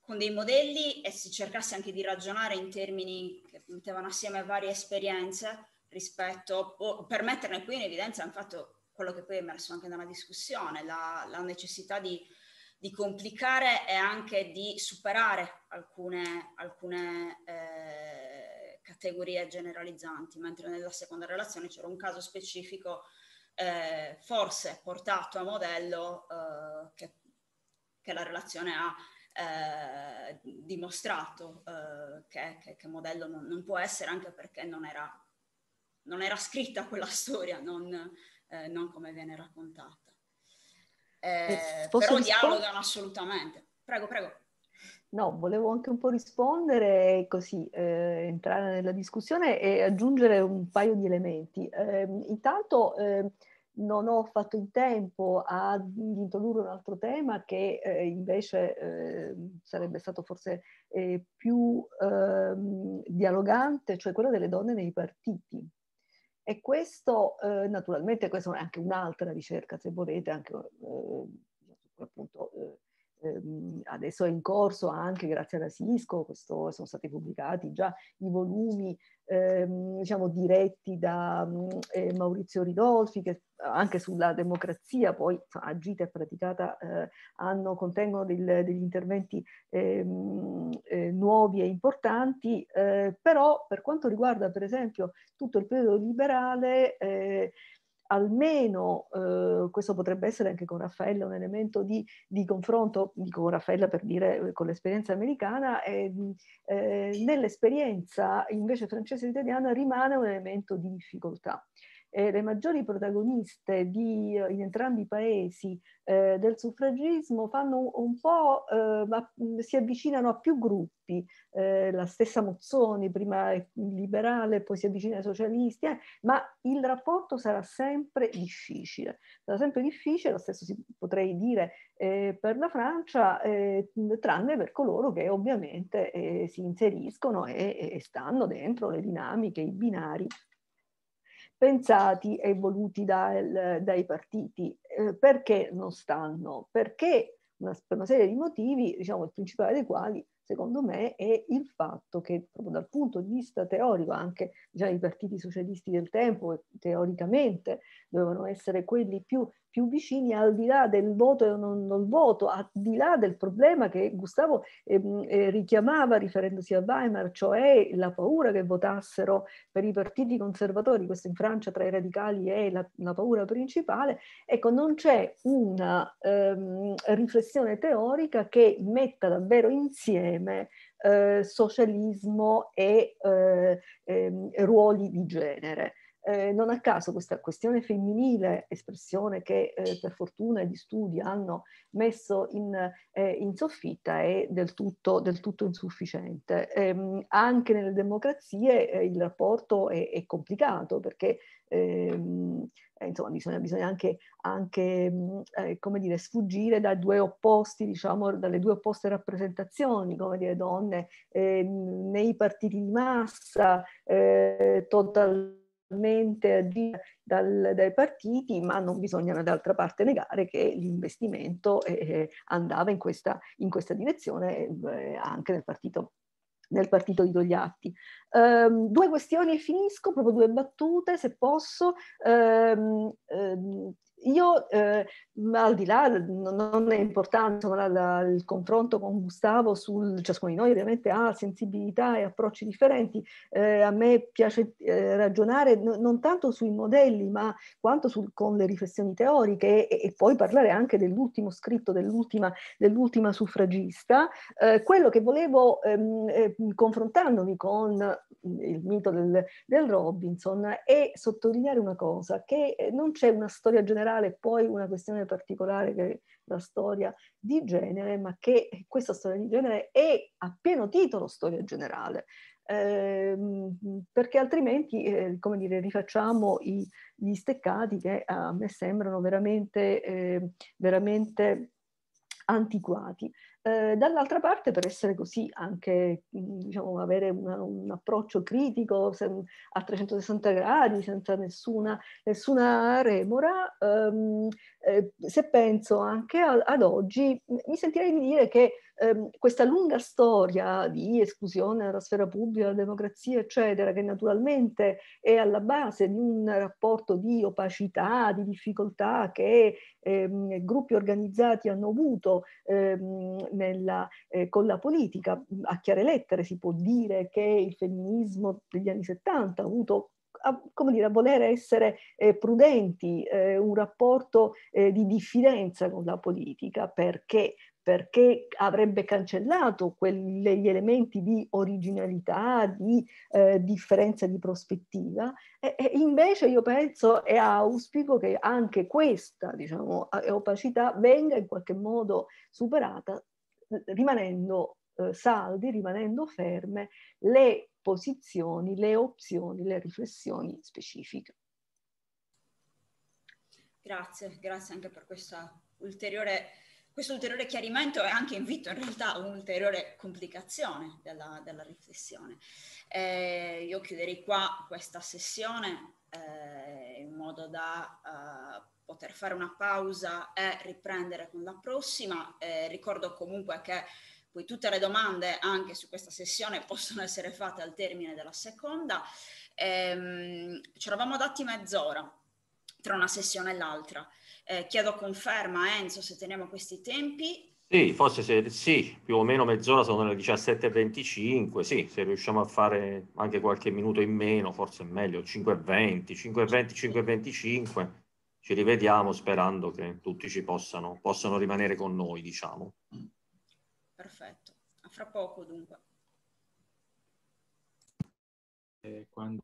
con dei modelli e si cercasse anche di ragionare in termini che mettevano assieme varie esperienze rispetto, o per metterne qui in evidenza infatti quello che poi è emerso anche nella discussione, la, la necessità di, di, complicare e anche di superare alcune, alcune eh, categorie generalizzanti, mentre nella seconda relazione c'era un caso specifico eh, forse portato a modello eh, che, che la relazione ha eh, dimostrato eh, che, che, che, modello non, non, può essere anche perché non era, non era scritta quella storia, non, eh, non come viene raccontata. Eh, eh però rispond- dialogano assolutamente. Prego, prego. No, volevo anche un po' rispondere e così, eh, entrare nella discussione e aggiungere un paio di elementi. Eh, intanto eh, non ho fatto in tempo ad introdurre un altro tema che eh, invece eh, sarebbe stato forse eh, più ehm, dialogante, cioè quello delle donne nei partiti. E questo, eh, naturalmente, questa è anche un'altra ricerca, se volete, anche eh, appunto eh, ehm, adesso è in corso anche grazie alla Cisco, questo, sono stati pubblicati già i volumi ehm, diciamo, diretti da mm, eh, Maurizio Ridolfi che anche sulla democrazia poi agita e praticata eh, hanno, contengono del, degli interventi ehm, eh, nuovi e importanti, eh, però per quanto riguarda per esempio tutto il periodo liberale eh, almeno, eh, questo potrebbe essere anche con Raffaella un elemento di, di confronto, dico con Raffaella per dire eh, con l'esperienza americana, eh, eh, nell'esperienza invece francese e italiana rimane un elemento di difficoltà eh, le maggiori protagoniste di, eh, in entrambi i paesi eh, del suffragismo fanno un po', eh, ma, mm, si avvicinano a più gruppi, eh, la stessa Mozzoni prima liberale, poi si avvicina ai socialisti, ma il rapporto sarà sempre difficile, sarà sempre difficile, lo stesso si, potrei dire per la Francia, tranne per coloro che ovviamente si inseriscono e, e stanno dentro le dinamiche, i binari pensati e voluti dal, dai partiti. Eh, perché non stanno? Perché una, per una serie di motivi, diciamo il principale dei quali secondo me è il fatto che proprio dal punto di vista teorico anche già i partiti socialisti del tempo teoricamente dovevano essere quelli più più vicini al di là del voto e non, non voto, al di là del problema che Gustavo ehm, eh, richiamava riferendosi a Weimar, cioè la paura che votassero per i partiti conservatori, questo in Francia tra i radicali è la, la paura principale, ecco non c'è una ehm, riflessione teorica che metta davvero insieme eh, socialismo e eh, ehm, ruoli di genere. Eh, non a caso questa questione femminile, espressione che eh, per fortuna gli studi hanno messo in, eh, in soffitta, è del tutto, del tutto insufficiente. Ehm, anche nelle democrazie eh, il rapporto è, è complicato perché ehm, eh, insomma, bisogna, bisogna anche, anche mm, eh, dire, sfuggire da due opposti, diciamo, dalle due opposte rappresentazioni, come dire, donne ehm, nei partiti di massa, total dal, dai partiti, ma non bisogna d'altra parte negare che l'investimento eh, eh, andava in questa, in questa direzione eh, eh anche nel partito, nel partito di Togliatti. Um, due questioni e finisco, proprio due battute se posso. Um, um, io, eh, al di là, non è importante insomma, la, il confronto con Gustavo, sul, ciascuno di noi ovviamente ha sensibilità e approcci differenti, eh, a me piace eh, ragionare no, non tanto sui modelli ma quanto sul, con le riflessioni teoriche e, e, poi parlare anche dell'ultimo scritto, dell'ultima, dell'ultima suffragista. Eh, quello che volevo, ehm, eh, confrontandomi con il mito del, del Robinson, è sottolineare una cosa, che non c'è una storia generale generale, poi una questione particolare che è la storia di genere, ma che questa storia di genere è a pieno titolo storia generale. Eh, perché altrimenti, eh, come dire, rifacciamo i, gli steccati che a me sembrano veramente, eh, veramente antiquati. Eh, dall'altra parte, per essere così, anche diciamo, avere una, un approccio critico se, a 360 gradi, senza nessuna, nessuna remora, ehm, eh, se penso anche a, ad oggi, mi sentirei di dire che ehm, questa lunga storia di esclusione dalla sfera pubblica, dalla democrazia, eccetera, che naturalmente è alla base di un rapporto di opacità, di difficoltà che ehm, gruppi organizzati hanno avuto ehm, nella, eh, con la politica. A chiare lettere si può dire che il femminismo degli anni 70 ha avuto a, come dire, a voler essere eh, prudenti, eh, un rapporto eh, di diffidenza con la politica, perché perché avrebbe cancellato quegli elementi di originalità, di eh, differenza di prospettiva. E, e invece io penso e auspico che anche questa diciamo, opacità venga in qualche modo superata, rimanendo eh, saldi, rimanendo ferme le posizioni, le opzioni, le riflessioni specifiche. Grazie, grazie anche per questa ulteriore questo ulteriore chiarimento è anche invito in realtà a un'ulteriore complicazione della, della riflessione. Eh, io chiuderei qua questa sessione eh, in modo da eh, poter fare una pausa e riprendere con la prossima. Eh, ricordo comunque che poi tutte le domande anche su questa sessione possono essere fatte al termine della seconda. Ehm, ci eravamo dati mezz'ora tra una sessione e l'altra. Eh, chiedo conferma a Enzo se teniamo questi tempi. Sì, forse se, sì, più o meno mezz'ora sono le 17.25, sì, se riusciamo a fare anche qualche minuto in meno, forse è meglio, 5.20, 5.20, 5.25, ci rivediamo sperando che tutti ci possano, possano rimanere con noi, diciamo. Perfetto, a fra poco dunque. Eh, quando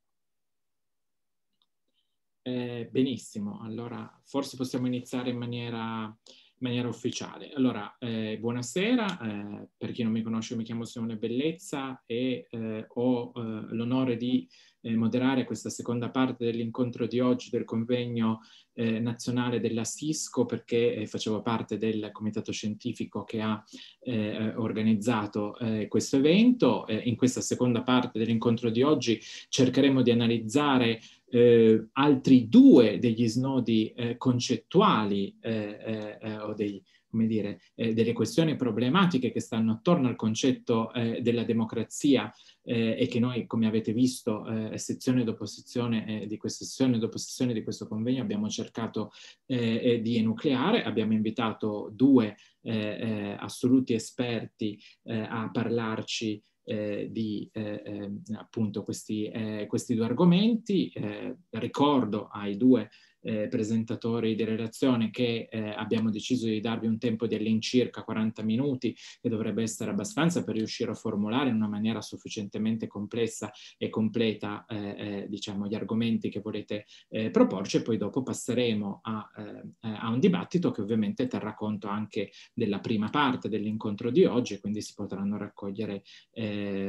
eh, benissimo, allora forse possiamo iniziare in maniera, in maniera ufficiale. Allora, eh, buonasera, eh, per chi non mi conosce mi chiamo Simone Bellezza e eh, ho eh, l'onore di eh, moderare questa seconda parte dell'incontro di oggi del convegno eh, nazionale della Cisco perché eh, facevo parte del comitato scientifico che ha eh, organizzato questo evento. in questa seconda parte dell'incontro di oggi cercheremo di analizzare eh, altri due degli snodi eh, concettuali eh, eh, eh o dei, dire, eh, delle questioni problematiche che stanno attorno al concetto della democrazia e che noi, come avete visto, sezione dopo sezione di questa sessione dopo sessione di questo convegno abbiamo cercato di enucleare. Abbiamo invitato due assoluti esperti a parlarci eh, di eh, ehm, appunto questi, eh, questi, due argomenti. Eh, ricordo ai due eh, presentatori di relazione che eh, abbiamo deciso di darvi un tempo di all'incirca 40 minuti che dovrebbe essere abbastanza per riuscire a formulare in una maniera sufficientemente complessa e completa eh, eh diciamo gli argomenti che volete eh, proporci e poi dopo passeremo a, eh, a, un dibattito che ovviamente terrà conto anche della prima parte dell'incontro di oggi quindi si potranno raccogliere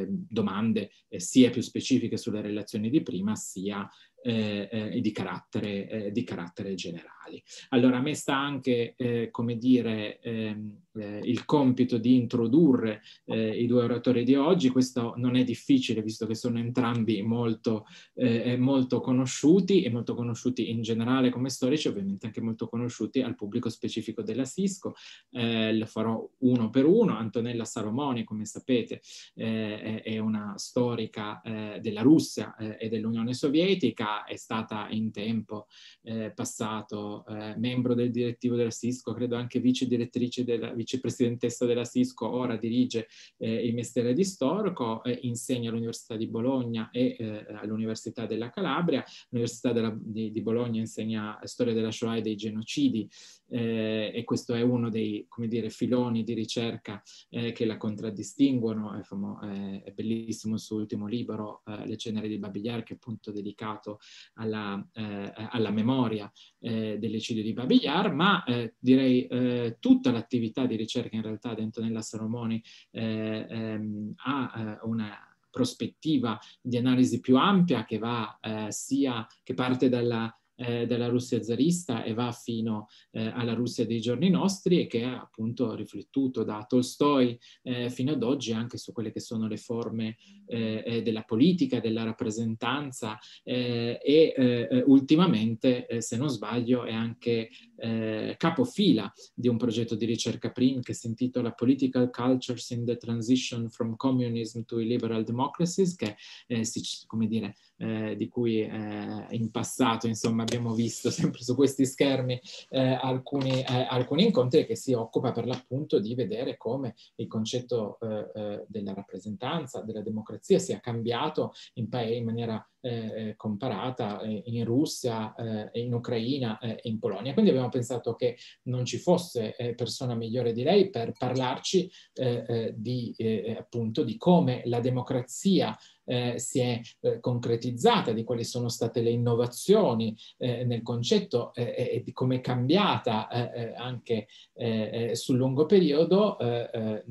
domande sia più specifiche sulle relazioni di prima sia eh, eh, di, carattere, eh, di, carattere, generali. Allora a me sta anche, eh, come dire, eh, eh, il compito di introdurre eh, i due oratori di oggi. Questo non è difficile visto che sono entrambi molto, eh, molto, conosciuti e molto conosciuti in generale come storici, ovviamente anche molto conosciuti al pubblico specifico della Cisco. Eh, lo farò uno per uno. Antonella Salomoni, come sapete, eh, è una storica eh, della Russia e dell'Unione Sovietica, è stata in tempo passato membro del direttivo della Cisco, credo anche vice direttrice della vice vicepresidentessa della Cisco, ora dirige eh, il mestiere di storico, eh, insegna all'Università di Bologna e eh, all'Università della Calabria. L'Università della, di, di, Bologna insegna storia della Shoah e dei genocidi eh, e questo è uno dei come dire, filoni di ricerca eh, che la contraddistinguono. È, famo, è, bellissimo il suo ultimo libro, eh, Le ceneri di Babigliar, che è appunto dedicato alla, alla memoria dell'ecidio di Babigliar, ma direi tutta l'attività di di ricerca in realtà dentro Nella Salomoni eh, ehm, ha eh, una prospettiva di analisi più ampia che va eh, sia che parte dalla eh, della Russia zarista e va fino eh, alla Russia dei giorni nostri e che ha appunto riflettuto da Tolstoi eh, fino ad oggi anche su quelle che sono le forme eh, eh, della politica, della rappresentanza eh, e ultimamente, se non sbaglio, è anche capofila di un progetto di ricerca PRIM che si intitola Political Cultures in the Transition from Communism to Liberal Democracies che si, come dire, eh, di cui eh, in passato insomma, abbiamo visto sempre su questi schermi eh, alcuni, eh, alcuni, incontri che si occupa per l'appunto di vedere come il concetto eh, della rappresentanza, della democrazia sia cambiato in, pa- in maniera comparata in Russia, in Ucraina e in Polonia. Quindi abbiamo pensato che non ci fosse persona migliore di lei per parlarci di, appunto, di come la democrazia eh, si è eh, concretizzata, di quali sono state le innovazioni eh, nel concetto eh, eh, e di come è cambiata eh, anche sul lungo periodo nel,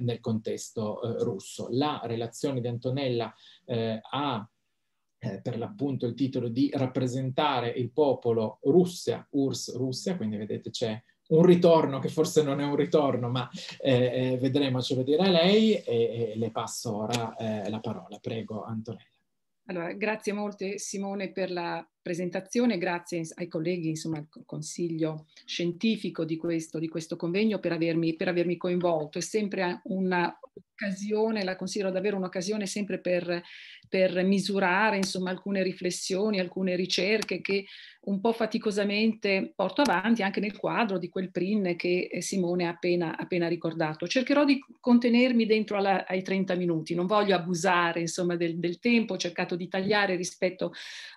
nel, contesto russo. La relazione di Antonella ha per l'appunto il titolo di rappresentare il popolo Russia, URSS Russia, quindi vedete c'è un ritorno che forse non è un ritorno, ma eh, eh, vedremo, ce lo dirà lei e, e, le passo ora eh, la parola. Prego, Antonella. Allora, grazie molte Simone per la presentazione, grazie ai colleghi, insomma al consiglio scientifico di questo, di questo convegno per avermi, per avermi, coinvolto. È sempre un'occasione, la considero davvero un'occasione sempre per, per misurare insomma, alcune riflessioni, alcune ricerche che un po' faticosamente porto avanti anche nel quadro di quel PRIN che eh, Simone ha appena, appena ricordato. Cercherò di contenermi dentro alla, ai 30 minuti, non voglio abusare insomma, del, del tempo, ho cercato di tagliare rispetto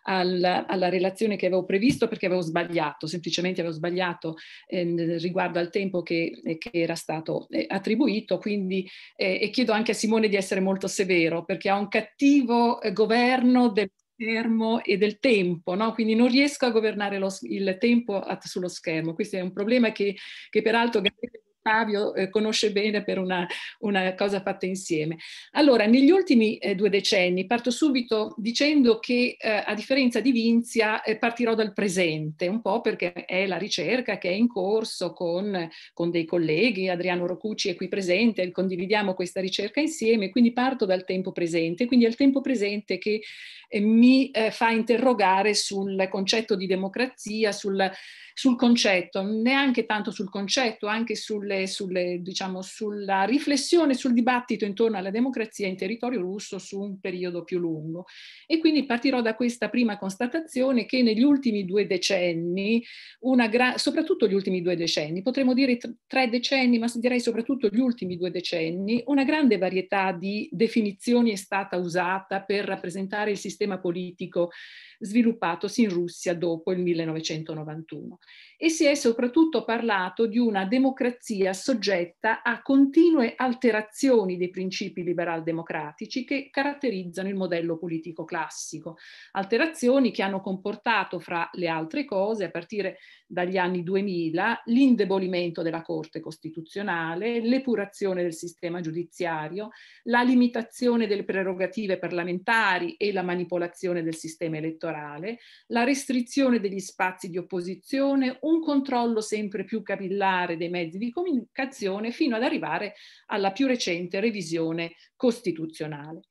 al, al alla relazione che avevo previsto perché avevo sbagliato, semplicemente avevo sbagliato eh, riguardo al tempo che, eh, che era stato eh, attribuito, quindi eh, e chiedo anche a Simone di essere molto severo perché ha un cattivo eh, governo del schermo e del tempo, no? quindi non riesco a governare lo, il tempo at- sullo schermo, questo è un problema che, che peraltro Gabriele Fabio eh, conosce bene per una, una, cosa fatta insieme. Allora, negli ultimi eh, due decenni parto subito dicendo che eh, a differenza di Vinzia eh, partirò dal presente, un po' perché è la ricerca che è in corso con, con dei colleghi, Adriano Rocucci è qui presente, condividiamo questa ricerca insieme, quindi parto dal tempo presente, quindi è il tempo presente che eh, mi eh, fa interrogare sul concetto di democrazia, sul, sul concetto, neanche tanto sul concetto, anche sulle sulle, diciamo, sulla riflessione, sul dibattito intorno alla democrazia in territorio russo su un periodo più lungo. E quindi partirò da questa prima constatazione che negli ultimi due decenni, gra- soprattutto gli ultimi due decenni, potremmo dire tre decenni, ma direi soprattutto gli ultimi due decenni, una grande varietà di definizioni è stata usata per rappresentare il sistema politico sviluppatosi in Russia dopo il 1991 e si è soprattutto parlato di una democrazia è soggetta a continue alterazioni dei principi liberal-democratici che caratterizzano il modello politico classico, alterazioni che hanno comportato fra le altre cose, a partire dagli anni 2000, l'indebolimento della Corte Costituzionale, l'epurazione del sistema giudiziario, la limitazione delle prerogative parlamentari e la manipolazione del sistema elettorale, la restrizione degli spazi di opposizione, un controllo sempre più capillare dei mezzi di comunicazione, comunicazione fino ad arrivare alla più recente revisione costituzionale.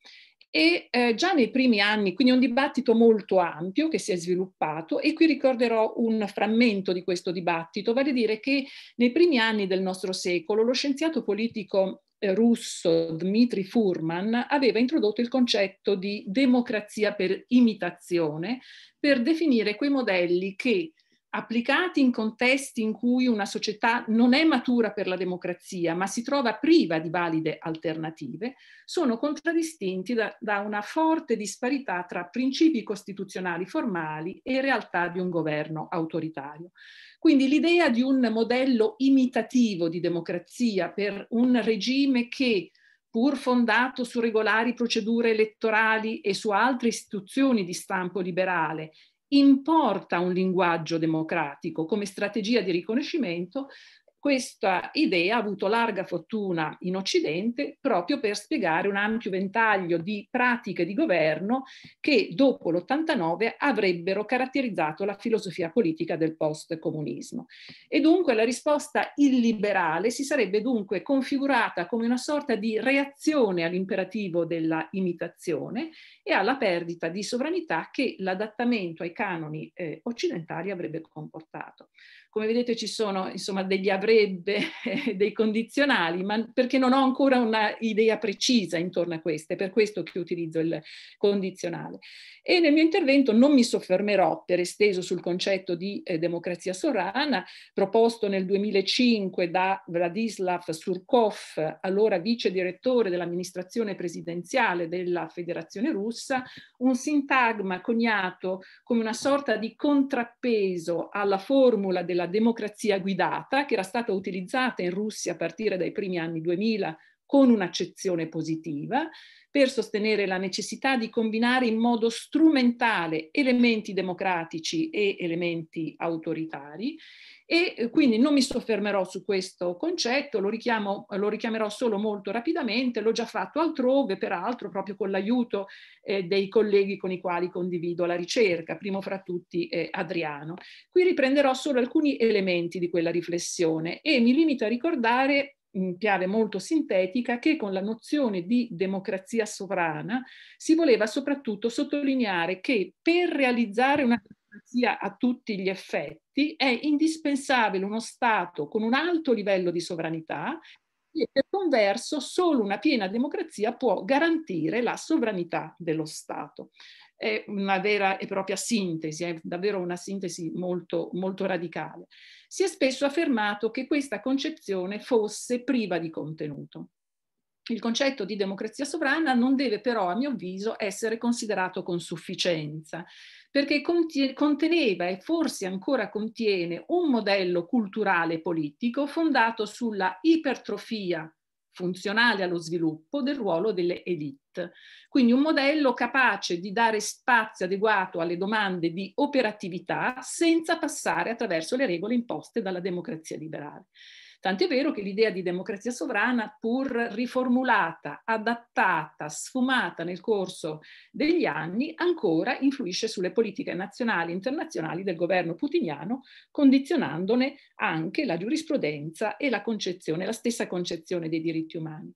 E eh, già nei primi anni, quindi un dibattito molto ampio che si è sviluppato e qui ricorderò un frammento di questo dibattito, vale a dire che nei primi anni del nostro secolo lo scienziato politico eh, russo Dmitry Furman aveva introdotto il concetto di democrazia per imitazione per definire quei modelli che applicati in contesti in cui una società non è matura per la democrazia, ma si trova priva di valide alternative, sono contraddistinti da, da, una forte disparità tra principi costituzionali formali e realtà di un governo autoritario. Quindi l'idea di un modello imitativo di democrazia per un regime che pur fondato su regolari procedure elettorali e su altre istituzioni di stampo liberale importa un linguaggio democratico come strategia di riconoscimento questa idea ha avuto larga fortuna in Occidente proprio per spiegare un ampio ventaglio di pratiche di governo che dopo l'89 avrebbero caratterizzato la filosofia politica del post-comunismo. E dunque la risposta illiberale si sarebbe dunque configurata come una sorta di reazione all'imperativo della imitazione e alla perdita di sovranità che l'adattamento ai canoni eh, occidentali avrebbe comportato. Come vedete ci sono insomma degli avversari avrebbe dei condizionali, ma perché non ho ancora un'idea precisa intorno a queste, per questo che utilizzo il condizionale. E nel mio intervento non mi soffermerò per esteso sul concetto di eh, democrazia sovrana, proposto nel 2005 da Vladislav Surkov, allora vice direttore dell'amministrazione presidenziale della Federazione russa, un sintagma coniato come una sorta di contrappeso alla formula della democrazia guidata che era stata stata utilizzata in Russia a partire dai primi anni 2000 con un'accezione positiva, per sostenere la necessità di combinare in modo strumentale elementi democratici e elementi autoritari e eh, quindi non mi soffermerò su questo concetto, lo, richiamo, lo richiamerò solo molto rapidamente, l'ho già fatto altrove, peraltro proprio con l'aiuto eh, dei colleghi con i quali condivido la ricerca, primo fra tutti eh, Adriano. Qui riprenderò solo alcuni elementi di quella riflessione e mi limito a ricordare in chiave molto sintetica che con la nozione di democrazia sovrana si voleva soprattutto sottolineare che per realizzare una democrazia a tutti gli effetti, è indispensabile uno Stato con un alto livello di sovranità e per converso solo una piena democrazia può garantire la sovranità dello Stato. È una vera e propria sintesi, è davvero una sintesi molto, molto radicale. Si è spesso affermato che questa concezione fosse priva di contenuto. Il concetto di democrazia sovrana non deve però, a mio avviso, essere considerato con sufficienza perché conteneva e forse ancora contiene un modello culturale politico fondato sulla ipertrofia funzionale allo sviluppo del ruolo delle elite. Quindi un modello capace di dare spazio adeguato alle domande di operatività senza passare attraverso le regole imposte dalla democrazia liberale. Tant'è vero che l'idea di democrazia sovrana, pur riformulata, adattata, sfumata nel corso degli anni, ancora influisce sulle politiche nazionali e internazionali del governo putiniano, condizionandone anche la giurisprudenza e la concezione, la stessa concezione dei diritti umani.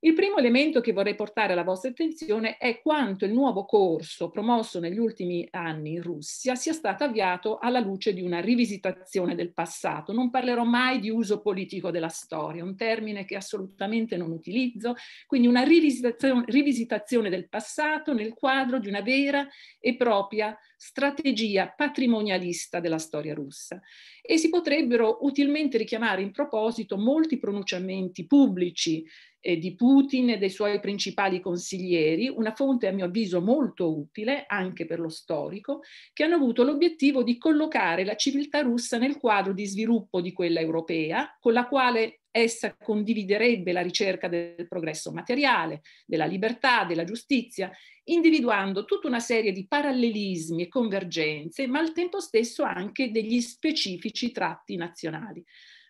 Il primo elemento che vorrei portare alla vostra attenzione è quanto il nuovo corso promosso negli ultimi anni in Russia sia stato avviato alla luce di una rivisitazione del passato. Non parlerò mai di uso politico della storia, un termine che assolutamente non utilizzo, quindi una rivisitazione, rivisitazione del passato nel quadro di una vera e propria strategia patrimonialista della storia russa. E si potrebbero utilmente richiamare in proposito molti pronunciamenti pubblici eh, di Putin e dei suoi principali consiglieri, una fonte a mio avviso molto utile anche per lo storico, che hanno avuto l'obiettivo di collocare la civiltà russa nel quadro di sviluppo di quella europea, con la quale essa condividerebbe la ricerca del progresso materiale, della libertà, della giustizia, individuando tutta una serie di parallelismi e convergenze, ma al tempo stesso anche degli specifici tratti nazionali.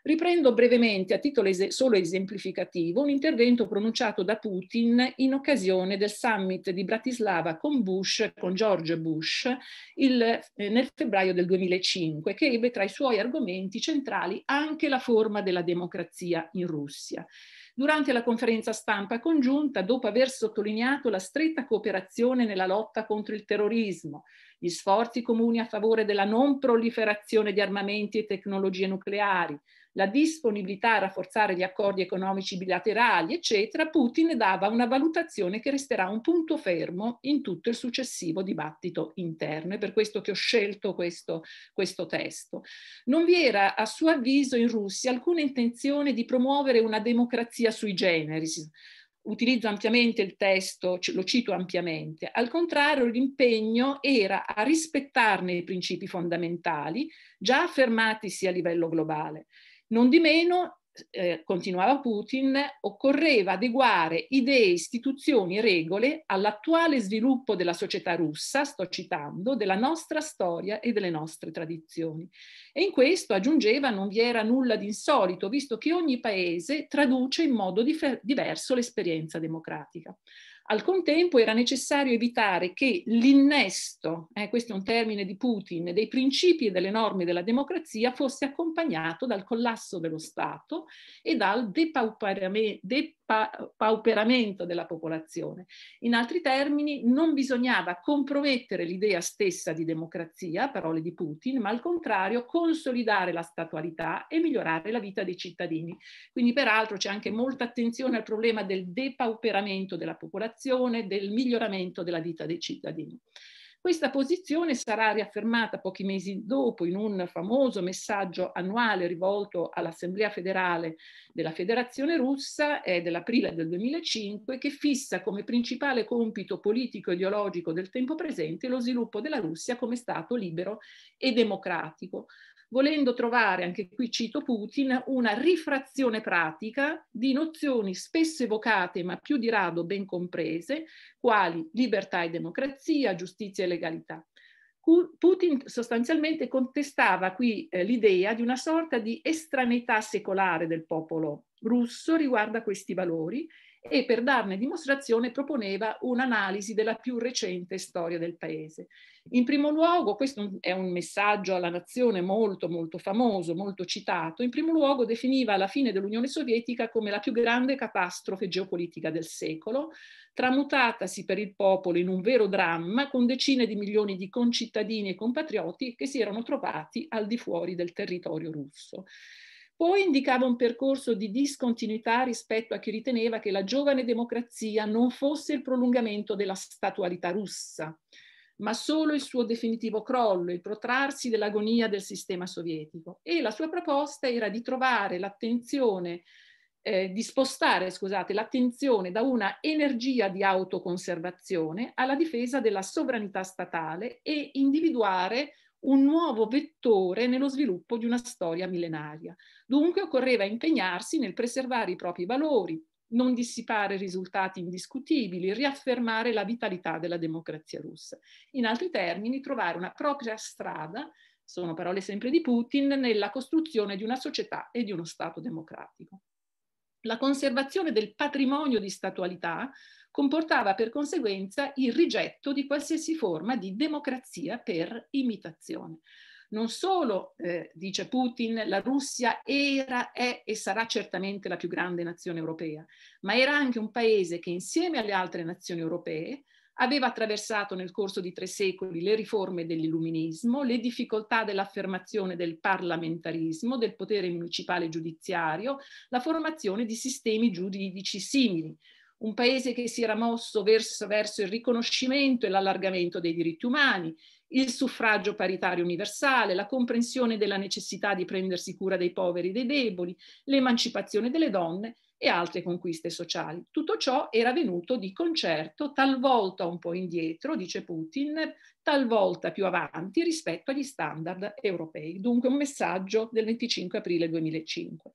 Riprendo brevemente, a titolo es- solo esemplificativo, un intervento pronunciato da Putin in occasione del summit di Bratislava con Bush, con George Bush, il, eh, nel febbraio del 2005, che ebbe tra i suoi argomenti centrali anche la forma della democrazia in Russia. Durante la conferenza stampa congiunta, dopo aver sottolineato la stretta cooperazione nella lotta contro il terrorismo, gli sforzi comuni a favore della non proliferazione di armamenti e tecnologie nucleari, la disponibilità a rafforzare gli accordi economici bilaterali, eccetera, Putin dava una valutazione che resterà un punto fermo in tutto il successivo dibattito interno. È per questo che ho scelto questo, questo testo. Non vi era, a suo avviso, in Russia alcuna intenzione di promuovere una democrazia sui generis utilizzo ampiamente il testo, lo cito ampiamente. Al contrario, l'impegno era a rispettarne i principi fondamentali, già affermatisi a livello globale. Non di meno, eh, continuava Putin, occorreva adeguare idee, istituzioni e regole all'attuale sviluppo della società russa, sto citando, della nostra storia e delle nostre tradizioni. E in questo, aggiungeva, non vi era nulla di insolito, visto che ogni paese traduce in modo dif- diverso l'esperienza democratica. Al contempo era necessario evitare che l'innesto, eh, questo è un termine di Putin, dei principi e delle norme della democrazia fosse accompagnato dal collasso dello Stato e dal depauperamento pa- pauperamento della popolazione. In altri termini, non bisognava compromettere l'idea stessa di democrazia, parole di Putin, ma al contrario consolidare la statualità e migliorare la vita dei cittadini. Quindi peraltro c'è anche molta attenzione al problema del depauperamento della popolazione, del miglioramento della vita dei cittadini. Questa posizione sarà riaffermata pochi mesi dopo in un famoso messaggio annuale rivolto all'Assemblea federale della Federazione russa eh, dell'aprile del 2005 che fissa come principale compito politico e ideologico del tempo presente lo sviluppo della Russia come Stato libero e democratico volendo trovare, anche qui cito Putin, una rifrazione pratica di nozioni spesso evocate ma più di rado ben comprese, quali libertà e democrazia, giustizia e legalità. Putin sostanzialmente contestava qui eh, l'idea di una sorta di estraneità secolare del popolo russo riguardo a questi valori e per darne dimostrazione proponeva un'analisi della più recente storia del paese. In primo luogo, questo è un messaggio alla nazione molto molto famoso, molto citato, in primo luogo definiva la fine dell'Unione Sovietica come la più grande catastrofe geopolitica del secolo, tramutatasi per il popolo in un vero dramma con decine di milioni di concittadini e compatrioti che si erano trovati al di fuori del territorio russo. Poi indicava un percorso di discontinuità rispetto a chi riteneva che la giovane democrazia non fosse il prolungamento della statualità russa, ma solo il suo definitivo crollo, il protrarsi dell'agonia del sistema sovietico. E la sua proposta era di trovare l'attenzione, eh, di spostare, scusate, l'attenzione da una energia di autoconservazione alla difesa della sovranità statale e individuare un nuovo vettore nello sviluppo di una storia millenaria. Dunque occorreva impegnarsi nel preservare i propri valori, non dissipare risultati indiscutibili, riaffermare la vitalità della democrazia russa. In altri termini, trovare una propria strada, sono parole sempre di Putin, nella costruzione di una società e di uno Stato democratico. La conservazione del patrimonio di statualità comportava per conseguenza il rigetto di qualsiasi forma di democrazia per imitazione. Non solo, eh, dice Putin, la Russia era, è e sarà certamente la più grande nazione europea, ma era anche un paese che insieme alle altre nazioni europee aveva attraversato nel corso di tre secoli le riforme dell'illuminismo, le difficoltà dell'affermazione del parlamentarismo, del potere municipale giudiziario, la formazione di sistemi giuridici simili un paese che si era mosso verso, verso il riconoscimento e l'allargamento dei diritti umani, il suffragio paritario universale, la comprensione della necessità di prendersi cura dei poveri e dei deboli, l'emancipazione delle donne e altre conquiste sociali. Tutto ciò era venuto di concerto, talvolta un po' indietro, dice Putin, talvolta più avanti rispetto agli standard europei. Dunque un messaggio del 25 aprile 2005.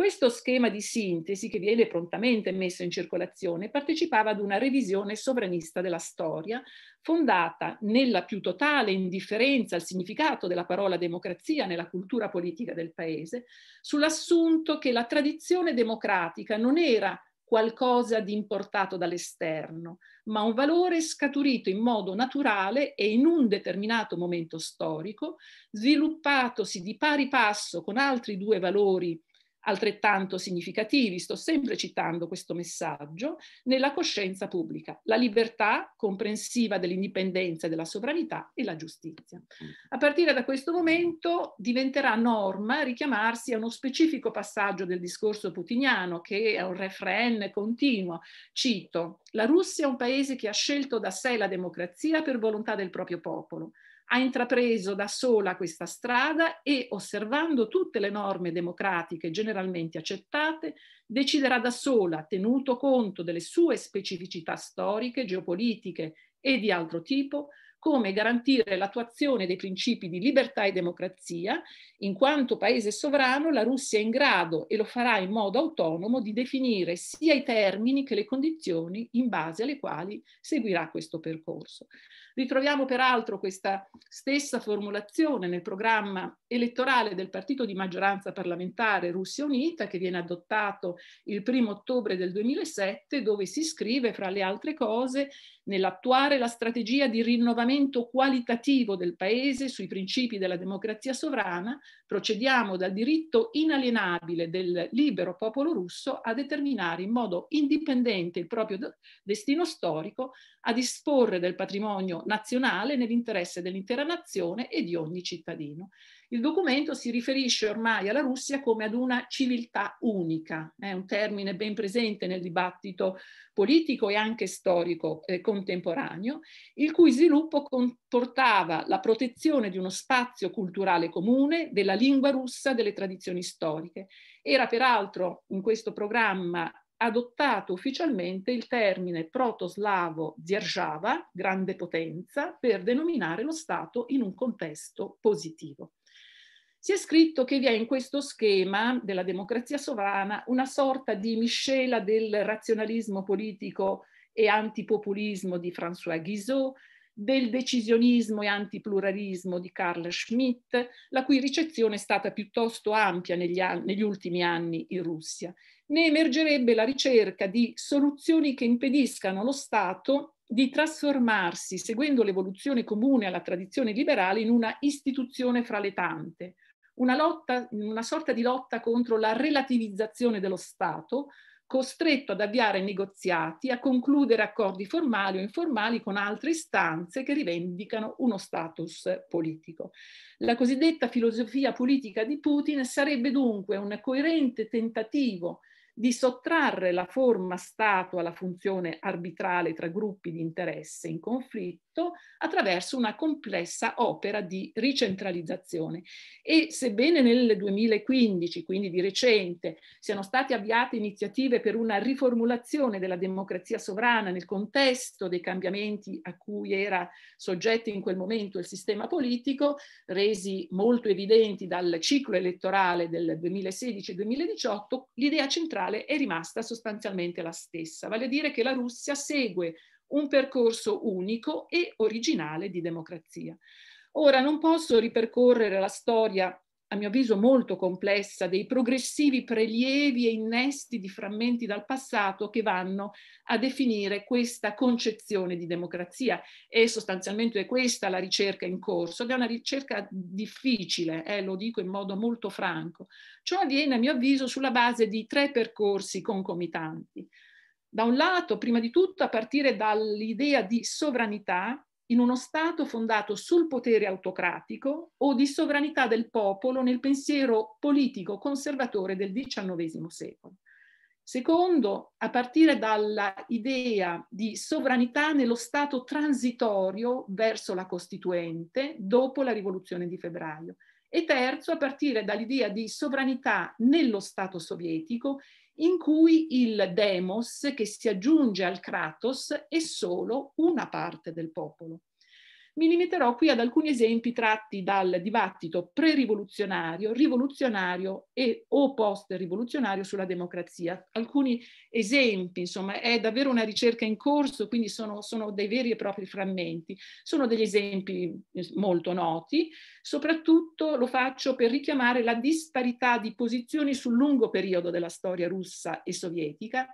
Questo schema di sintesi, che viene prontamente messo in circolazione, partecipava ad una revisione sovranista della storia, fondata nella più totale indifferenza al significato della parola democrazia nella cultura politica del Paese, sull'assunto che la tradizione democratica non era qualcosa di importato dall'esterno, ma un valore scaturito in modo naturale e in un determinato momento storico, sviluppatosi di pari passo con altri due valori altrettanto significativi, sto sempre citando questo messaggio, nella coscienza pubblica, la libertà comprensiva dell'indipendenza e della sovranità e la giustizia. A partire da questo momento diventerà norma richiamarsi a uno specifico passaggio del discorso putiniano che è un refrain continuo. Cito, la Russia è un paese che ha scelto da sé la democrazia per volontà del proprio popolo ha intrapreso da sola questa strada e, osservando tutte le norme democratiche generalmente accettate, deciderà da sola, tenuto conto delle sue specificità storiche, geopolitiche e di altro tipo, come garantire l'attuazione dei principi di libertà e democrazia. In quanto paese sovrano, la Russia è in grado, e lo farà in modo autonomo, di definire sia i termini che le condizioni in base alle quali seguirà questo percorso. Ritroviamo peraltro questa stessa formulazione nel programma elettorale del partito di maggioranza parlamentare Russia Unita che viene adottato il primo ottobre del 2007 dove si scrive fra le altre cose nell'attuare la strategia di rinnovamento qualitativo del Paese sui principi della democrazia sovrana, procediamo dal diritto inalienabile del libero popolo russo a determinare in modo indipendente il proprio destino storico, a disporre del patrimonio nazionale nell'interesse dell'intera nazione e di ogni cittadino. Il documento si riferisce ormai alla Russia come ad una civiltà unica, è un termine ben presente nel dibattito politico e anche storico eh, contemporaneo, il cui sviluppo comportava la protezione di uno spazio culturale comune, della lingua russa, delle tradizioni storiche. Era peraltro in questo programma adottato ufficialmente il termine proto-slavo Dzierzhava, grande potenza, per denominare lo Stato in un contesto positivo si è scritto che vi è in questo schema della democrazia sovrana una sorta di miscela del razionalismo politico e antipopulismo di François Guizot, del decisionismo e antipluralismo di Carl Schmitt, la cui ricezione è stata piuttosto ampia negli, anni, negli ultimi anni in Russia. Ne emergerebbe la ricerca di soluzioni che impediscano allo Stato di trasformarsi, seguendo l'evoluzione comune alla tradizione liberale, in una istituzione fra le tante, una, lotta, una sorta di lotta contro la relativizzazione dello Stato, costretto ad avviare negoziati, a concludere accordi formali o informali con altre istanze che rivendicano uno status politico. La cosiddetta filosofia politica di Putin sarebbe dunque un coerente tentativo di sottrarre la forma Stato alla funzione arbitrale tra gruppi di interesse in conflitto progetto attraverso una complessa opera di ricentralizzazione. E sebbene nel 2015, quindi di recente, siano state avviate iniziative per una riformulazione della democrazia sovrana nel contesto dei cambiamenti a cui era soggetto in quel momento il sistema politico, resi molto evidenti dal ciclo elettorale del 2016-2018, l'idea centrale è rimasta sostanzialmente la stessa, vale a dire che la Russia segue un percorso unico e originale di democrazia. Ora non posso ripercorrere la storia, a mio avviso molto complessa, dei progressivi prelievi e innesti di frammenti dal passato che vanno a definire questa concezione di democrazia e sostanzialmente è questa la ricerca in corso, che è una ricerca difficile, eh, lo dico in modo molto franco. Ciò avviene, a mio avviso, sulla base di tre percorsi concomitanti da un lato, prima di tutto, a partire dall'idea di sovranità in uno Stato fondato sul potere autocratico o di sovranità del popolo nel pensiero politico conservatore del XIX secolo. Secondo, a partire dall'idea di sovranità nello Stato transitorio verso la Costituente dopo la rivoluzione di febbraio. E terzo, a partire dall'idea di sovranità nello Stato sovietico in cui il demos che si aggiunge al kratos è solo una parte del popolo mi limiterò qui ad alcuni esempi tratti dal dibattito pre-rivoluzionario, rivoluzionario e o post-rivoluzionario sulla democrazia. Alcuni esempi, insomma, è davvero una ricerca in corso, quindi sono, sono dei veri e propri frammenti. Sono degli esempi eh, molto noti, soprattutto lo faccio per richiamare la disparità di posizioni sul lungo periodo della storia russa e sovietica,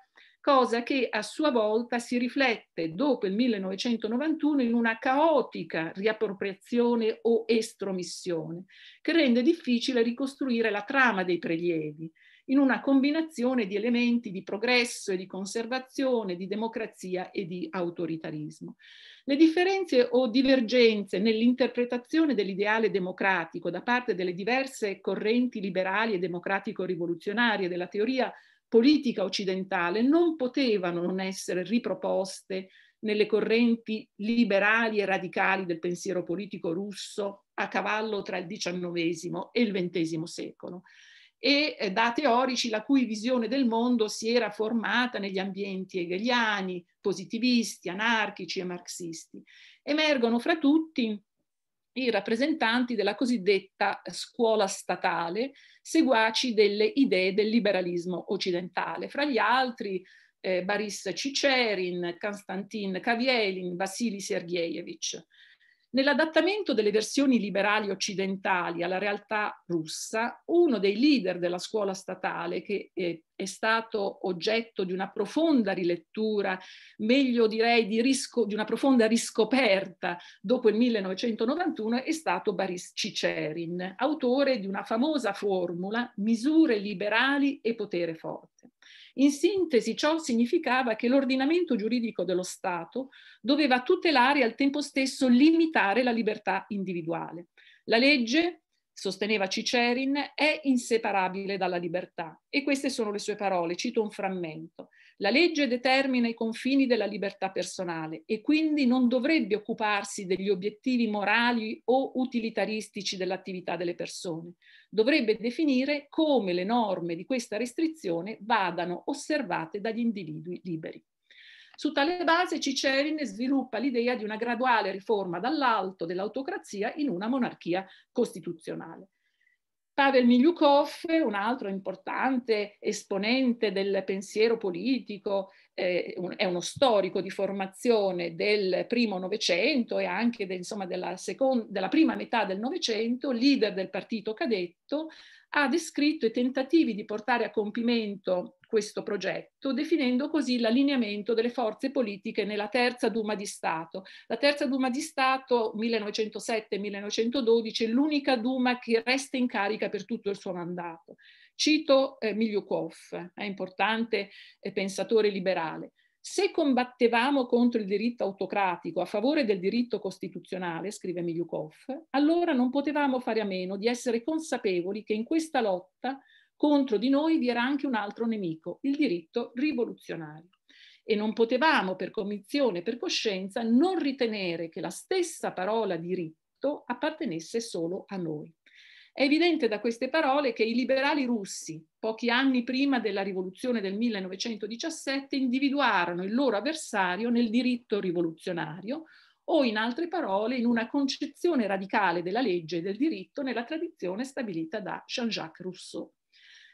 cosa che a sua volta si riflette dopo il 1991 in una caotica riappropriazione o estromissione, che rende difficile ricostruire la trama dei prelievi, in una combinazione di elementi di progresso e di conservazione, di democrazia e di autoritarismo. Le differenze o divergenze nell'interpretazione dell'ideale democratico da parte delle diverse correnti liberali e democratico-rivoluzionarie della teoria politica occidentale non potevano non essere riproposte nelle correnti liberali e radicali del pensiero politico russo a cavallo tra il XIX e il XX secolo e eh, da teorici la cui visione del mondo si era formata negli ambienti hegeliani, positivisti, anarchici e marxisti. Emergono fra tutti i rappresentanti della cosiddetta scuola statale, seguaci delle idee del liberalismo occidentale. Fra gli altri eh, Baris Cicerin, Konstantin Kavielin, Vasily Sergeyevich. Nell'adattamento delle versioni liberali occidentali alla realtà russa, uno dei leader della scuola statale, che eh, è stato oggetto di una profonda rilettura, meglio direi di, risco, di una profonda riscoperta dopo il 1991, è stato Baris Cicerin, autore di una famosa formula misure liberali e potere forte. In sintesi ciò significava che l'ordinamento giuridico dello Stato doveva tutelare e al tempo stesso limitare la libertà individuale. La legge sosteneva Cicerin, è inseparabile dalla libertà. E queste sono le sue parole, cito un frammento. La legge determina i confini della libertà personale e quindi non dovrebbe occuparsi degli obiettivi morali o utilitaristici dell'attività delle persone. Dovrebbe definire come le norme di questa restrizione vadano osservate dagli individui liberi. Su tale base Cicerine sviluppa l'idea di una graduale riforma dall'alto dell'autocrazia in una monarchia costituzionale. Pavel Miliukov, un altro importante esponente del pensiero politico eh, un, è uno storico di formazione del primo Novecento e anche de, insomma, della, seconda, della prima metà del Novecento, leader del partito cadetto, ha descritto i tentativi di portare a compimento questo progetto, definendo così l'allineamento delle forze politiche nella terza Duma di Stato. La terza Duma di Stato 1907-1912 è l'unica Duma che resta in carica per tutto il suo mandato. Cito eh, Miliukov, eh, importante eh, pensatore liberale. Se combattevamo contro il diritto autocratico a favore del diritto costituzionale, scrive Miliukov, allora non potevamo fare a meno di essere consapevoli che in questa lotta contro di noi vi era anche un altro nemico, il diritto rivoluzionario. E non potevamo per convinzione, e per coscienza, non ritenere che la stessa parola diritto appartenesse solo a noi. È evidente da queste parole che i liberali russi, pochi anni prima della rivoluzione del 1917, individuarono il loro avversario nel diritto rivoluzionario o in altre parole in una concezione radicale della legge e del diritto nella tradizione stabilita da Jean-Jacques Rousseau.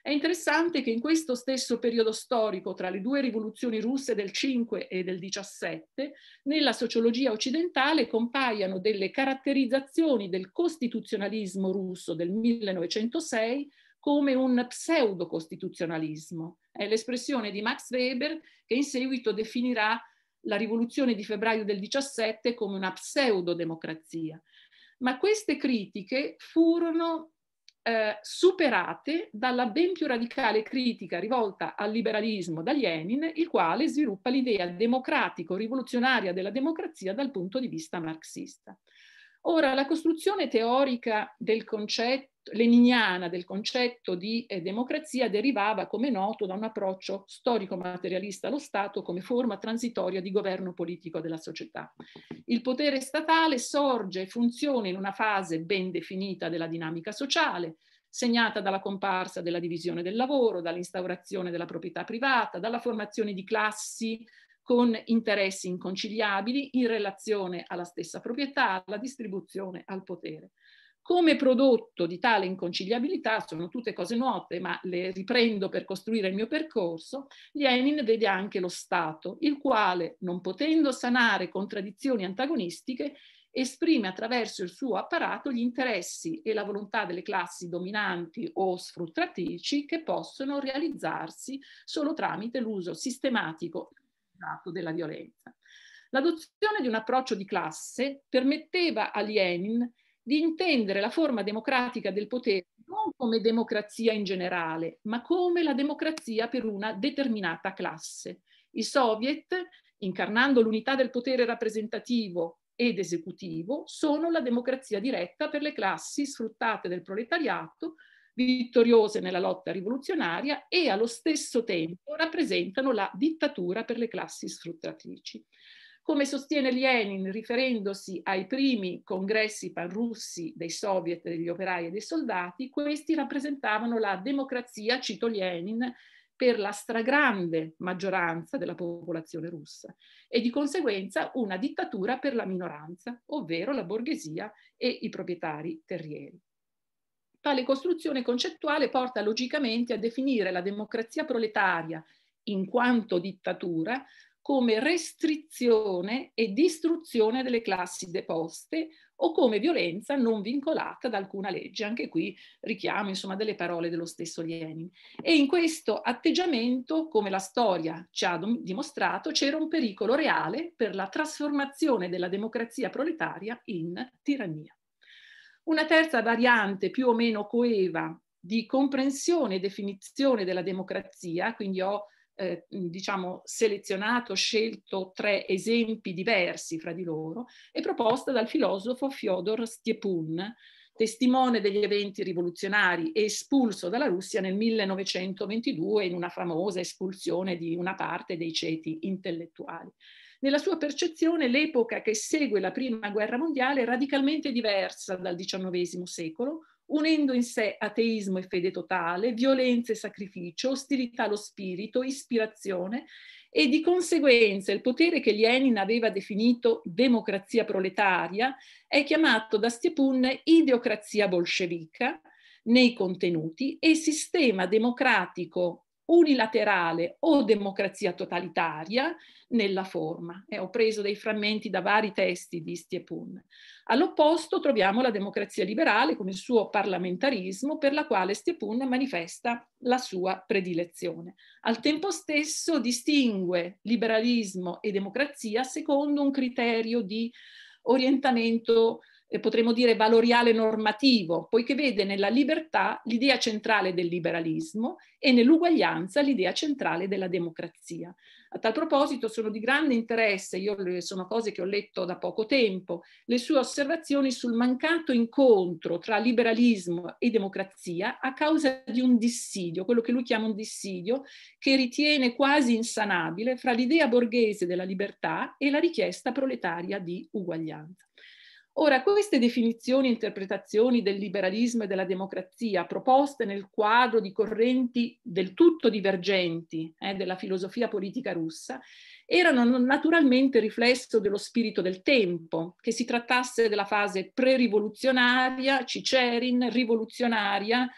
È interessante che in questo stesso periodo storico, tra le due rivoluzioni russe del 5 e del 17, nella sociologia occidentale compaiano delle caratterizzazioni del costituzionalismo russo del 1906 come un pseudo-costituzionalismo. È l'espressione di Max Weber che in seguito definirà la rivoluzione di febbraio del 17 come una pseudodemocrazia. Ma queste critiche furono eh, superate dalla ben più radicale critica rivolta al liberalismo da Lenin, il quale sviluppa l'idea democratico-rivoluzionaria della democrazia dal punto di vista marxista. Ora, la costruzione teorica del concetto, leniniana del concetto di eh, democrazia derivava, come noto, da un approccio storico-materialista allo Stato come forma transitoria di governo politico della società. Il potere statale sorge e funziona in una fase ben definita della dinamica sociale, segnata dalla comparsa della divisione del lavoro, dall'instaurazione della proprietà privata, dalla formazione di classi con interessi inconciliabili in relazione alla stessa proprietà, alla distribuzione, al potere. Come prodotto di tale inconciliabilità, sono tutte cose note, ma le riprendo per costruire il mio percorso, Lenin vede anche lo Stato, il quale, non potendo sanare contraddizioni antagonistiche, esprime attraverso il suo apparato gli interessi e la volontà delle classi dominanti o sfruttatrici che possono realizzarsi solo tramite l'uso sistematico reato della violenza. L'adozione di un approccio di classe permetteva a Lenin di intendere la forma democratica del potere non come democrazia in generale, ma come la democrazia per una determinata classe. I soviet, incarnando l'unità del potere rappresentativo ed esecutivo, sono la democrazia diretta per le classi sfruttate del proletariato vittoriose nella lotta rivoluzionaria e allo stesso tempo rappresentano la dittatura per le classi sfruttatrici. Come sostiene Lenin riferendosi ai primi congressi panrussi dei soviet, degli operai e dei soldati, questi rappresentavano la democrazia, cito Lenin, per la stragrande maggioranza della popolazione russa e di conseguenza una dittatura per la minoranza, ovvero la borghesia e i proprietari terrieri. Tale costruzione concettuale porta logicamente a definire la democrazia proletaria, in quanto dittatura, come restrizione e distruzione delle classi deposte o come violenza non vincolata da alcuna legge. Anche qui richiamo insomma delle parole dello stesso Lenin. E in questo atteggiamento, come la storia ci ha dimostrato, c'era un pericolo reale per la trasformazione della democrazia proletaria in tirannia. Una terza variante più o meno coeva di comprensione e definizione della democrazia, quindi ho eh, diciamo, selezionato, scelto tre esempi diversi fra di loro, è proposta dal filosofo Fyodor Stiepun, testimone degli eventi rivoluzionari espulso dalla Russia nel 1922 in una famosa espulsione di una parte dei ceti intellettuali. Nella sua percezione l'epoca che segue la Prima Guerra Mondiale è radicalmente diversa dal XIX secolo, unendo in sé ateismo e fede totale, violenza e sacrificio, ostilità allo spirito, ispirazione e di conseguenza il potere che Lenin aveva definito democrazia proletaria è chiamato da Stiepun ideocrazia bolscevica nei contenuti e sistema democratico unilaterale o democrazia totalitaria nella forma. E eh, ho preso dei frammenti da vari testi di Stiepun. All'opposto troviamo la democrazia liberale con il suo parlamentarismo per la quale Stiepun manifesta la sua predilezione. Al tempo stesso distingue liberalismo e democrazia secondo un criterio di orientamento eh, potremmo dire, valoriale normativo, poiché vede nella libertà l'idea centrale del liberalismo e nell'uguaglianza l'idea centrale della democrazia. A tal proposito sono di grande interesse, io sono cose che ho letto da poco tempo, le sue osservazioni sul mancato incontro tra liberalismo e democrazia a causa di un dissidio, quello che lui chiama un dissidio, che ritiene quasi insanabile fra l'idea borghese della libertà e la richiesta proletaria di uguaglianza. Ora, queste definizioni e interpretazioni del liberalismo e della democrazia, proposte nel quadro di correnti del tutto divergenti eh, della filosofia politica russa, erano naturalmente riflesso dello spirito del tempo, che si trattasse della fase pre-rivoluzionaria, Cicerin, rivoluzionaria,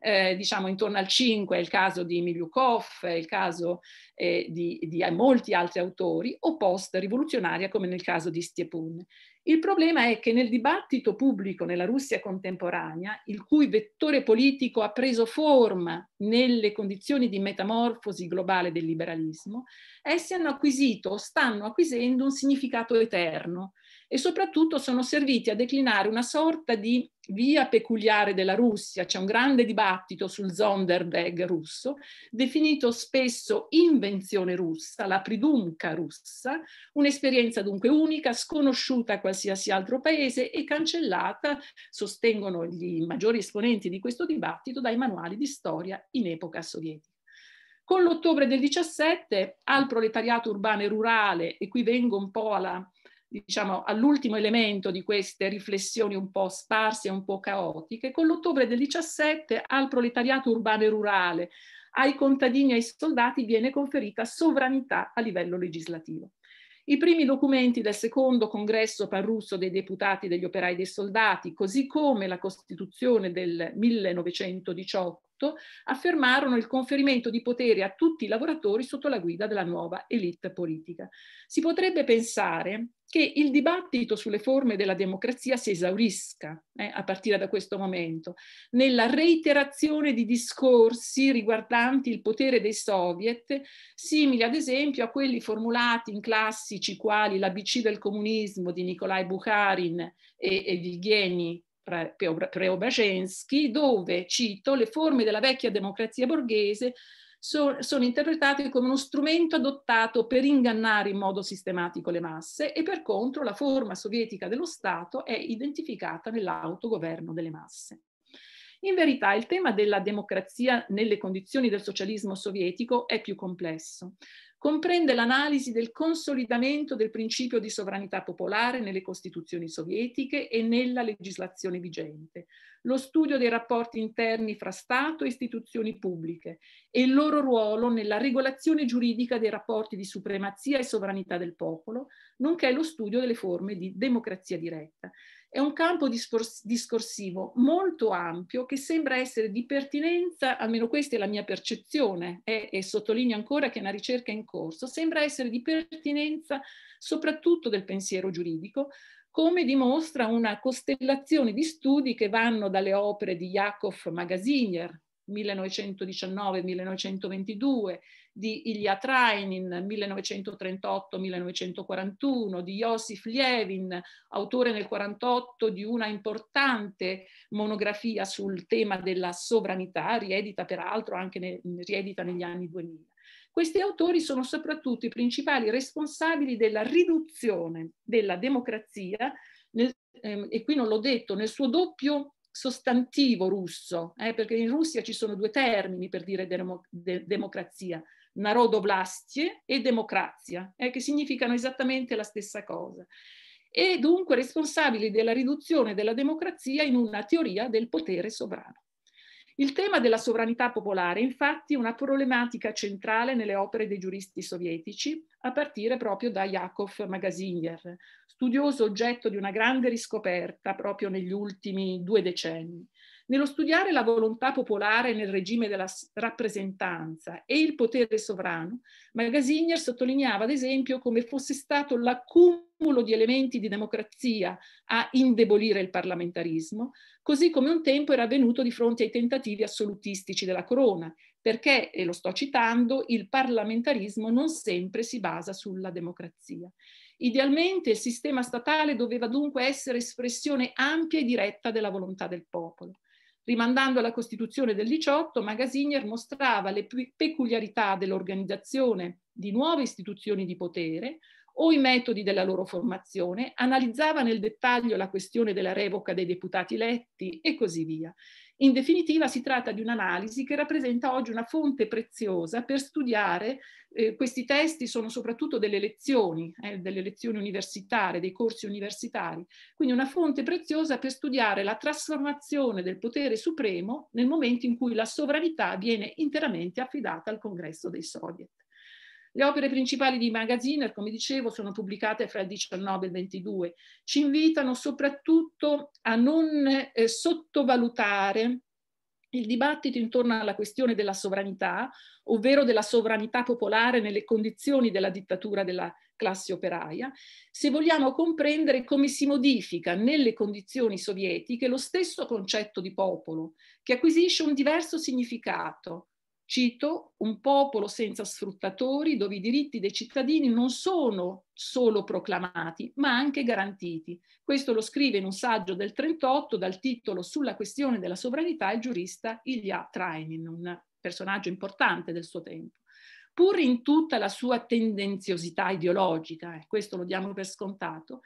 eh, diciamo intorno al 5 è il caso di Miliukov, è il caso eh, di, di eh, molti altri autori, o post-rivoluzionaria come nel caso di Stiepun. Il problema è che nel dibattito pubblico nella Russia contemporanea, il cui vettore politico ha preso forma nelle condizioni di metamorfosi globale del liberalismo, essi hanno acquisito o stanno acquisendo un significato eterno, e soprattutto sono serviti a declinare una sorta di via peculiare della Russia. C'è un grande dibattito sul Zonderberg russo, definito spesso invenzione russa, la pridumka russa, un'esperienza dunque unica, sconosciuta a qualsiasi altro paese e cancellata, sostengono gli maggiori esponenti di questo dibattito, dai manuali di storia in epoca sovietica. Con l'ottobre del 17 al proletariato urbano e rurale, e qui vengo un po' alla diciamo, all'ultimo elemento di queste riflessioni un po' sparse, un po' caotiche, con l'ottobre del 17 al proletariato urbano e rurale, ai contadini e ai soldati viene conferita sovranità a livello legislativo. I primi documenti del secondo congresso panrusso dei deputati, degli operai e dei soldati, così come la Costituzione del 1918, affermarono il conferimento di potere a tutti i lavoratori sotto la guida della nuova elite politica. Si potrebbe pensare che il dibattito sulle forme della democrazia si esaurisca eh, a partire da questo momento, nella reiterazione di discorsi riguardanti il potere dei soviet, simili ad esempio a quelli formulati in classici quali l'ABC del comunismo di Nikolai Bukharin e, e di Gheni Preobrajensky, dove, cito, le forme della vecchia democrazia borghese so, sono interpretati come uno strumento adottato per ingannare in modo sistematico le masse e per contro la forma sovietica dello Stato è identificata nell'autogoverno delle masse. In verità il tema della democrazia nelle condizioni del socialismo sovietico è più complesso comprende l'analisi del consolidamento del principio di sovranità popolare nelle costituzioni sovietiche e nella legislazione vigente, lo studio dei rapporti interni fra Stato e istituzioni pubbliche e il loro ruolo nella regolazione giuridica dei rapporti di supremazia e sovranità del popolo, nonché lo studio delle forme di democrazia diretta. È un campo discorsivo molto ampio che sembra essere di pertinenza, almeno questa è la mia percezione, eh, e sottolineo ancora che è una ricerca in corso, sembra essere di pertinenza soprattutto del pensiero giuridico, come dimostra una costellazione di studi che vanno dalle opere di Jakob Magaziner, 1919-1922, di Ilya Trainin 1938-1941, di Josif Lievin, autore nel 1948 di una importante monografia sul tema della sovranità, riedita peraltro anche ne, riedita negli anni 2000. Questi autori sono soprattutto i principali responsabili della riduzione della democrazia, nel, ehm, e qui non l'ho detto, nel suo doppio sostantivo russo, eh, perché in Russia ci sono due termini per dire de- democrazia, narodoblastie e democrazia, eh, che significano esattamente la stessa cosa e dunque responsabili della riduzione della democrazia in una teoria del potere sovrano. Il tema della sovranità popolare è infatti una problematica centrale nelle opere dei giuristi sovietici, a partire proprio da Jakov Magaziner, studioso oggetto di una grande riscoperta proprio negli ultimi due decenni. Nello studiare la volontà popolare nel regime della rappresentanza e il potere sovrano, Magasinger sottolineava ad esempio come fosse stato l'accumulo di elementi di democrazia a indebolire il parlamentarismo, così come un tempo era avvenuto di fronte ai tentativi assolutistici della corona, perché, e lo sto citando, il parlamentarismo non sempre si basa sulla democrazia. Idealmente il sistema statale doveva dunque essere espressione ampia e diretta della volontà del popolo. Rimandando alla Costituzione del 18, Magasinier mostrava le peculiarità dell'organizzazione di nuove istituzioni di potere o i metodi della loro formazione, analizzava nel dettaglio la questione della revoca dei deputati eletti e così via. In definitiva si tratta di un'analisi che rappresenta oggi una fonte preziosa per studiare, eh, questi testi sono soprattutto delle lezioni, eh, delle lezioni universitarie, dei corsi universitari, quindi una fonte preziosa per studiare la trasformazione del potere supremo nel momento in cui la sovranità viene interamente affidata al congresso dei soviet. Le opere principali di Magaziner, come dicevo, sono pubblicate fra il 19 e il 22. Ci invitano soprattutto a non eh, sottovalutare il dibattito intorno alla questione della sovranità, ovvero della sovranità popolare nelle condizioni della dittatura della classe operaia, se vogliamo comprendere come si modifica nelle condizioni sovietiche lo stesso concetto di popolo, che acquisisce un diverso significato, cito, un popolo senza sfruttatori dove i diritti dei cittadini non sono solo proclamati, ma anche garantiti. Questo lo scrive in un saggio del 38 dal titolo Sulla questione della sovranità il giurista Ilya Trainin, un personaggio importante del suo tempo. Pur in tutta la sua tendenziosità ideologica, eh, questo lo diamo per scontato,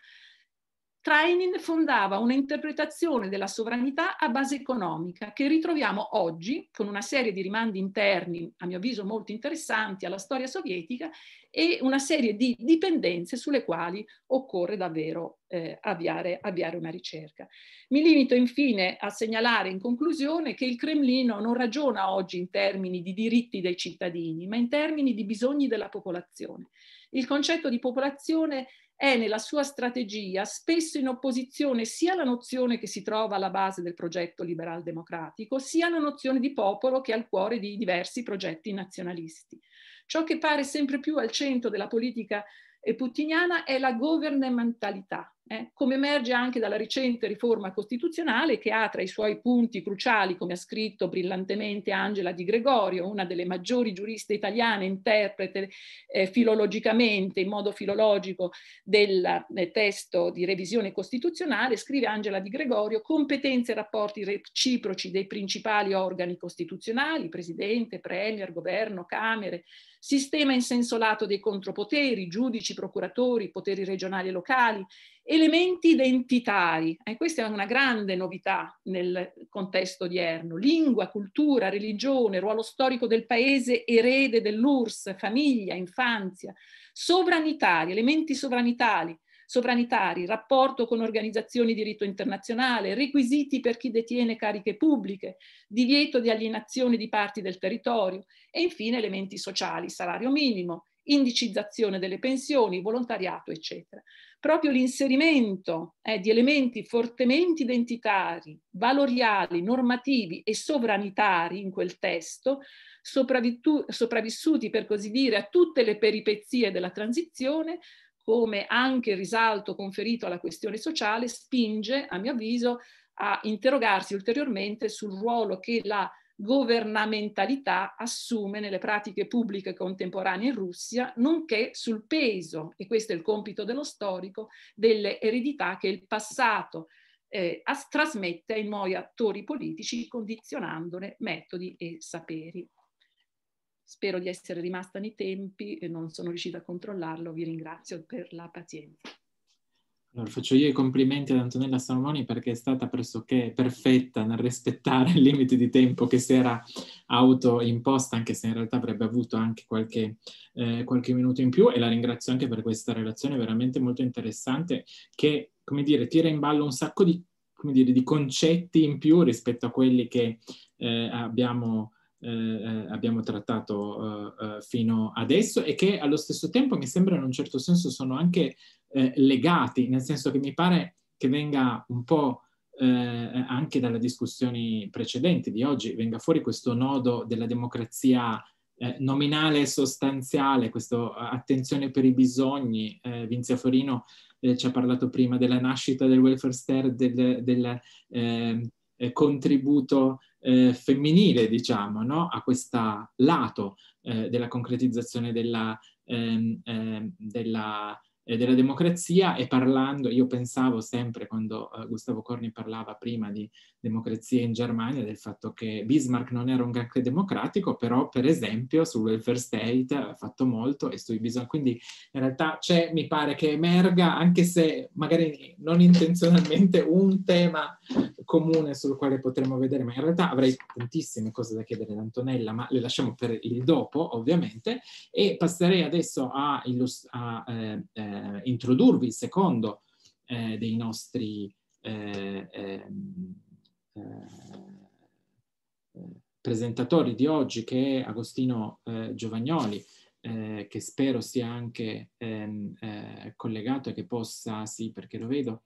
Trainin fondava un'interpretazione della sovranità a base economica che ritroviamo oggi con una serie di rimandi interni, a mio avviso molto interessanti, alla storia sovietica e una serie di dipendenze sulle quali occorre davvero eh, avviare, avviare una ricerca. Mi limito infine a segnalare in conclusione che il Cremlino non ragiona oggi in termini di diritti dei cittadini, ma in termini di bisogni della popolazione. Il concetto di popolazione è nella sua strategia spesso in opposizione sia alla nozione che si trova alla base del progetto liberal democratico, sia alla nozione di popolo che è al cuore di diversi progetti nazionalisti. Ciò che pare sempre più al centro della politica putiniana è la governamentalità, eh, come emerge anche dalla recente riforma costituzionale che ha tra i suoi punti cruciali, come ha scritto brillantemente Angela Di Gregorio, una delle maggiori giuriste italiane, interprete eh, filologicamente, in modo filologico, del eh, testo di revisione costituzionale, scrive Angela Di Gregorio, competenze e rapporti reciproci dei principali organi costituzionali, presidente, premier, governo, camere, sistema in senso lato dei contropoteri, giudici, procuratori, poteri regionali e locali, elementi identitari. E eh, questa è una grande novità nel contesto odierno. Lingua, cultura, religione, ruolo storico del paese, erede dell'URSS, famiglia, infanzia, sovranitari, elementi sovranitari sovranitari, rapporto con organizzazioni di diritto internazionale, requisiti per chi detiene cariche pubbliche, divieto di alienazione di parti del territorio e infine elementi sociali, salario minimo, indicizzazione delle pensioni, volontariato, eccetera. Proprio l'inserimento eh, di elementi fortemente identitari, valoriali, normativi e sovranitari in quel testo, sopravvissuti per così dire a tutte le peripezie della transizione, come anche risalto conferito alla questione sociale, spinge, a mio avviso, a interrogarsi ulteriormente sul ruolo che la governamentalità assume nelle pratiche pubbliche contemporanee in Russia, nonché sul peso, e questo è il compito dello storico, delle eredità che il passato eh, as- trasmette ai nuovi attori politici condizionandone metodi e saperi. Spero di essere rimasta nei tempi e non sono riuscita a controllarlo. Vi ringrazio per la pazienza. Allora, faccio io i complimenti ad Antonella Salomoni perché è stata pressoché perfetta nel rispettare il limite di tempo che si era autoimposta, anche se in realtà avrebbe avuto anche qualche, eh, qualche minuto in più e la ringrazio anche per questa relazione veramente molto interessante che, come dire, tira in ballo un sacco di, dire, di concetti in più rispetto a quelli che eh, abbiamo eh, eh, abbiamo trattato eh, eh, fino adesso e che allo stesso tempo mi sembra in un certo senso sono anche eh, legati, nel senso che mi pare che venga un po' eh, anche dalle discussioni precedenti di oggi, venga fuori questo nodo della democrazia nominale e sostanziale, questa attenzione per i bisogni. Vinzia Florino ci ha parlato prima della nascita del welfare state, del, del contributo eh, femminile, diciamo, no? a questo lato eh, della concretizzazione della, ehm, ehm, della, eh, della, democrazia e parlando, io pensavo sempre quando eh, Gustavo Corni parlava prima di democrazia in Germania, del fatto che Bismarck non era un grande democratico, però per esempio sul welfare state ha fatto molto e sui bisogni. Quindi in realtà c'è, mi pare che emerga, anche se magari non intenzionalmente, un tema comune sul quale potremmo vedere, ma in realtà avrei tantissime cose da chiedere ad Antonella, ma le lasciamo per il dopo ovviamente, e passerei adesso a, illust- a eh, eh, introdurvi il secondo eh, dei nostri... Eh, eh, eh, presentatori di oggi che è Agostino eh, Giovagnoli, eh, che spero sia anche ehm, collegato e che possa, sì perché lo vedo,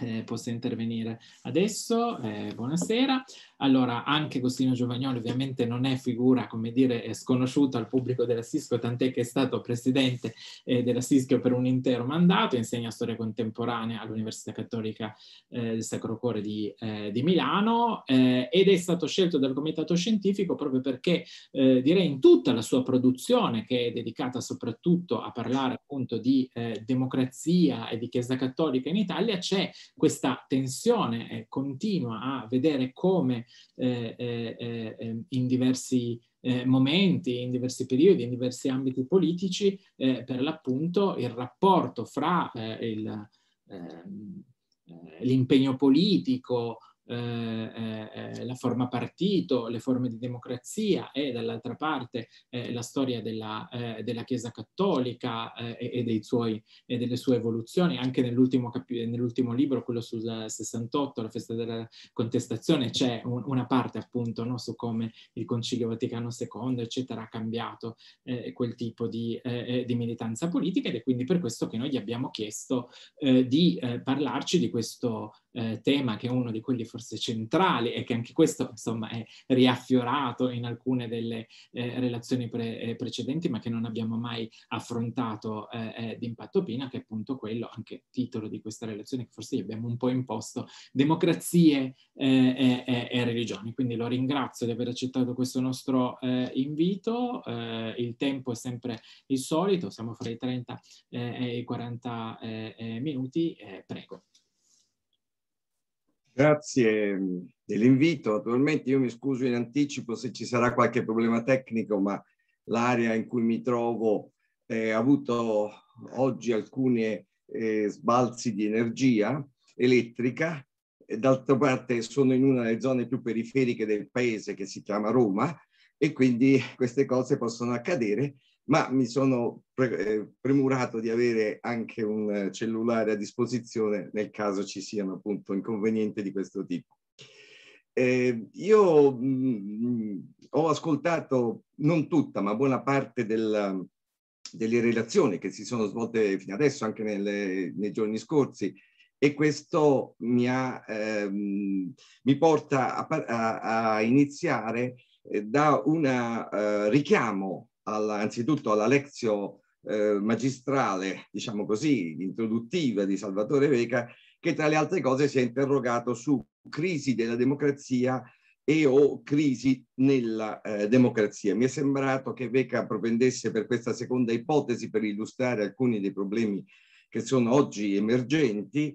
eh, possa intervenire adesso. Eh, buonasera. Allora, anche Agostino Giovagnoli ovviamente non è figura, come dire, sconosciuta al pubblico della Sisco, tant'è che è stato presidente eh, della Sisco per un intero mandato, insegna storia contemporanea all'Università Cattolica eh, del Sacro Cuore di, eh, di Milano eh, ed è stato scelto dal comitato scientifico proprio perché eh, direi in tutta la sua produzione, che è dedicata soprattutto a parlare appunto di eh, democrazia e di Chiesa Cattolica in Italia, c'è questa tensione continua a vedere come eh, eh, eh, in diversi momenti, in diversi periodi, in diversi ambiti politici, per l'appunto il rapporto fra il, ehm, l'impegno politico, eh, eh, eh, la forma partito, le forme di democrazia e dall'altra parte eh, la storia della, della Chiesa cattolica e, e, suoi, e, delle sue evoluzioni, anche nell'ultimo, capi- nell'ultimo libro, quello sul 68, la festa della contestazione, c'è un, una parte appunto no, su come il Concilio Vaticano II, eccetera, ha cambiato quel tipo di, di, militanza politica ed è quindi per questo che noi gli abbiamo chiesto di parlarci di questo eh, tema che è uno di quelli forse centrali e che anche questo insomma è riaffiorato in alcune delle eh, relazioni pre- eh, precedenti ma che non abbiamo mai affrontato eh, eh di impatto Pina che è appunto quello, anche titolo di questa relazione che forse gli abbiamo un po' imposto, democrazie e, eh, e, religioni. Quindi lo ringrazio di aver accettato questo nostro eh, invito, il tempo è sempre il solito, siamo fra i 30 e i 40 minuti, prego. Grazie mm, dell'invito. Naturalmente io mi scuso in anticipo se ci sarà qualche problema tecnico, ma l'area in cui mi trovo eh, ha avuto oggi alcuni eh, sbalzi di energia elettrica. D'altra parte sono in una delle zone più periferiche del paese che si chiama Roma e quindi queste cose possono accadere ma mi sono pre- eh, premurato di avere anche un eh, cellulare a disposizione nel caso ci siano appunto inconvenienti di questo tipo. Eh, io mh, mm, ho ascoltato non tutta, ma buona parte del, delle relazioni che si sono svolte fino adesso, anche nelle, nei giorni scorsi, e questo mi, ha, ehm, mi porta a, a, a iniziare eh, da un eh, richiamo alla, anzitutto alla lezio eh, magistrale, diciamo così, introduttiva di Salvatore Veca, che tra le altre cose si è interrogato su crisi della democrazia e o crisi nella eh, democrazia. Mi è sembrato che Veca propendesse per questa seconda ipotesi per illustrare alcuni dei problemi che sono oggi emergenti,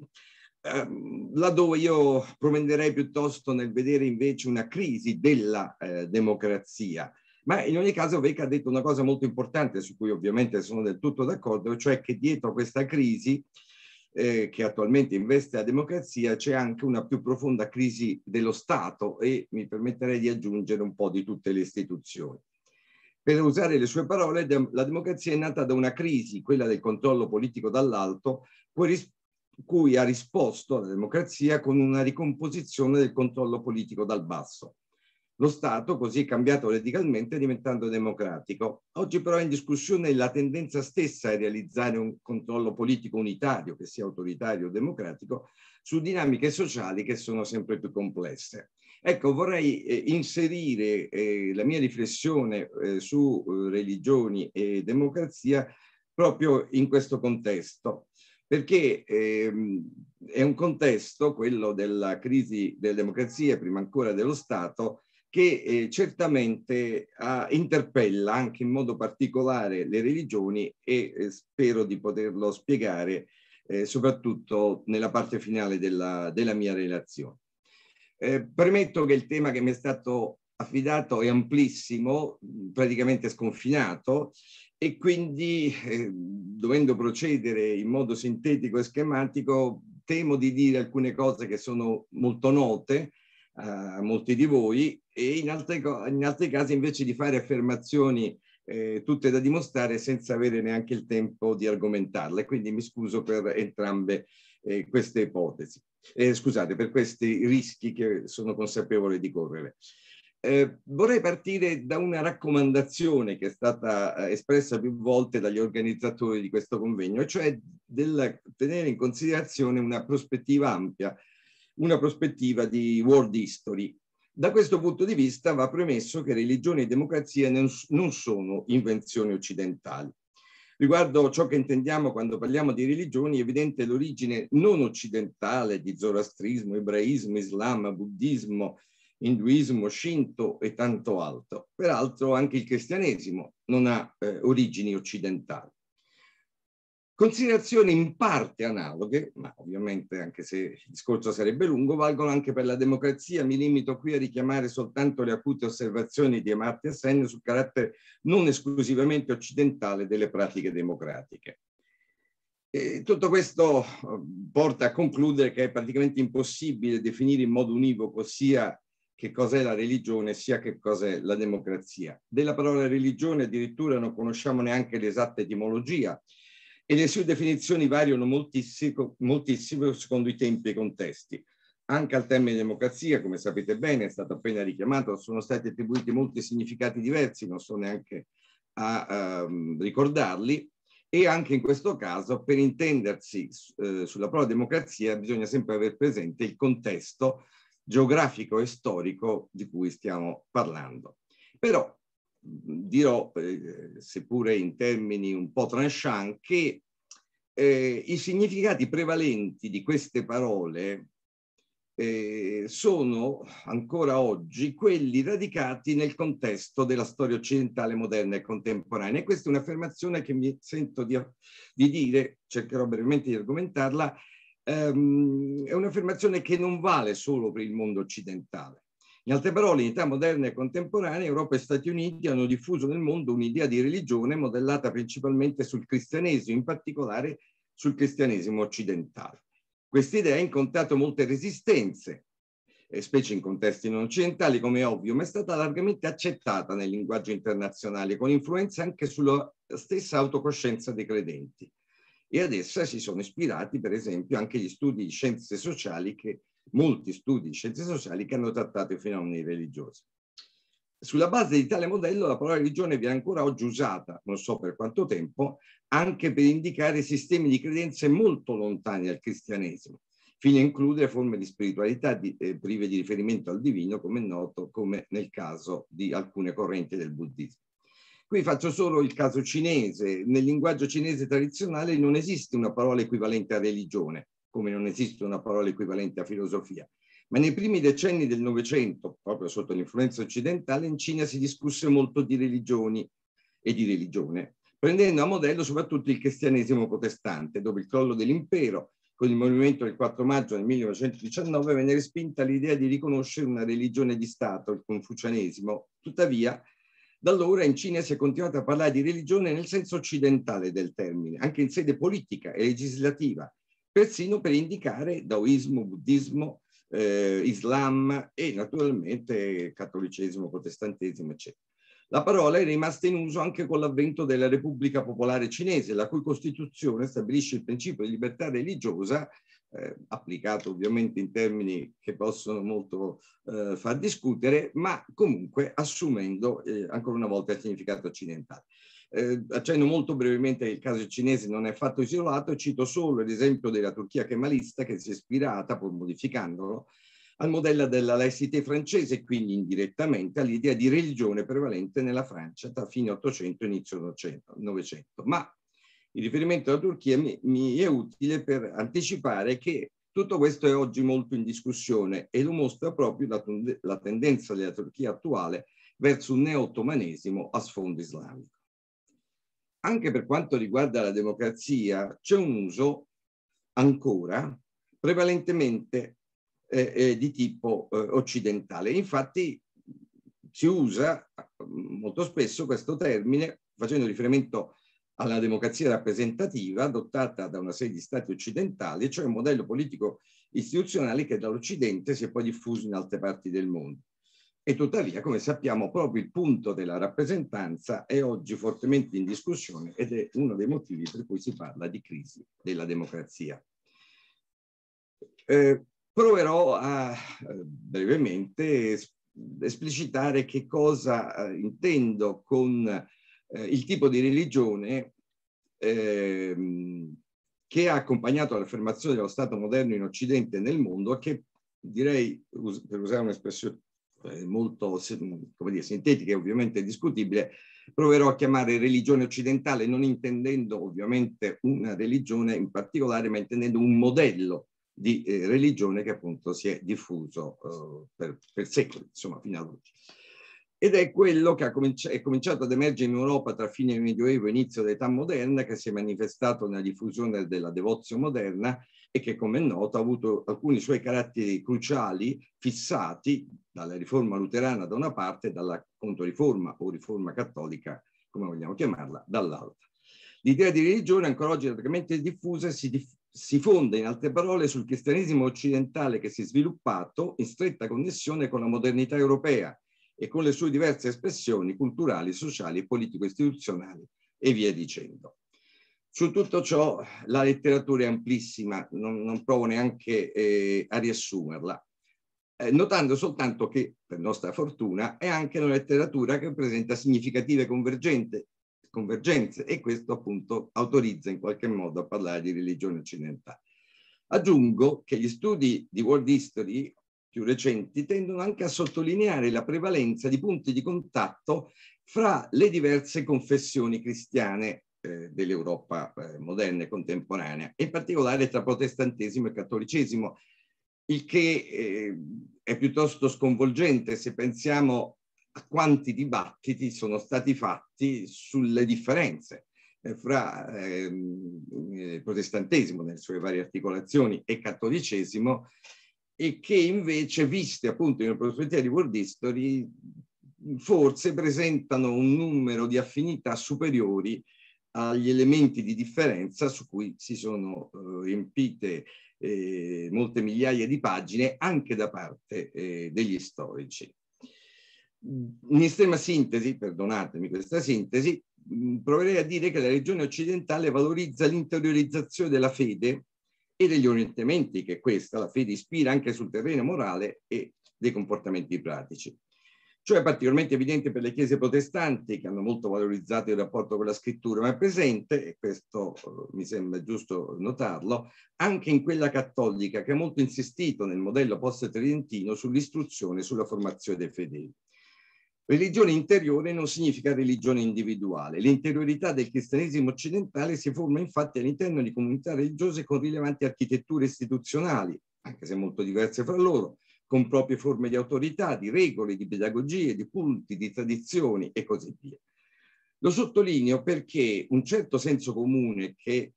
ehm, laddove io propenderei piuttosto nel vedere invece una crisi della eh, democrazia ma in ogni caso Vecca ha detto una cosa molto importante su cui ovviamente sono del tutto d'accordo, cioè che dietro questa crisi eh, che attualmente investe la democrazia c'è anche una più profonda crisi dello Stato e mi permetterei di aggiungere un po' di tutte le istituzioni. Per usare le sue parole, la democrazia è nata da una crisi, quella del controllo politico dall'alto, cui ha risposto la democrazia con una ricomposizione del controllo politico dal basso lo Stato così è cambiato radicalmente diventando democratico. Oggi però è in discussione la tendenza stessa a realizzare un controllo politico unitario, che sia autoritario o democratico, su dinamiche sociali che sono sempre più complesse. Ecco, vorrei eh, inserire eh, la mia riflessione eh, su eh, religioni e democrazia proprio in questo contesto, perché ehm, è un contesto, quello della crisi delle democrazie, prima ancora dello Stato, che eh, certamente ah, interpella anche in modo particolare le religioni e eh, spero di poterlo spiegare eh, soprattutto nella parte finale della, della mia relazione. Eh, premetto che il tema che mi è stato affidato è amplissimo, praticamente sconfinato e quindi eh, dovendo procedere in modo sintetico e schematico temo di dire alcune cose che sono molto note, a molti di voi e in altri, in altri casi invece di fare affermazioni eh, tutte da dimostrare senza avere neanche il tempo di argomentarle. Quindi mi scuso per entrambe eh, queste ipotesi. Eh, scusate, per questi rischi che sono consapevole di correre. Eh, vorrei partire da una raccomandazione che è stata eh, espressa più volte dagli organizzatori di questo convegno, cioè del tenere in considerazione una prospettiva ampia una prospettiva di world history. Da questo punto di vista va premesso che religione e democrazia non sono invenzioni occidentali. Riguardo ciò che intendiamo quando parliamo di religioni, è evidente l'origine non occidentale di zoroastrismo, ebraismo, islam, buddismo, induismo, shinto e tanto altro. Peraltro anche il cristianesimo non ha eh, origini occidentali. Considerazioni in parte analoghe, ma ovviamente anche se il discorso sarebbe lungo, valgono anche per la democrazia. Mi limito qui a richiamare soltanto le acute osservazioni di Amartya Sen sul carattere non esclusivamente occidentale delle pratiche democratiche. E tutto questo eh, porta a concludere che è praticamente impossibile definire in modo univoco sia che cos'è la religione sia che cos'è la democrazia. Della parola religione addirittura non conosciamo neanche l'esatta etimologia e le sue definizioni variano moltissimo, moltissimo secondo i tempi e i contesti. Anche al termine democrazia, come sapete bene, è stato appena richiamato, sono stati attribuiti molti significati diversi, non so neanche a um, ricordarli, e anche in questo caso, per intendersi eh, sulla parola democrazia, bisogna sempre avere presente il contesto geografico e storico di cui stiamo parlando. Però dirò, eh, seppure in termini un po' tranchant, che eh, i significati prevalenti di queste parole eh, sono ancora oggi quelli radicati nel contesto della storia occidentale moderna e contemporanea. E questa è un'affermazione che mi sento di, di dire, cercherò brevemente di argomentarla, ehm, è un'affermazione che non vale solo per il mondo occidentale. In altre parole, in età moderna e contemporanea, Europa e Stati Uniti hanno diffuso nel mondo un'idea di religione modellata principalmente sul cristianesimo, in particolare sul cristianesimo occidentale. Questa idea ha incontrato molte resistenze, eh, specie in contesti non occidentali, come è ovvio, ma è stata largamente accettata nel linguaggio internazionale, con influenza anche sulla stessa autocoscienza dei credenti. E ad essa si sono ispirati, per esempio, anche gli studi di scienze sociali che molti studi di scienze sociali che hanno trattato i fenomeni religiosi. Sulla base di tale modello la parola religione viene ancora oggi usata, non so per quanto tempo, anche per indicare sistemi di credenze molto lontani dal cristianesimo, fino a includere forme di spiritualità di, eh, prive di riferimento al divino, come è noto, come nel caso di alcune correnti del buddismo. Qui faccio solo il caso cinese. Nel linguaggio cinese tradizionale non esiste una parola equivalente a religione, come non esiste una parola equivalente a filosofia. Ma nei primi decenni del Novecento, proprio sotto l'influenza occidentale, in Cina si discusse molto di religioni e di religione, prendendo a modello soprattutto il cristianesimo protestante, dove il crollo dell'impero, con il movimento del 4 maggio del 1919, venne respinta l'idea di riconoscere una religione di Stato, il confucianesimo. Tuttavia, da allora in Cina si è continuato a parlare di religione nel senso occidentale del termine, anche in sede politica e legislativa, persino per indicare daoismo, buddismo, eh, islam e naturalmente cattolicesimo, protestantesimo, eccetera. La parola è rimasta in uso anche con l'avvento della Repubblica Popolare Cinese, la cui Costituzione stabilisce il principio di libertà religiosa, eh, applicato ovviamente in termini che possono molto eh, far discutere, ma comunque assumendo eh, ancora una volta il significato occidentale. Eh, accenno molto brevemente che il caso cinese non è affatto isolato, e cito solo l'esempio della Turchia kemalista che si è ispirata, pur modificandolo, al modello della laicité francese e quindi indirettamente all'idea di religione prevalente nella Francia tra fine 800 e inizio 900. Ma il riferimento alla Turchia mi, mi è utile per anticipare che tutto questo è oggi molto in discussione e lo mostra proprio la, la tendenza della Turchia attuale verso un neo-ottomanesimo a sfondo islamico anche per quanto riguarda la democrazia, c'è un uso ancora prevalentemente eh, eh, di tipo eh, occidentale. Infatti si usa mm, molto spesso questo termine facendo riferimento alla democrazia rappresentativa adottata da una serie di stati occidentali, cioè un modello politico istituzionale che dall'Occidente si è poi diffuso in altre parti del mondo. E tuttavia, come sappiamo, proprio il punto della rappresentanza è oggi fortemente in discussione ed è uno dei motivi per cui si parla di crisi della democrazia. Eh, proverò a eh, brevemente esplicitare che cosa eh, intendo con eh, il tipo di religione ehm, che ha accompagnato l'affermazione dello Stato moderno in Occidente e nel mondo, che direi, per usare un'espressione eh, molto come dire, sintetica e ovviamente discutibile, proverò a chiamare religione occidentale, non intendendo ovviamente una religione in particolare, ma intendendo un modello di eh, religione che appunto si è diffuso eh, per, per secoli, insomma, fino ad oggi ed è quello che è cominciato ad emergere in Europa tra fine Medioevo e inizio dell'età moderna, che si è manifestato nella diffusione della devozione moderna e che, come è noto, ha avuto alcuni suoi caratteri cruciali fissati dalla riforma luterana da una parte e dalla controriforma o riforma cattolica, come vogliamo chiamarla, dall'altra. L'idea di religione ancora oggi largamente diffusa si, diff- si fonda in altre parole sul cristianesimo occidentale che si è sviluppato in stretta connessione con la modernità europea, e con le sue diverse espressioni culturali, sociali, politico-istituzionali e via dicendo. Su tutto ciò la letteratura è amplissima, non, non provo neanche eh, a riassumerla, eh, notando soltanto che, per nostra fortuna, è anche una letteratura che presenta significative convergenze e questo appunto autorizza in qualche modo a parlare di religione occidentale. Aggiungo che gli studi di World History più recenti tendono anche a sottolineare la prevalenza di punti di contatto fra le diverse confessioni cristiane eh, dell'Europa eh, moderna e contemporanea, in particolare tra protestantesimo e cattolicesimo, il che eh, è piuttosto sconvolgente se pensiamo a quanti dibattiti sono stati fatti sulle differenze eh, fra ehm, protestantesimo nelle sue varie articolazioni e cattolicesimo e che invece, viste appunto in una prospettiva di World History, forse presentano un numero di affinità superiori agli elementi di differenza su cui si sono eh, riempite eh, molte migliaia di pagine anche da parte eh, degli storici. In estrema sintesi, perdonatemi questa sintesi, proverei a dire che la regione occidentale valorizza l'interiorizzazione della fede e degli orientamenti che questa, la fede, ispira anche sul terreno morale e dei comportamenti pratici. Ciò è particolarmente evidente per le chiese protestanti che hanno molto valorizzato il rapporto con la scrittura, ma è presente, e questo eh, mi sembra giusto notarlo, anche in quella cattolica che ha molto insistito nel modello post-tridentino sull'istruzione e sulla formazione dei fedeli. Religione interiore non significa religione individuale. L'interiorità del cristianesimo occidentale si forma infatti all'interno di comunità religiose con rilevanti architetture istituzionali, anche se molto diverse fra loro, con proprie forme di autorità, di regole, di pedagogie, di culti, di tradizioni e così via. Lo sottolineo perché un certo senso comune, che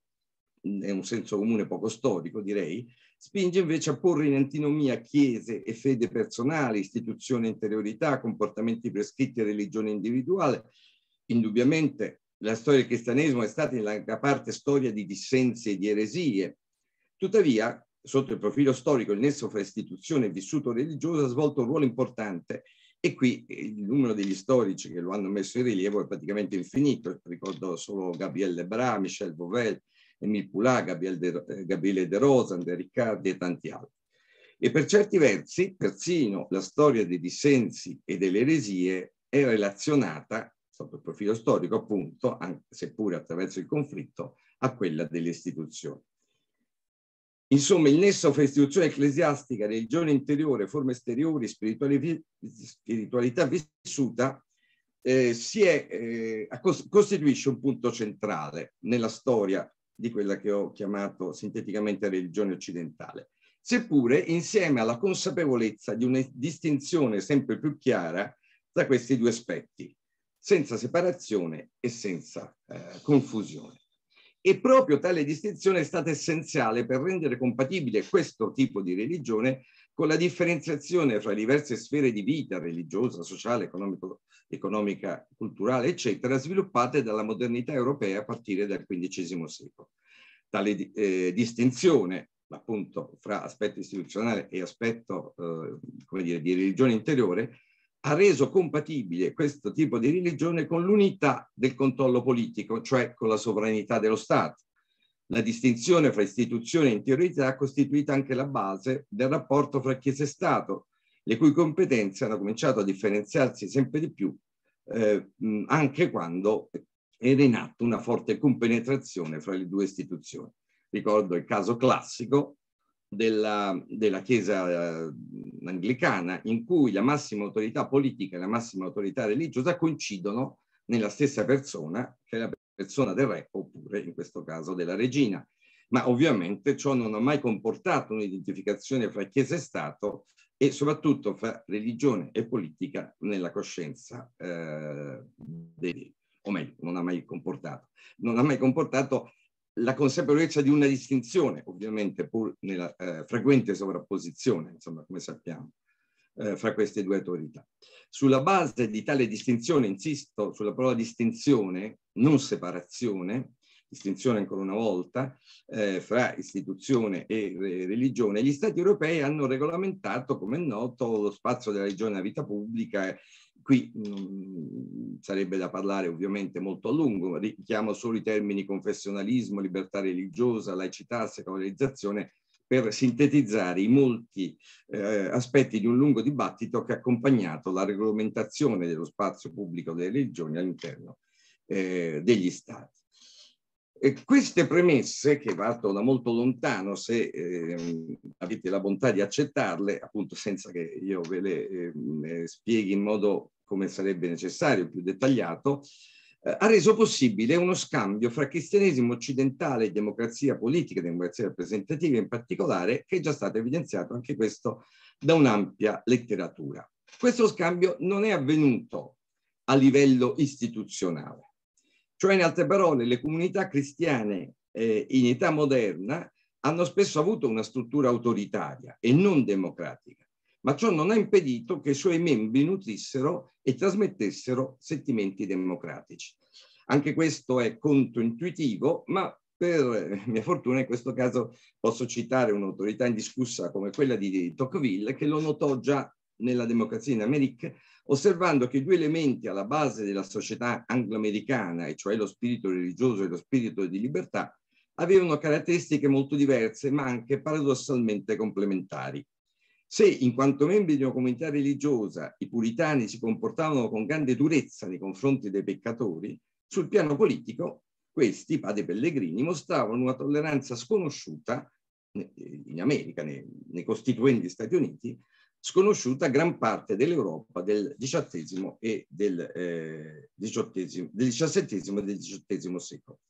è un senso comune poco storico direi, spinge invece a porre in antinomia chiese e fede personale, istituzione e interiorità, comportamenti prescritti e religione individuale. Indubbiamente la storia del cristianesimo è stata in larga parte storia di dissensi e di eresie. Tuttavia, sotto il profilo storico, il nesso fra istituzione e vissuto religioso ha svolto un ruolo importante e qui eh, il numero degli storici che lo hanno messo in rilievo è praticamente infinito. Ricordo solo Gabriele Bra, Michel Vauvel, Emil Poulin, eh, Gabriele De Rosa, Andrea Riccardi e tanti altri. E per certi versi, persino la storia dei dissensi e delle eresie è relazionata, sotto il profilo storico appunto, anche, seppure attraverso il conflitto, a quella delle istituzioni. Insomma, il nesso fra istituzione ecclesiastica, religione interiore, forme esteriori, spiritualità vissuta eh, è, eh, costituisce un punto centrale nella storia di quella che ho chiamato sinteticamente religione occidentale, seppure insieme alla consapevolezza di una distinzione sempre più chiara tra questi due aspetti, senza separazione e senza eh, confusione. E proprio tale distinzione è stata essenziale per rendere compatibile questo tipo di religione con la differenziazione fra diverse sfere di vita, religiosa, sociale, economica, culturale, eccetera, sviluppate dalla modernità europea a partire dal XV secolo. Tale eh, distinzione appunto fra aspetto istituzionale e aspetto eh, come dire, di religione interiore, ha reso compatibile questo tipo di religione con l'unità del controllo politico, cioè con la sovranità dello Stato, la distinzione fra istituzione e interiorità ha costituito anche la base del rapporto fra Chiesa e Stato, le cui competenze hanno cominciato a differenziarsi sempre di più, eh, anche quando era in atto una forte compenetrazione fra le due istituzioni. Ricordo il caso classico della, della Chiesa eh, anglicana, in cui la massima autorità politica e la massima autorità religiosa coincidono nella stessa persona, che è la persona del re oppure in questo caso della regina. Ma ovviamente ciò non ha mai comportato un'identificazione fra Chiesa e Stato e soprattutto fra religione e politica nella coscienza eh, dei, o meglio, non ha mai comportato. Non ha mai comportato la consapevolezza di una distinzione, ovviamente pur nella eh, frequente sovrapposizione, insomma, come sappiamo eh, fra queste due autorità. Sulla base di tale distinzione, insisto sulla parola distinzione, non separazione, distinzione ancora una volta eh, fra istituzione e re religione, gli Stati europei hanno regolamentato, come è noto, lo spazio della religione alla vita pubblica. Qui mh, mm, sarebbe da parlare ovviamente molto a lungo, richiamo solo i termini confessionalismo, libertà religiosa, laicità, secolarizzazione, per sintetizzare i molti eh, aspetti di un lungo dibattito che ha accompagnato la regolamentazione dello spazio pubblico delle regioni all'interno eh, degli Stati. E queste premesse, che partono da molto lontano, se eh, avete la bontà di accettarle, appunto senza che io ve le ehm, eh, spieghi in modo come sarebbe necessario, più dettagliato, eh, ha reso possibile uno scambio fra cristianesimo occidentale e democrazia politica, democrazia rappresentativa in particolare, che è già stato evidenziato anche questo da un'ampia letteratura. Questo scambio non è avvenuto a livello istituzionale, cioè in altre parole le comunità cristiane eh, in età moderna hanno spesso avuto una struttura autoritaria e non democratica ma ciò non ha impedito che i suoi membri nutrissero e trasmettessero sentimenti democratici. Anche questo è controintuitivo, ma per mia fortuna in questo caso posso citare un'autorità indiscussa come quella di Tocqueville che lo notò già nella democrazia in America, osservando che i due elementi alla base della società angloamericana, e cioè lo spirito religioso e lo spirito di libertà, avevano caratteristiche molto diverse ma anche paradossalmente complementari. Se in quanto membri di una comunità religiosa i puritani si comportavano con grande durezza nei confronti dei peccatori, sul piano politico questi, padri pellegrini, mostravano una tolleranza sconosciuta eh, in America, nei, nei costituenti Stati Uniti, sconosciuta a gran parte dell'Europa del XVII e del, eh, del XVII e del XVIII secolo.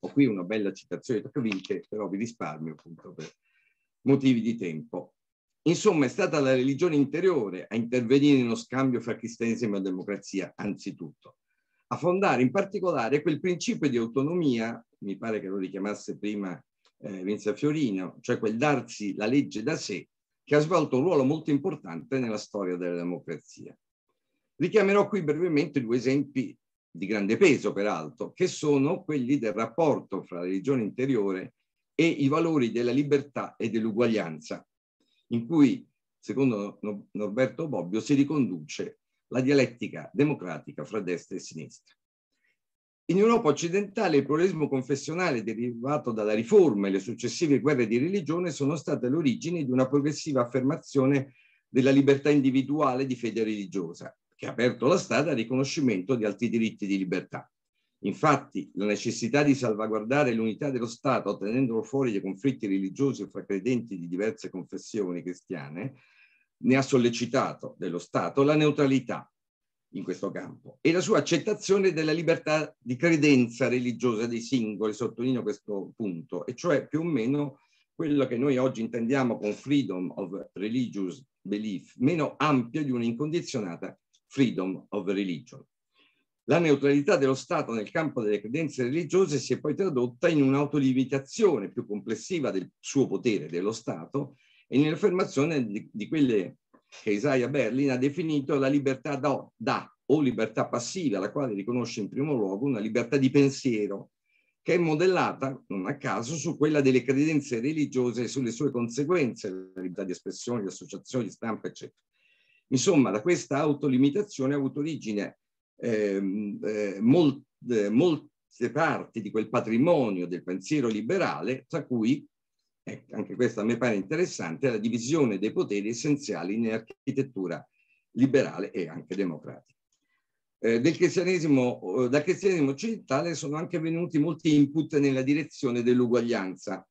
Ho qui una bella citazione di Tocqueville però vi risparmio appunto per motivi di tempo. Insomma, è stata la religione interiore a intervenire nello scambio fra cristianesimo e democrazia, anzitutto, a fondare in particolare quel principio di autonomia, mi pare che lo richiamasse prima eh, Vinza Fiorino, cioè quel darsi la legge da sé, che ha svolto un ruolo molto importante nella storia della democrazia. Richiamerò qui brevemente due esempi di grande peso, peraltro, che sono quelli del rapporto fra la religione interiore e i valori della libertà e dell'uguaglianza, in cui, secondo Norberto Bobbio, si riconduce la dialettica democratica fra destra e sinistra. In Europa occidentale il pluralismo confessionale derivato dalla riforma e le successive guerre di religione sono state l'origine di una progressiva affermazione della libertà individuale di fede religiosa, che ha aperto la strada al riconoscimento di altri diritti di libertà. Infatti, la necessità di salvaguardare l'unità dello Stato tenendolo fuori dai conflitti religiosi fra credenti di diverse confessioni cristiane ne ha sollecitato dello Stato la neutralità in questo campo e la sua accettazione della libertà di credenza religiosa dei singoli, sottolineo questo punto, e cioè più o meno quello che noi oggi intendiamo con freedom of religious belief, meno ampio di un'incondizionata freedom of religion. La neutralità dello Stato nel campo delle credenze religiose si è poi tradotta in un'autolimitazione più complessiva del suo potere dello Stato e nell'affermazione di, di quelle che Isaiah Berlin ha definito la libertà da, da o libertà passiva, la quale riconosce in primo luogo una libertà di pensiero che è modellata, non a caso, su quella delle credenze religiose e sulle sue conseguenze, la libertà di espressione, di associazione, di stampa, eccetera. Insomma, da questa autolimitazione ha avuto origine Ehm, eh, molte, eh, molte parti di quel patrimonio del pensiero liberale, tra cui eh, anche questo a me pare interessante, la divisione dei poteri essenziali in architettura liberale e anche democratica. Eh, del cristianesimo, eh, dal cristianesimo occidentale sono anche venuti molti input nella direzione dell'uguaglianza.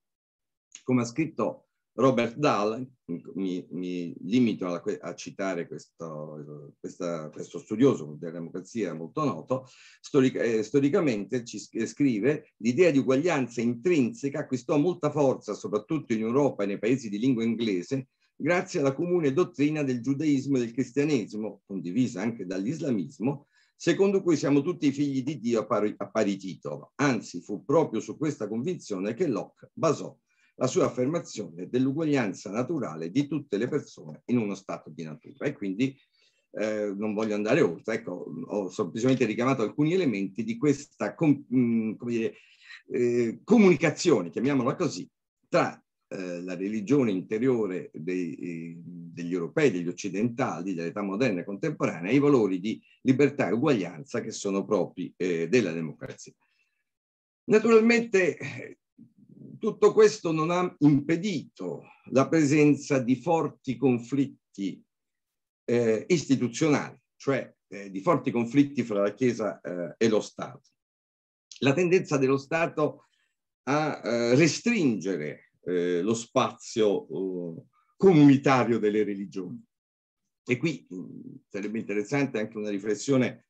Come ha scritto Robert Dahl, mi, mi limito a, a citare questo, questa, questo, studioso della democrazia molto noto, storica, eh, storicamente ci scrive l'idea di uguaglianza intrinseca acquistò molta forza soprattutto in Europa e nei paesi di lingua inglese grazie alla comune dottrina del giudaismo e del cristianesimo, condivisa anche dall'islamismo, secondo cui siamo tutti figli di Dio a pari, a pari titolo. Anzi, fu proprio su questa convinzione che Locke basò la sua affermazione dell'uguaglianza naturale di tutte le persone in uno stato di natura. E quindi eh, non voglio andare oltre, ecco, ho semplicemente richiamato alcuni elementi di questa com mh, mm, dire, eh, comunicazione, chiamiamola così, tra eh, la religione interiore dei, degli europei, degli occidentali, dell'età moderna e contemporanea, i valori di libertà e uguaglianza che sono propri eh, della democrazia. Naturalmente tutto questo non ha impedito la presenza di forti conflitti eh, istituzionali, cioè eh, di forti conflitti fra la Chiesa eh, e lo Stato. La tendenza dello Stato a eh, restringere eh, lo spazio eh, comunitario delle religioni. E qui mh, mm, sarebbe interessante anche una riflessione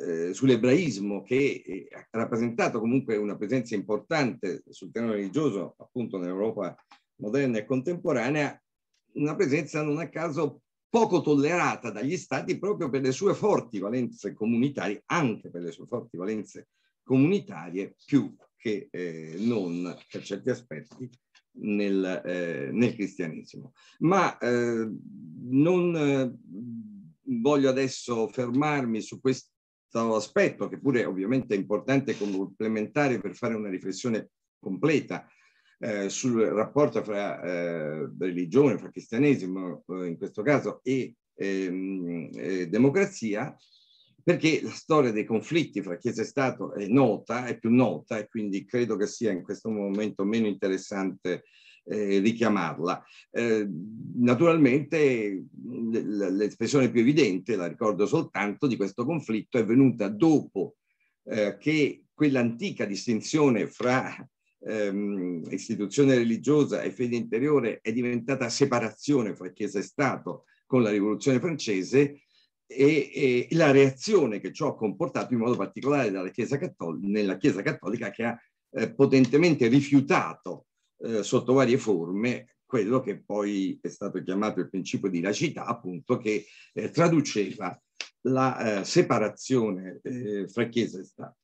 eh, sull'ebraismo che eh, ha rappresentato comunque una presenza importante sul piano religioso appunto nell'Europa moderna e contemporanea, una presenza non a caso poco tollerata dagli stati proprio per le sue forti valenze comunitarie, anche per le sue forti valenze comunitarie, più che eh, non per certi aspetti nel, eh, nel cristianesimo. Ma eh, non eh, voglio adesso fermarmi su questo aspetto, che pure ovviamente è importante e complementare per fare una riflessione completa eh, sul rapporto fra eh, religione, fra cristianesimo eh, in questo caso e ehm, eh, democrazia, perché la storia dei conflitti fra Chiesa e Stato è nota, è più nota e quindi credo che sia in questo momento meno interessante eh, richiamarla. Eh, naturalmente l'espressione più evidente, la ricordo soltanto, di questo conflitto è venuta dopo eh, che quell'antica distinzione fra ehm, istituzione religiosa e fede interiore è diventata separazione fra Chiesa e Stato con la rivoluzione francese e, e la reazione che ciò ha comportato in modo particolare Chiesa nella Chiesa Cattolica che ha eh, potentemente rifiutato eh, sotto varie forme quello che poi è stato chiamato il principio di lacità, appunto, che eh, traduceva la eh, separazione eh, fra Chiesa e Stato.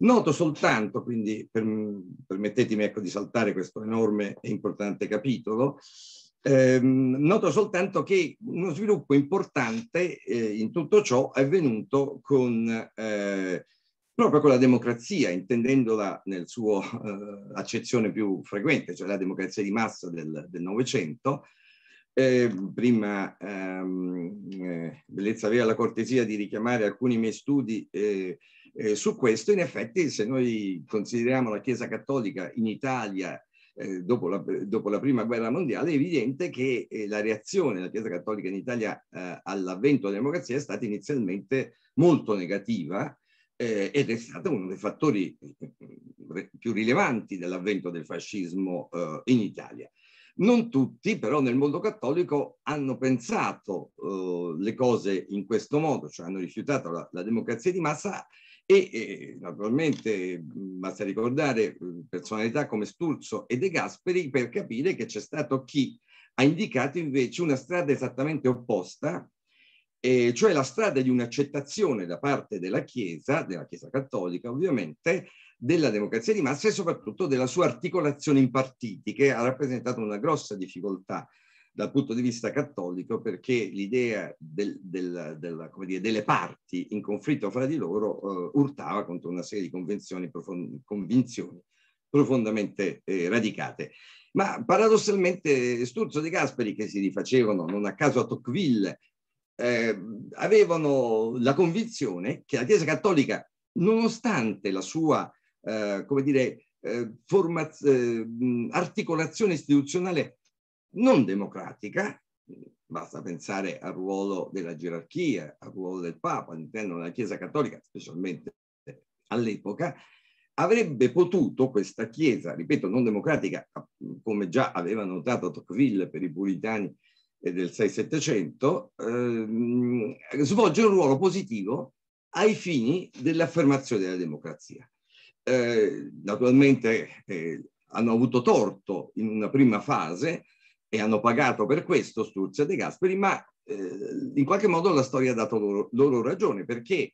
Noto soltanto, quindi per, permettetemi ecco, di saltare questo enorme e importante capitolo, ehm, noto soltanto che uno sviluppo importante eh, in tutto ciò è avvenuto con eh, proprio con la democrazia, intendendola nel suo eh, accezione più frequente, cioè la democrazia di massa del Novecento. Eh, prima ehm, eh, Bellezza aveva la cortesia di richiamare alcuni miei studi eh, eh, su questo. In effetti, se noi consideriamo la Chiesa Cattolica in Italia eh, Dopo la, dopo, la, prima guerra mondiale, è evidente che eh, la reazione della Chiesa Cattolica in Italia eh, all'avvento della democrazia è stata inizialmente molto negativa eh, ed è stato uno dei fattori eh, più rilevanti dell'avvento del fascismo eh, in Italia. Non tutti però nel mondo cattolico hanno pensato eh, le cose in questo modo, cioè hanno rifiutato la, la democrazia di massa e, e naturalmente basta ricordare personalità come Sturzo e De Gasperi per capire che c'è stato chi ha indicato invece una strada esattamente opposta eh, cioè la strada di un'accettazione da parte della Chiesa, della Chiesa cattolica ovviamente, della democrazia di massa e soprattutto della sua articolazione in partiti, che ha rappresentato una grossa difficoltà dal punto di vista cattolico perché l'idea del, del, del, delle parti in conflitto fra di loro eh, urtava contro una serie di profond convinzioni profondamente eh, radicate. Ma paradossalmente Sturzo De Gasperi, che si rifacevano non a caso a Tocqueville eh, avevano la convinzione che la Chiesa Cattolica, nonostante la sua, eh, come dire, eh, forma, eh, articolazione istituzionale non democratica, basta pensare al ruolo della gerarchia, al ruolo del Papa all'interno della Chiesa Cattolica, specialmente all'epoca, avrebbe potuto questa Chiesa, ripeto, non democratica, come già aveva notato Tocqueville per i puritani e del 6-700, ehm, svolge un ruolo positivo ai fini dell'affermazione della democrazia. Eh, naturalmente eh, hanno avuto torto in una prima fase e hanno pagato per questo Sturzo e De Gasperi, ma eh, in qualche modo la storia ha dato loro, loro ragione perché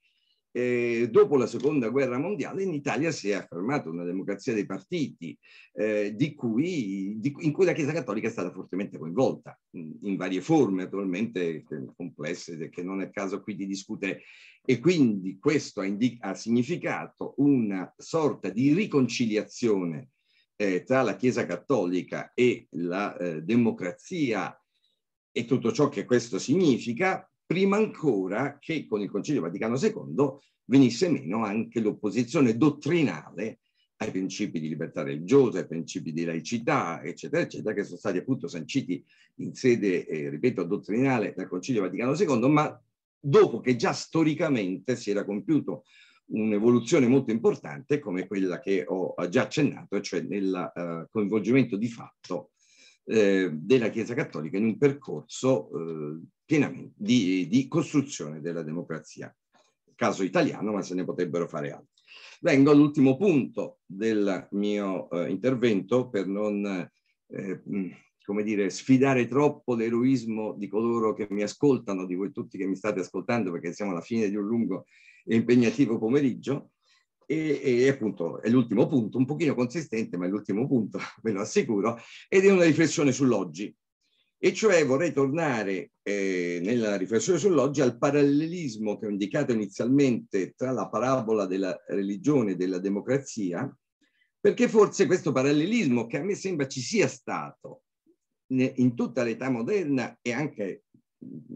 eh, dopo la seconda guerra mondiale in Italia si è affermata una democrazia dei partiti, eh, di cui, di, in cui la Chiesa Cattolica è stata fortemente coinvolta, in, in varie forme attualmente complesse, che non è caso qui di discutere. E quindi questo ha, ha significato una sorta di riconciliazione eh, tra la Chiesa Cattolica e la eh, democrazia e tutto ciò che questo significa, prima ancora che con il Concilio Vaticano II venisse meno anche l'opposizione dottrinale ai principi di libertà religiosa, ai principi di laicità, eccetera, eccetera, che sono stati appunto sanciti in sede, eh, ripeto, dottrinale dal Concilio Vaticano II, ma dopo che già storicamente si era compiuto un'evoluzione molto importante come quella che ho già accennato, cioè nel eh, coinvolgimento di fatto eh, della Chiesa Cattolica in un percorso eh, pienamente di, di, costruzione della democrazia. Caso italiano, ma se ne potrebbero fare altri. Vengo all'ultimo punto del mio eh, intervento per non eh, come dire, sfidare troppo l'eroismo di coloro che mi ascoltano, di voi tutti che mi state ascoltando, perché siamo alla fine di un lungo e impegnativo pomeriggio, e, e, appunto è l'ultimo punto, un pochino consistente, ma è l'ultimo punto, ve lo assicuro, ed è una riflessione sull'oggi. E cioè vorrei tornare eh, nella riflessione sull'oggi al parallelismo che ho indicato inizialmente tra la parabola della religione e della democrazia, perché forse questo parallelismo che a me sembra ci sia stato in tutta l'età moderna e anche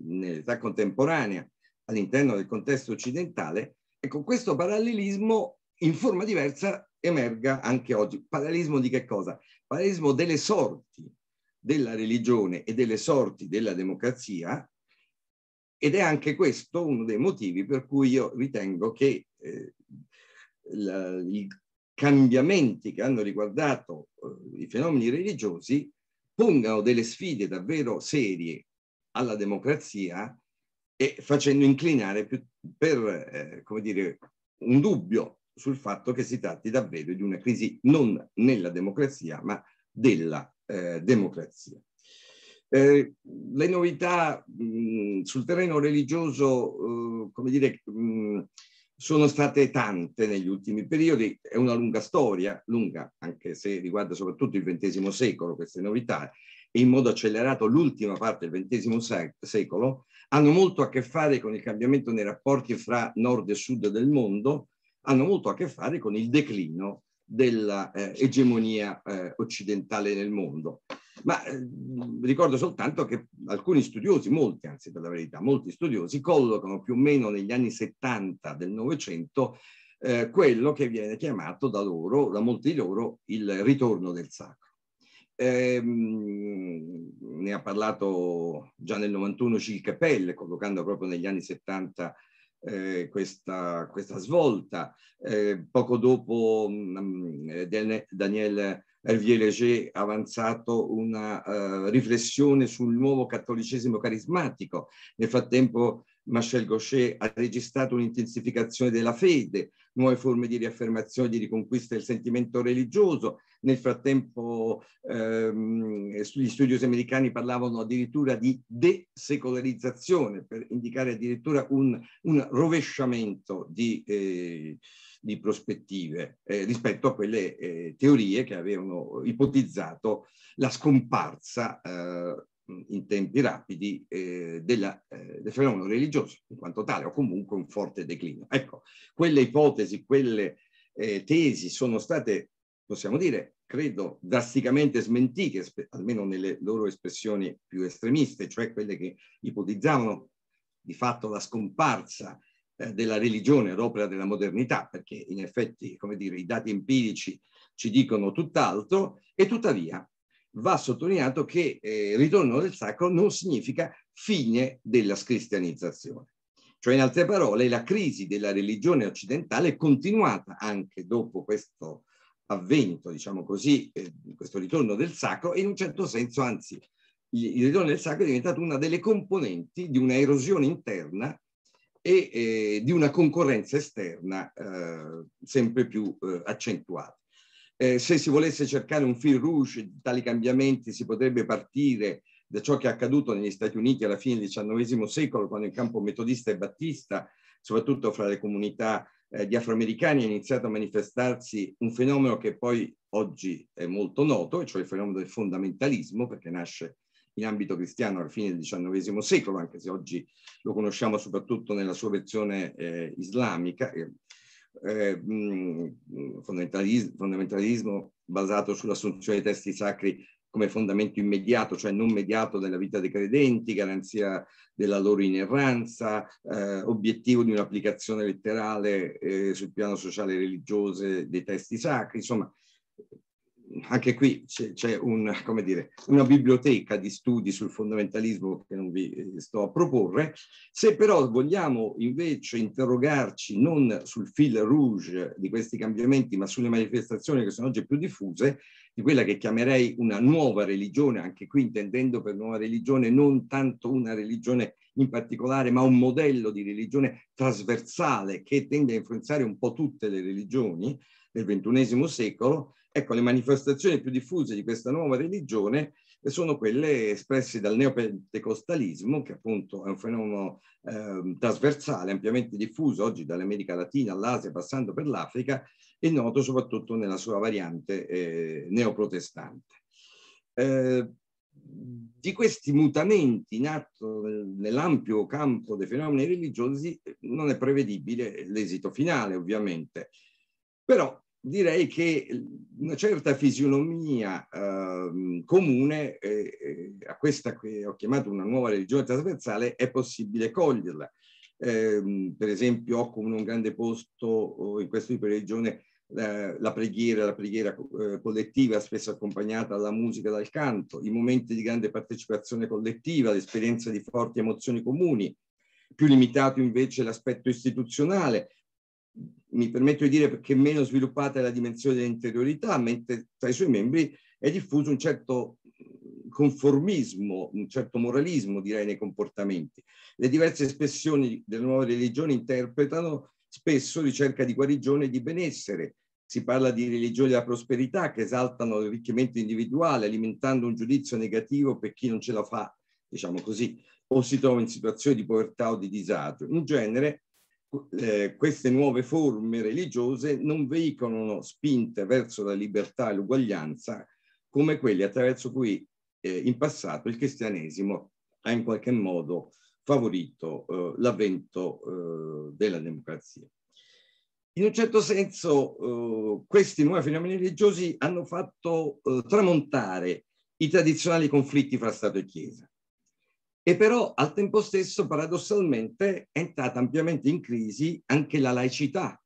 nell'età contemporanea all'interno del contesto occidentale, ecco questo parallelismo in forma diversa emerga anche oggi. Parallelismo di che cosa? Parallelismo delle sorti della religione e delle sorti della democrazia ed è anche questo uno dei motivi per cui io ritengo che eh, la, i cambiamenti che hanno riguardato eh, i fenomeni religiosi pongano delle sfide davvero serie alla democrazia e facendo inclinare più, per eh, come dire, un dubbio sul fatto che si tratti davvero di una crisi non nella democrazia, ma della eh, democrazia. Eh, le novità mh, sul terreno religioso, eh, come dire, mh, sono state tante negli ultimi periodi, è una lunga storia, lunga anche se riguarda soprattutto il XX secolo queste novità, e in modo accelerato l'ultima parte del XX secolo, hanno molto a che fare con il cambiamento nei rapporti fra nord e sud del mondo, hanno molto a che fare con il declino dell'egemonia eh, eh, occidentale nel mondo. Ma eh, ricordo soltanto che alcuni studiosi, molti anzi per la verità, molti studiosi collocano più o meno negli anni 70 del Novecento eh, quello che viene chiamato da loro, da molti di loro, il ritorno del sacro. Ehm, ne ha parlato già nel 91 Gil Capelle, collocando proprio negli anni 70 eh, questa, questa, svolta. Eh, poco dopo mh, mm, eh, Daniel Hervier-Leger ha avanzato una uh, riflessione sul nuovo cattolicesimo carismatico. Nel frattempo Michel Gaucher ha registrato un'intensificazione della fede, nuove forme di riaffermazione, di riconquista del sentimento religioso. Nel frattempo ehm, gli studiosi americani parlavano addirittura di desecolarizzazione per indicare addirittura un, un rovesciamento di, eh, di prospettive eh, rispetto a quelle eh, teorie che avevano ipotizzato la scomparsa eh, in tempi rapidi eh, della, eh, del fenomeno religioso in quanto tale o comunque un forte declino. Ecco, quelle ipotesi, quelle eh, tesi sono state, possiamo dire, credo, drasticamente smentite, almeno nelle loro espressioni più estremiste, cioè quelle che ipotizzavano di fatto la scomparsa eh, della religione ad opera della modernità, perché in effetti, come dire, i dati empirici ci dicono tutt'altro e tuttavia va sottolineato che eh, ritorno del sacro non significa fine della scristianizzazione. Cioè, in altre parole, la crisi della religione occidentale, è continuata anche dopo questo avvento, diciamo così, eh, questo ritorno del sacro, e in un certo senso, anzi, il ritorno del sacro è diventato una delle componenti di una erosione interna e eh, di una concorrenza esterna eh, sempre più eh, accentuata. Eh, se si volesse cercare un fil rouge di tali cambiamenti si potrebbe partire da ciò che è accaduto negli Stati Uniti alla fine del XIX secolo, quando il campo metodista e battista, soprattutto fra le comunità eh, di afroamericani, ha iniziato a manifestarsi un fenomeno che poi oggi è molto noto, e cioè il fenomeno del fondamentalismo, perché nasce in ambito cristiano alla fine del XIX secolo, anche se oggi lo conosciamo soprattutto nella sua versione eh, islamica, eh, eh, fondamentalismo, basato sull'assunzione dei testi sacri come fondamento immediato, cioè non mediato della vita dei credenti, garanzia della loro inerranza, eh, obiettivo di un'applicazione letterale eh, sul piano sociale e religioso dei testi sacri, insomma anche qui c'è, un, dire, una biblioteca di studi sul fondamentalismo che non vi eh, sto a proporre. Se però vogliamo invece interrogarci non sul fil rouge di questi cambiamenti, ma sulle manifestazioni che sono oggi più diffuse, di quella che chiamerei una nuova religione, anche qui intendendo per nuova religione non tanto una religione in particolare, ma un modello di religione trasversale che tende a influenzare un po' tutte le religioni del XXI secolo, Ecco, le manifestazioni più diffuse di questa nuova religione sono quelle espresse dal neopentecostalismo, che appunto è un fenomeno eh, trasversale, ampiamente diffuso oggi dall'America Latina all'Asia, passando per l'Africa, e noto soprattutto nella sua variante eh, neoprotestante. Eh, di questi mutamenti in atto nell'ampio campo dei fenomeni religiosi eh, non è prevedibile l'esito finale, ovviamente. Però direi che una certa fisionomia ehm, eh, comune eh, a questa che ho chiamato una nuova religione trasversale è possibile coglierla. Eh, per esempio occupa un grande posto in questo tipo di religione la preghiera, la preghiera eh, collettiva spesso accompagnata dalla musica e dal canto, i momenti di grande partecipazione collettiva, l'esperienza di forti emozioni comuni, più limitato invece l'aspetto istituzionale, mi permetto di dire perché meno sviluppata è la dimensione dell'interiorità, mentre tra i suoi membri è diffuso un certo mm, conformismo, un certo moralismo direi nei comportamenti. Le diverse espressioni delle nuove religioni interpretano spesso ricerca di guarigione e di benessere. Si parla di religioni della prosperità che esaltano l'arricchimento individuale, alimentando un giudizio negativo per chi non ce la fa, diciamo così, o si trova in situazioni di povertà o di disagio. In genere eh, queste nuove forme religiose non veicolano spinte verso la libertà e l'uguaglianza come quelle attraverso cui eh, in passato il cristianesimo ha in qualche modo favorito eh, l'avvento eh, della democrazia. In un certo senso eh, questi nuovi fenomeni religiosi hanno fatto eh, tramontare i tradizionali conflitti fra Stato e Chiesa e però al tempo stesso, paradossalmente, è entrata ampiamente in crisi anche la laicità,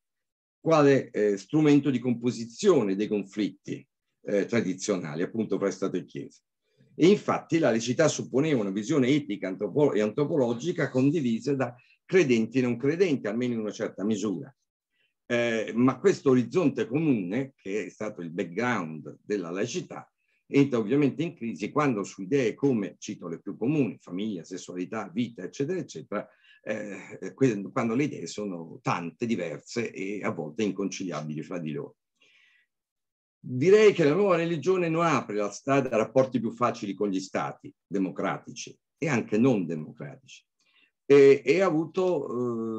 quale eh, strumento di composizione dei conflitti eh, tradizionali, appunto fra Stato e Chiesa. E infatti la laicità supponeva una visione etica antropo- e antropologica condivisa da credenti e non credenti, almeno in una certa misura. Eh, ma questo orizzonte comune, che è stato il background della laicità, entra ovviamente in crisi quando su idee come, cito le più comuni, famiglia, sessualità, vita, eccetera, eccetera, eh, quando le idee sono tante, diverse e a volte inconciliabili fra di loro. Direi che la nuova religione non apre la strada a rapporti più facili con gli stati democratici e anche non democratici, e, e ha avuto,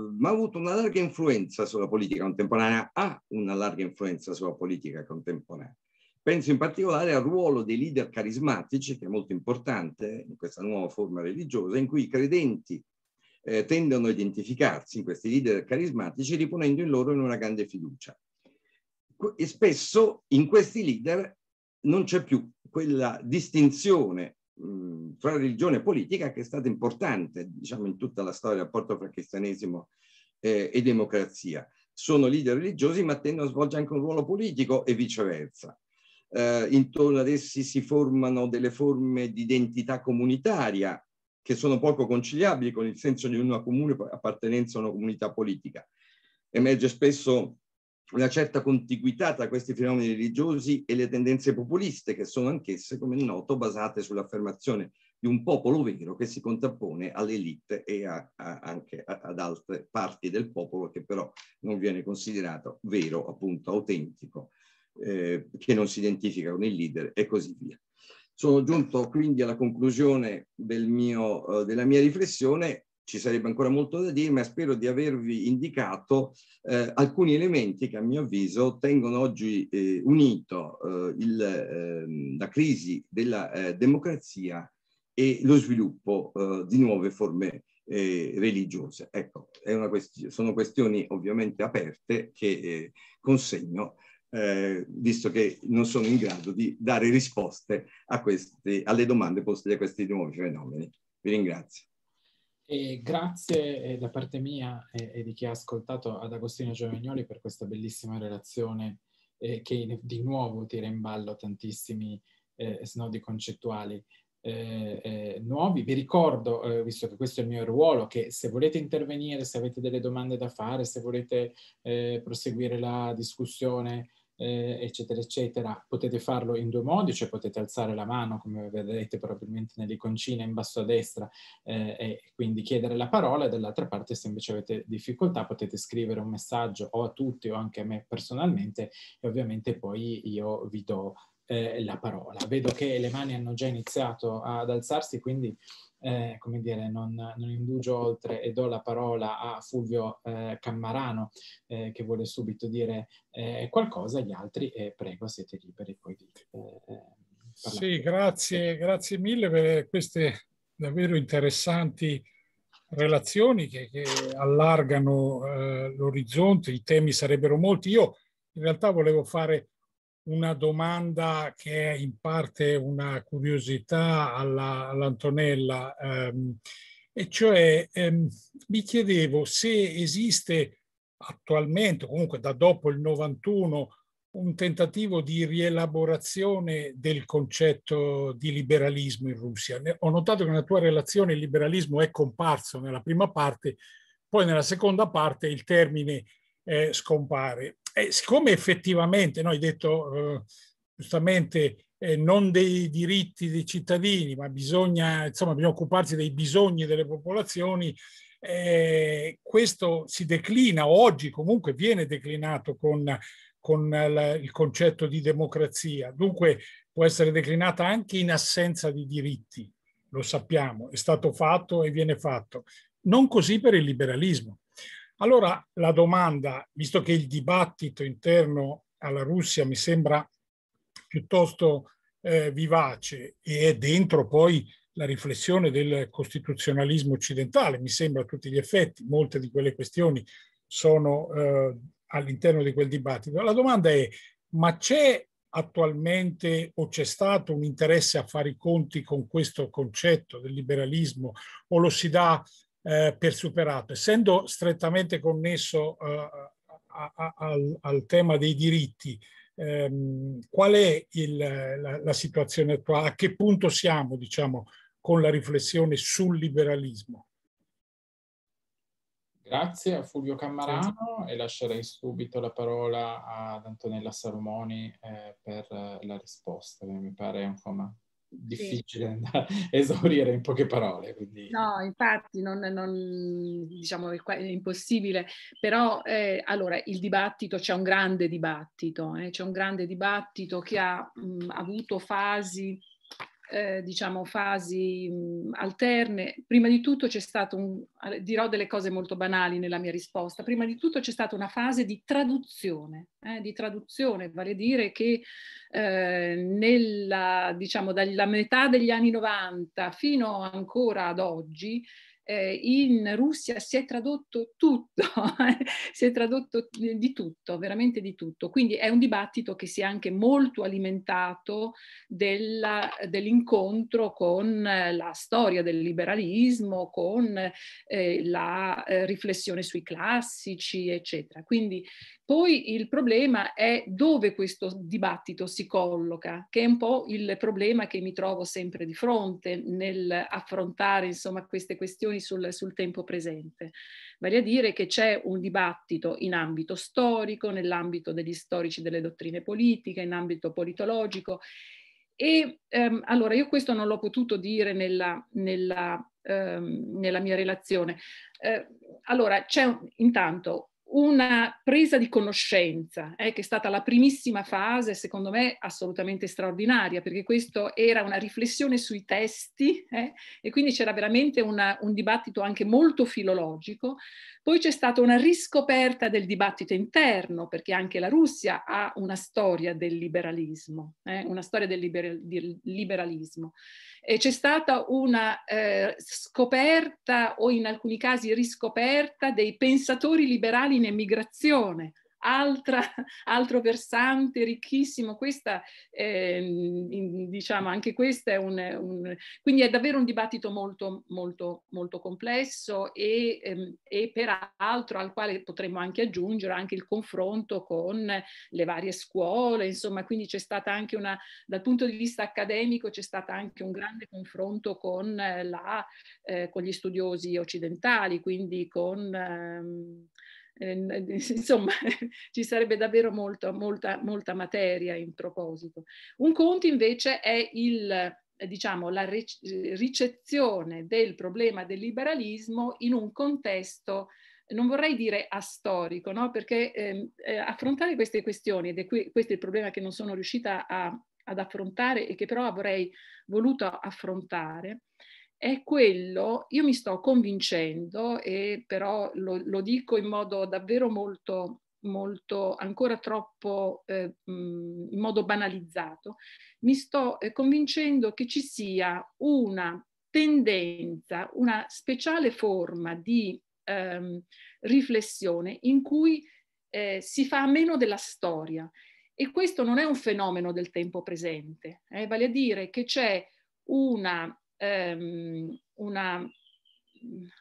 eh, ma ha avuto una larga influenza sulla politica contemporanea, ha una larga influenza sulla politica contemporanea. Penso in particolare al ruolo dei leader carismatici, che è molto importante in questa nuova forma religiosa, in cui i credenti eh, tendono a identificarsi in questi leader carismatici, riponendo in loro in una grande fiducia. E spesso in questi leader non c'è più quella distinzione mh, fra religione e politica che è stata importante, diciamo, in tutta la storia del rapporto fra cristianesimo eh, e democrazia. Sono leader religiosi ma tendono a svolgere anche un ruolo politico e viceversa eh, intorno ad essi si formano delle forme di identità comunitaria che sono poco conciliabili con il senso di una comune appartenenza a una comunità politica. Emerge spesso una certa contiguità tra questi fenomeni religiosi e le tendenze populiste che sono anch'esse, come è noto, basate sull'affermazione di un popolo vero che si contrappone all'elite e a, a, anche a, ad altre parti del popolo che però non viene considerato vero, appunto autentico. Eh, che non si identifica con il leader e così via. Sono giunto quindi alla conclusione del mio, eh, della mia riflessione, ci sarebbe ancora molto da dire, ma spero di avervi indicato eh, alcuni elementi che a mio avviso tengono oggi eh, unito eh, il, ehm, la crisi della democrazia e lo sviluppo di nuove forme eh, religiose. Ecco, quest sono questioni ovviamente aperte che eh, consegno eh, visto che non sono in grado di dare risposte questi, alle domande poste da questi nuovi fenomeni. Vi ringrazio. E grazie eh, da parte mia e, e, di chi ha ascoltato ad Agostino Giovagnoli per questa bellissima relazione eh, che di nuovo tira in ballo tantissimi eh, snodi concettuali. Eh, eh, nuovi. Vi ricordo, eh, visto che questo è il mio ruolo, che se volete intervenire, se avete delle domande da fare, se volete eh, proseguire la discussione eh, eccetera, eccetera. Potete farlo in due modi, cioè potete alzare la mano, come vedrete probabilmente nell'iconcina in basso a destra, eh, e quindi chiedere la parola, e dall'altra parte se invece avete difficoltà potete scrivere un messaggio o a tutti o anche a me personalmente e ovviamente poi io vi do eh, la parola. Vedo che le mani hanno già iniziato ad alzarsi, quindi eh, come dire, non, non, indugio oltre e do la parola a Fulvio eh, Cammarano eh, che vuole subito dire eh, qualcosa gli altri e prego siete liberi poi di eh, eh, parlare. Sì, grazie, grazie mille per queste davvero interessanti relazioni che, che allargano l'orizzonte, i temi sarebbero molti. Io in realtà volevo fare una domanda che è in parte una curiosità alla, all'Antonella, ehm, e cioè ehm, mi chiedevo se esiste attualmente, comunque da dopo il 91, un tentativo di rielaborazione del concetto di liberalismo in Russia. Ho notato che nella tua relazione il liberalismo è comparso nella prima parte, poi nella seconda parte il termine eh, scompare. Eh, siccome effettivamente, noi hai detto eh, giustamente, eh, non dei diritti dei cittadini, ma bisogna, insomma, bisogna occuparsi dei bisogni delle popolazioni, eh, questo si declina oggi, comunque viene declinato con, con la, il concetto di democrazia. Dunque può essere declinata anche in assenza di diritti, lo sappiamo, è stato fatto e viene fatto. Non così per il liberalismo. Allora la domanda, visto che il dibattito interno alla Russia mi sembra piuttosto eh, vivace e è dentro poi la riflessione del costituzionalismo occidentale, mi sembra a tutti gli effetti, molte di quelle questioni sono eh, all'interno di quel dibattito. La domanda è, ma c'è attualmente o c'è stato un interesse a fare i conti con questo concetto del liberalismo o lo si dà eh, per superato. Essendo strettamente connesso eh, a, a, al, al, tema dei diritti, ehm, qual è il, la, la, situazione attuale? A che punto siamo, diciamo, con la riflessione sul liberalismo? Grazie a Fulvio Cammarano e lascerei subito la parola ad Antonella Salomoni eh, per la risposta, che mi pare un po' difficile da sì. esaurire in poche parole. Quindi. No, infatti non, non, diciamo, è impossibile, però eh, allora il dibattito, c'è un grande dibattito, eh, c'è un grande dibattito che ha mh, avuto fasi eh, diciamo, fasi mh, mm, alterne. Prima di tutto c'è stato un, eh, dirò delle cose molto banali nella mia risposta, prima di tutto c'è stata una fase di traduzione, eh, di traduzione, vale a dire che eh, nella, diciamo, dalla metà degli anni 90 fino ancora ad oggi eh, in Russia si è tradotto tutto, si è tradotto di tutto, veramente di tutto. Quindi è un dibattito che si è anche molto alimentato della, dell'incontro con eh, la storia del liberalismo, con eh, la eh, riflessione sui classici, eccetera. Quindi poi il problema è dove questo dibattito si colloca, che è un po' il problema che mi trovo sempre di fronte nel affrontare insomma, queste questioni sul, sul tempo presente. Vale a dire che c'è un dibattito in ambito storico, nell'ambito degli storici delle dottrine politiche, in ambito politologico. E ehm, allora io questo non l'ho potuto dire nella, nella, ehm, nella mia relazione. Eh, allora c'è intanto una presa di conoscenza, eh, che è stata la primissima fase, secondo me, assolutamente straordinaria, perché questa era una riflessione sui testi eh, e quindi c'era veramente una, un dibattito anche molto filologico, poi c'è stata una riscoperta del dibattito interno, perché anche la Russia ha una storia del liberalismo, eh, una storia del libera- liberalismo. E c'è stata una eh, scoperta o in alcuni casi riscoperta dei pensatori liberali in emigrazione, altra, altro versante ricchissimo. Questa, eh, diciamo, anche questa è un, un, Quindi è davvero un dibattito molto, molto, molto complesso e, ehm, e peraltro al quale potremmo anche aggiungere anche il confronto con le varie scuole, insomma, quindi c'è stata anche una, dal punto di vista accademico c'è stato anche un grande confronto con, la, eh, con gli studiosi occidentali, quindi con... Ehm, Ehm, insomma ci sarebbe davvero molto, molta, molta materia in proposito. Un conto invece è il, diciamo, la ricezione del problema del liberalismo in un contesto non vorrei dire astorico, no? perché ehm, eh, affrontare queste questioni, ed è qui, questo è il problema che non sono riuscita a, ad affrontare e che però avrei voluto affrontare, è quello, io mi sto convincendo e però lo, lo dico in modo davvero molto molto, ancora troppo eh, in modo banalizzato, mi sto eh, convincendo che ci sia una tendenza, una speciale forma di ehm, riflessione in cui eh, si fa a meno della storia. E questo non è un fenomeno del tempo presente, eh, vale a dire che c'è una ehm, una...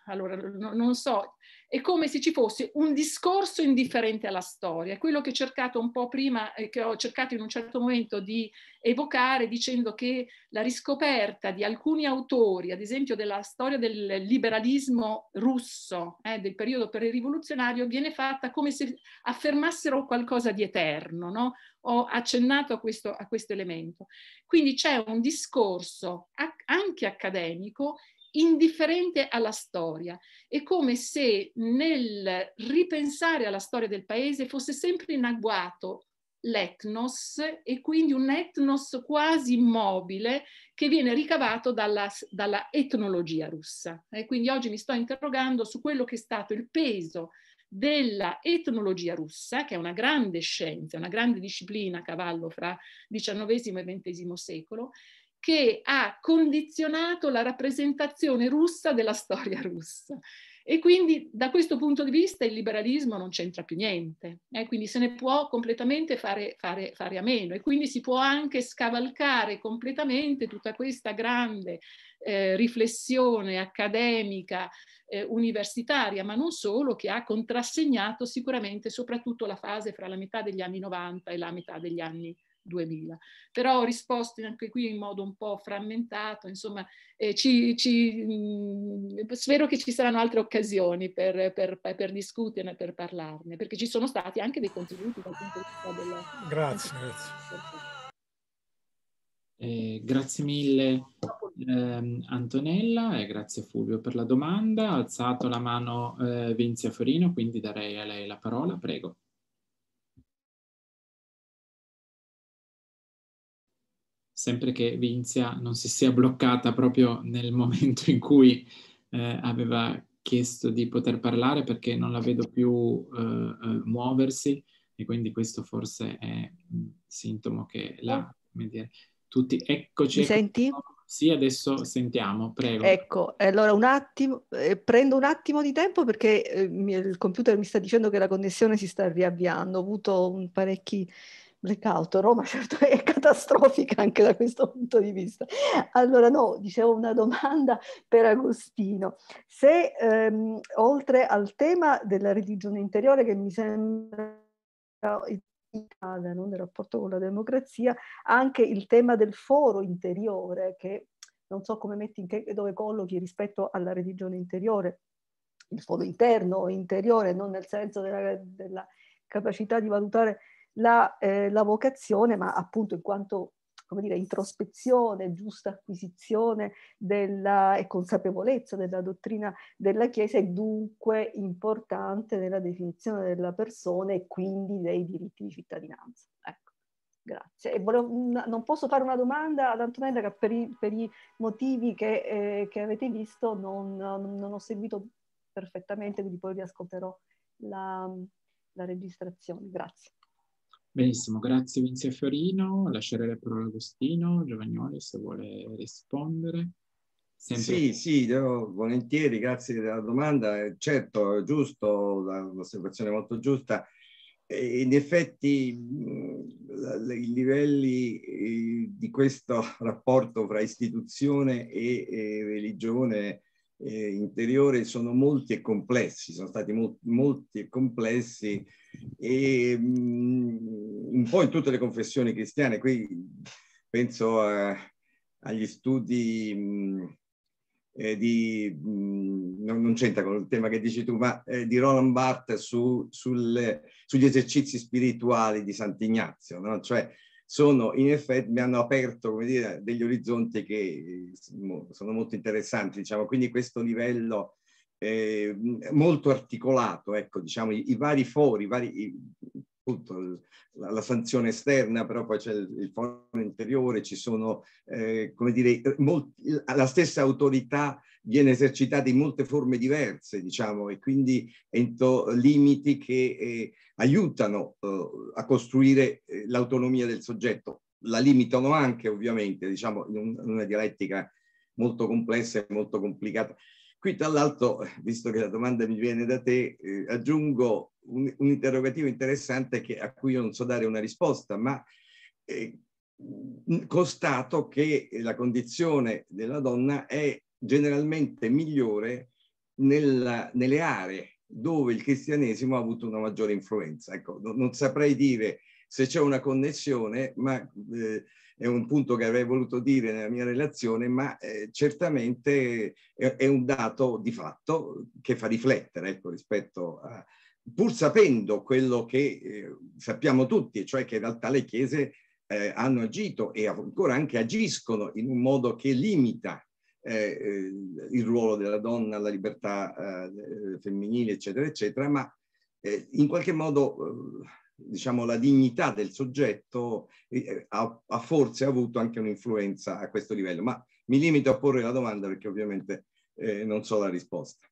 Allora, no, non so, è come se ci fosse un discorso indifferente alla storia, quello che ho cercato un po' prima, eh, che ho cercato in un certo momento di evocare dicendo che la riscoperta di alcuni autori, ad esempio della storia del liberalismo russo, eh, del periodo pre-rivoluzionario, viene fatta come se affermassero qualcosa di eterno, no? ho accennato a questo, a questo, elemento. Quindi c'è un discorso anche accademico indifferente alla storia. È come se nel ripensare alla storia del paese fosse sempre in agguato l'etnos e quindi un etnos quasi immobile che viene ricavato dalla, dalla etnologia russa. E quindi oggi mi sto interrogando su quello che è stato il peso della etnologia russa, che è una grande scienza, una grande disciplina a cavallo fra XIX e XX secolo, che ha condizionato la rappresentazione russa della storia russa. E quindi da questo punto di vista il liberalismo non c'entra più niente, eh? quindi se ne può completamente fare, fare, fare, a meno e quindi si può anche scavalcare completamente tutta questa grande eh, riflessione accademica, eh, universitaria, ma non solo, che ha contrassegnato sicuramente soprattutto la fase fra la metà degli anni 90 e la metà degli anni 2000. Però ho risposto anche qui in modo un po' frammentato, insomma, eh, ci, ci, mh, mm, spero che ci saranno altre occasioni per, per, per, discuterne, per parlarne, perché ci sono stati anche dei contributi dal punto di vista della... Grazie, grazie. Eh, grazie mille eh, Antonella e grazie Fulvio per la domanda. Ha alzato la mano eh, Vinzia Forino, quindi darei a lei la parola, prego. sempre che Vinzia non si sia bloccata proprio nel momento in cui eh, aveva chiesto di poter parlare perché non la vedo più eh, eh muoversi e quindi questo forse è sintomo che la, come dire, tutti, eccoci. Mi senti? Sì, adesso sentiamo, prego. Ecco, allora un attimo, eh, prendo un attimo di tempo perché eh, il computer mi sta dicendo che la connessione si sta riavviando, ho avuto un parecchi blackout, Roma certo è catastrofica anche da questo punto di vista. Allora no, dicevo una domanda per Agostino. Se ehm, oltre al tema della religione interiore che mi sembra non nel rapporto con la democrazia, anche il tema del foro interiore che non so come metti in che, dove collochi rispetto alla religione interiore, il foro interno o interiore, non nel senso della, della capacità di valutare la, eh, la vocazione, ma appunto in quanto come dire, introspezione, giusta acquisizione della, e consapevolezza della dottrina della Chiesa è dunque importante nella definizione della persona e quindi dei diritti di cittadinanza. Ecco, grazie. Volevo, mm, non posso fare una domanda ad Antonella che per i, per i motivi che, eh, che, avete visto non, non, ho seguito perfettamente, quindi poi riascolterò la, la registrazione. Grazie. Benissimo, grazie Vinzia Fiorino. Lascerei la parola a Agostino Giovagnoli se vuole rispondere. Sempre. Sì, sì, volentieri, grazie della domanda. Eh, certo, è giusto, un'osservazione molto giusta. In effetti i livelli eh, di questo rapporto fra istituzione e religione eh, interiore sono molti e complessi, sono stati mol molti e complessi e mh, mm, un po' in tutte le confessioni cristiane, qui penso a, eh, agli studi mh, mm, eh, di, mh, mm, non, non c'entra con il tema che dici tu, ma eh, di Roland Barthes su, sugli esercizi spirituali di Sant'Ignazio, no? cioè sono in effetti, mi hanno aperto dire, degli orizzonti che eh, sono molto interessanti, diciamo. quindi questo livello eh, molto articolato, ecco, diciamo, i, i, vari fori, i vari, i, appunto, la, la, sanzione esterna, però poi c'è il, il foro interiore, ci sono, eh, come dire, molti, la stessa autorità viene esercitata in molte forme diverse, diciamo, e quindi entro limiti che eh, aiutano eh, a costruire eh, l'autonomia del soggetto. La limitano anche, ovviamente, diciamo, in, un, in una dialettica molto complessa e molto complicata. Qui, tra l'altro, visto che la domanda mi viene da te, eh, aggiungo un, un interrogativo interessante che, a cui io non so dare una risposta, ma eh, constato che la condizione della donna è generalmente migliore nella, nelle aree dove il cristianesimo ha avuto una maggiore influenza. Ecco, non, non saprei dire se c'è una connessione, ma eh, è un punto che avrei voluto dire nella mia relazione, ma eh, certamente è, è, un dato di fatto che fa riflettere ecco, rispetto a, pur sapendo quello che eh, sappiamo tutti, cioè che in realtà le chiese eh, hanno agito e ancora anche agiscono in un modo che limita eh, il ruolo della donna, la libertà eh, femminile, eccetera, eccetera, ma eh, in qualche modo eh, diciamo, la dignità del soggetto eh, ha, ha, forse avuto anche un'influenza a questo livello, ma mi limito a porre la domanda perché ovviamente eh, non so la risposta.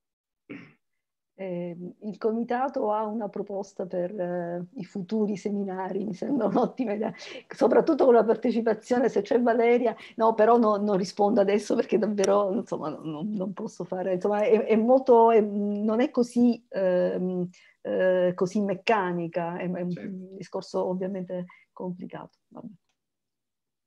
Eh, il comitato ha una proposta per eh, i futuri seminari, mi sembra un'ottima idea, soprattutto con la partecipazione, se c'è Valeria, no però no, non rispondo adesso perché davvero insomma, non, non posso fare, insomma è, è molto, è, non è così, ehm, eh, così meccanica, è, è un certo. discorso ovviamente complicato. Vabbè.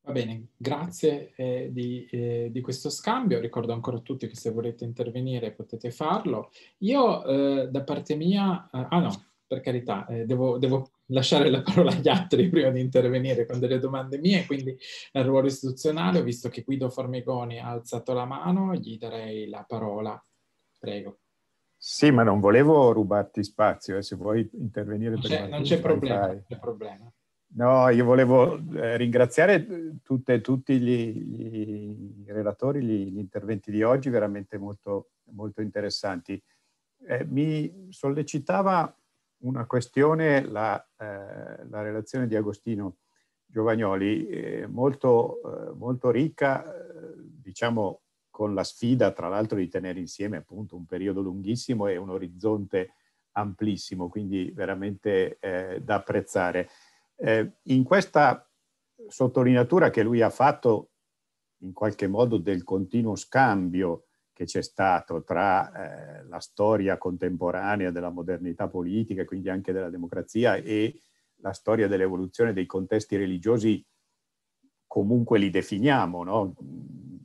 Va bene, grazie eh, di, eh, di, questo scambio. Ricordo ancora a tutti che se volete intervenire potete farlo. Io eh, da parte mia, eh, ah no, per carità, eh, devo, devo, lasciare la parola agli altri prima di intervenire con delle domande mie, quindi nel ruolo istituzionale ho visto che Guido Formigoni ha alzato la mano, gli darei la parola. Prego. Sì, ma non volevo rubarti spazio, eh, se vuoi intervenire per Non c'è problema, non c'è problema. No, io volevo eh, ringraziare tutte, tutti gli, gli relatori, gli, gli, interventi di oggi, veramente molto, molto interessanti. Eh, mi sollecitava una questione la, eh, la relazione di Agostino Giovagnoli, eh, molto, eh, molto, ricca, eh, diciamo con la sfida tra l'altro di tenere insieme appunto un periodo lunghissimo e un orizzonte amplissimo, quindi veramente da apprezzare. Eh, in questa sottolineatura che lui ha fatto in qualche modo del continuo scambio che c'è stato tra eh, la storia contemporanea della modernità politica e quindi anche della democrazia e la storia dell'evoluzione dei contesti religiosi, comunque li definiamo, no? Mm,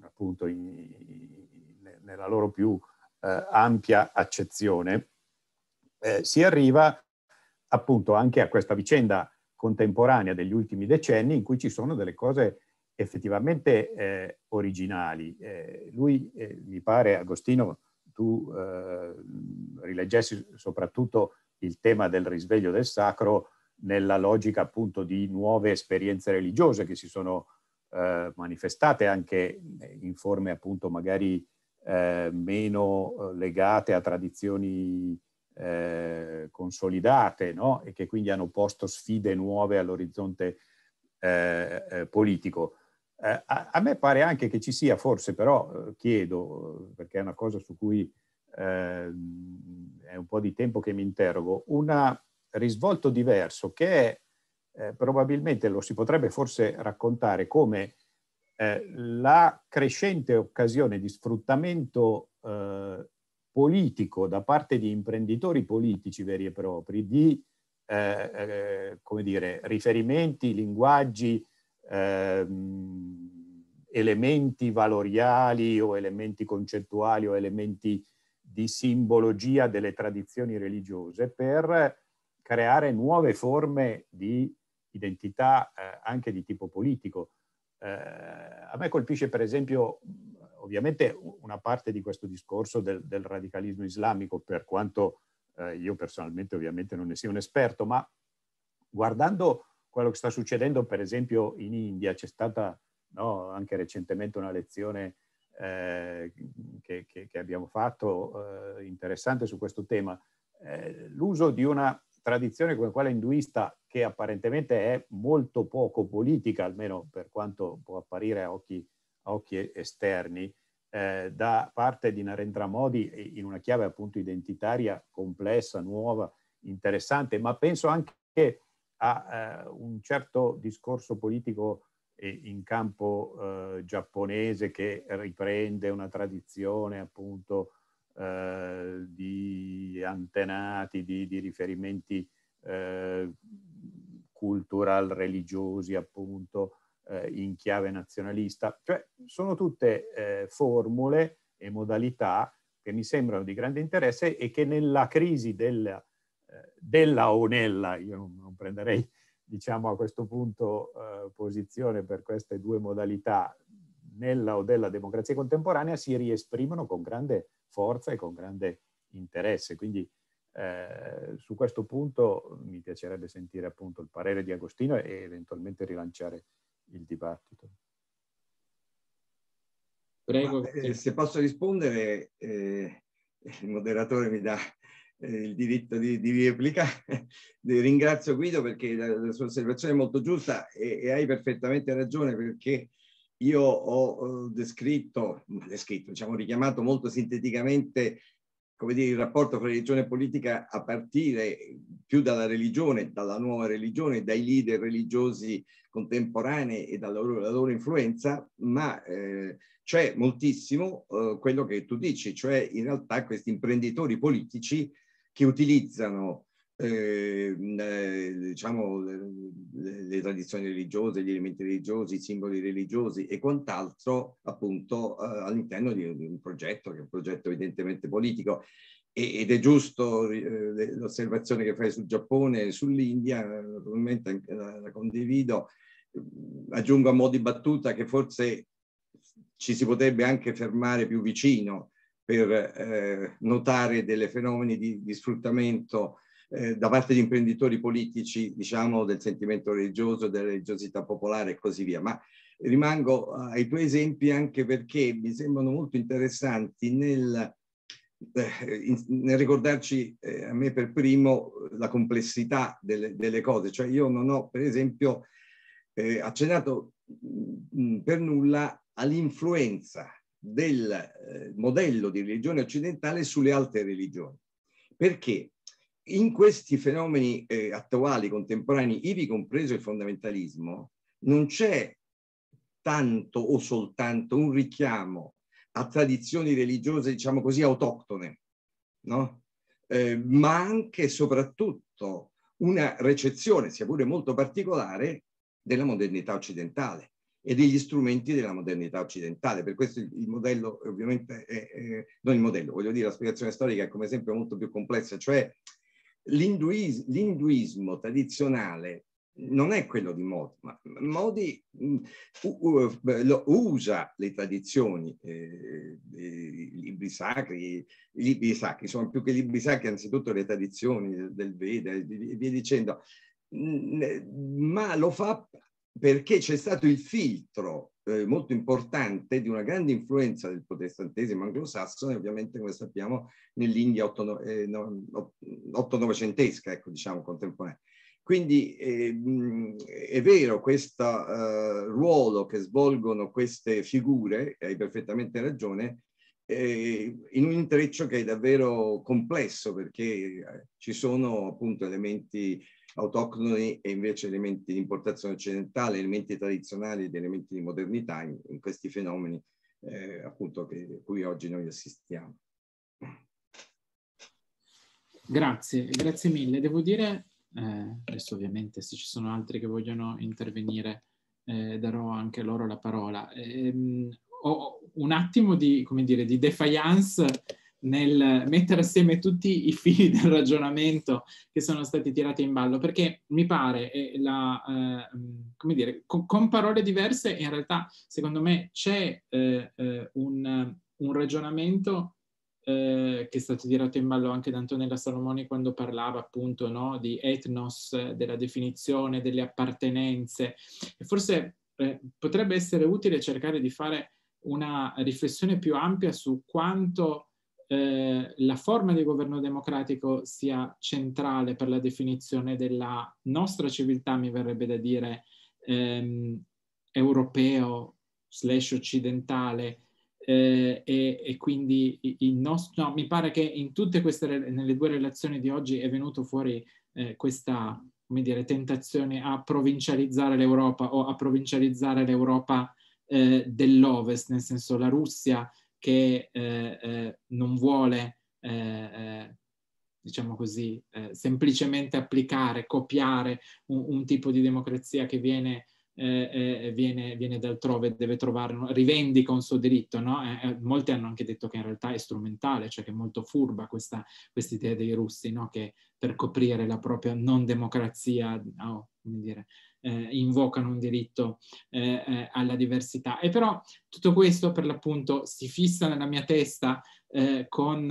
appunto in, in, nella loro più eh, ampia accezione, eh, si arriva a appunto anche a questa vicenda contemporanea degli ultimi decenni in cui ci sono delle cose effettivamente eh, originali. Eh, lui, eh, mi pare, Agostino, tu eh, rileggessi soprattutto il tema del risveglio del sacro nella logica appunto di nuove esperienze religiose che si sono eh, manifestate anche in forme appunto magari eh, meno legate a tradizioni eh, consolidate no? e che quindi hanno posto sfide nuove all'orizzonte eh, eh politico. Eh, a, a, me pare anche che ci sia, forse però eh, chiedo, perché è una cosa su cui ehm, è un po' di tempo che mi interrogo, un risvolto diverso che è eh, probabilmente lo si potrebbe forse raccontare come eh, la crescente occasione di sfruttamento eh, politico da parte di imprenditori politici veri e propri, di eh, eh come dire, riferimenti, linguaggi, ehm, elementi valoriali o elementi concettuali o elementi di simbologia delle tradizioni religiose per creare nuove forme di identità eh, anche di tipo politico. Eh, a me colpisce per esempio ovviamente una parte di questo discorso del, del radicalismo islamico, per quanto eh, io personalmente ovviamente non ne sia un esperto, ma guardando quello che sta succedendo, per esempio in India, c'è stata no, anche recentemente una lezione eh, che, che, che, abbiamo fatto eh, interessante su questo tema, eh, l'uso di una tradizione come quella induista, che apparentemente è molto poco politica, almeno per quanto può apparire a occhi a occhi esterni eh, da parte di Narendra Modi in una chiave appunto identitaria complessa, nuova, interessante, ma penso anche a eh, un certo discorso politico eh, in campo eh, giapponese che riprende una tradizione appunto eh, di antenati, di, di riferimenti eh, cultural religiosi appunto eh, in chiave nazionalista. Cioè, sono tutte eh, formule e modalità che mi sembrano di grande interesse e che nella crisi della, eh, della o nella, io non, non, prenderei diciamo a questo punto eh, posizione per queste due modalità, nella o della democrazia contemporanea, si riesprimono con grande forza e con grande interesse. Quindi eh, su questo punto mi piacerebbe sentire appunto il parere di Agostino e eventualmente rilanciare il dibattito. Prego. Ma, eh, se posso rispondere, eh, il moderatore mi dà eh, il diritto di, di replica. Ringrazio Guido perché la, la, sua osservazione è molto giusta e, e hai perfettamente ragione perché io ho descritto, descritto diciamo richiamato molto sinteticamente come dire, il rapporto fra religione e politica a partire più dalla religione, dalla nuova religione, dai leader religiosi contemporanei e dalla loro, loro, influenza, ma eh, c'è moltissimo eh, quello che tu dici, cioè in realtà questi imprenditori politici che utilizzano Ehm, eh, diciamo, le, le, tradizioni religiose, gli elementi religiosi, i simboli religiosi e quant'altro appunto eh, all'interno di un, di un, progetto che è un progetto evidentemente politico e, ed è giusto eh, l'osservazione che fai sul Giappone e sull'India, eh, naturalmente anche la, la condivido, mm, aggiungo a mo' di battuta che forse ci si potrebbe anche fermare più vicino per eh, notare delle fenomeni di, di sfruttamento eh, da parte di imprenditori politici, diciamo, del sentimento religioso, della religiosità popolare e così via. Ma rimango eh, ai tuoi esempi anche perché mi sembrano molto interessanti nel, eh, nel ricordarci a me per primo la complessità delle, delle, cose. Cioè io non ho, per esempio, eh, accennato mm, mm, per nulla all'influenza del modello di religione occidentale sulle altre religioni. Perché? in questi fenomeni eh, attuali, contemporanei, ivi compreso il fondamentalismo, non c'è tanto o soltanto un richiamo a tradizioni religiose, diciamo così, autoctone, no? eh, ma anche e soprattutto una recezione, sia pure molto particolare, della modernità occidentale e degli strumenti della modernità occidentale. Per questo il modello, ovviamente, è, è, non il modello, voglio dire, la spiegazione storica è come sempre molto più complessa, cioè L'induismo, l'induismo tradizionale non è quello di Modi, ma Modi mm, usa le tradizioni, eh, i libri sacri, i libri sacri, sono più che libri sacri anzitutto le tradizioni del Veda e via dicendo, ma lo fa perché c'è stato il filtro eh, molto importante di una grande influenza del protestantesimo anglosassone, ovviamente come sappiamo nell'India otto-novecentesca, eh, ecco diciamo contemporanea. Quindi eh, è vero questo eh, ruolo che svolgono queste figure, hai perfettamente ragione, in un intreccio che è davvero complesso perché eh, ci sono appunto elementi autoctoni e invece elementi di importazione occidentale, elementi tradizionali ed elementi di modernità in, in questi fenomeni eh, appunto che, cui oggi noi assistiamo. Grazie, grazie mille. Devo dire, eh, adesso ovviamente se ci sono altri che vogliono intervenire eh, darò anche loro la parola. Ehm, ho un attimo di, come dire, di defiance nel mettere assieme tutti i fili del ragionamento che sono stati tirati in ballo, perché mi pare, la, eh, come dire, con, con, parole diverse in realtà secondo me c'è eh, eh, un, un, ragionamento eh, che è stato tirato in ballo anche da Antonella Salomoni quando parlava appunto no, di etnos, della definizione, delle appartenenze. E forse eh, potrebbe essere utile cercare di fare una riflessione più ampia su quanto eh, la forma di governo democratico sia centrale per la definizione della nostra civiltà, mi verrebbe da dire, ehm, europeo slash occidentale eh, e, e, quindi il nostro, no, mi pare che in tutte queste, nelle due relazioni di oggi è venuto fuori eh, questa, come dire, tentazione a provincializzare l'Europa o a provincializzare l'Europa eh, dell'Ovest, nel senso la Russia che eh, eh, non vuole, eh, diciamo così, semplicemente applicare, copiare un, un, tipo di democrazia che viene eh, eh, viene, viene d'altrove, deve trovare, rivendica un suo diritto. No? Eh, molti hanno anche detto che in realtà è strumentale, cioè che è molto furba questa idea dei russi, no? che per coprire la propria non democrazia, oh, come dire, eh, invocano un diritto eh, eh, alla diversità. E però tutto questo per l'appunto si fissa nella mia testa eh, con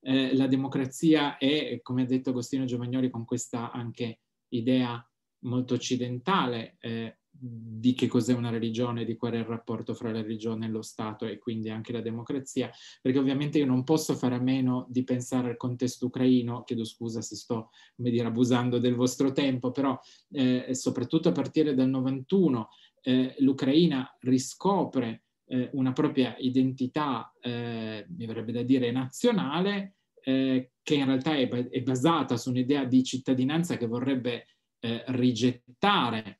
eh, la democrazia e, come ha detto Agostino Giovagnoli, con questa anche idea molto occidentale, eh, di che cos'è una religione, di qual è il rapporto fra la religione e lo Stato e quindi anche la democrazia, perché ovviamente io non posso fare a meno di pensare al contesto ucraino, chiedo scusa se sto, come dire, abusando del vostro tempo, però eh, soprattutto a partire dal 91 eh, l'Ucraina riscopre eh, una propria identità, eh, mi verrebbe da dire, nazionale, eh, che in realtà è, è basata su un'idea di cittadinanza che vorrebbe eh, rigettare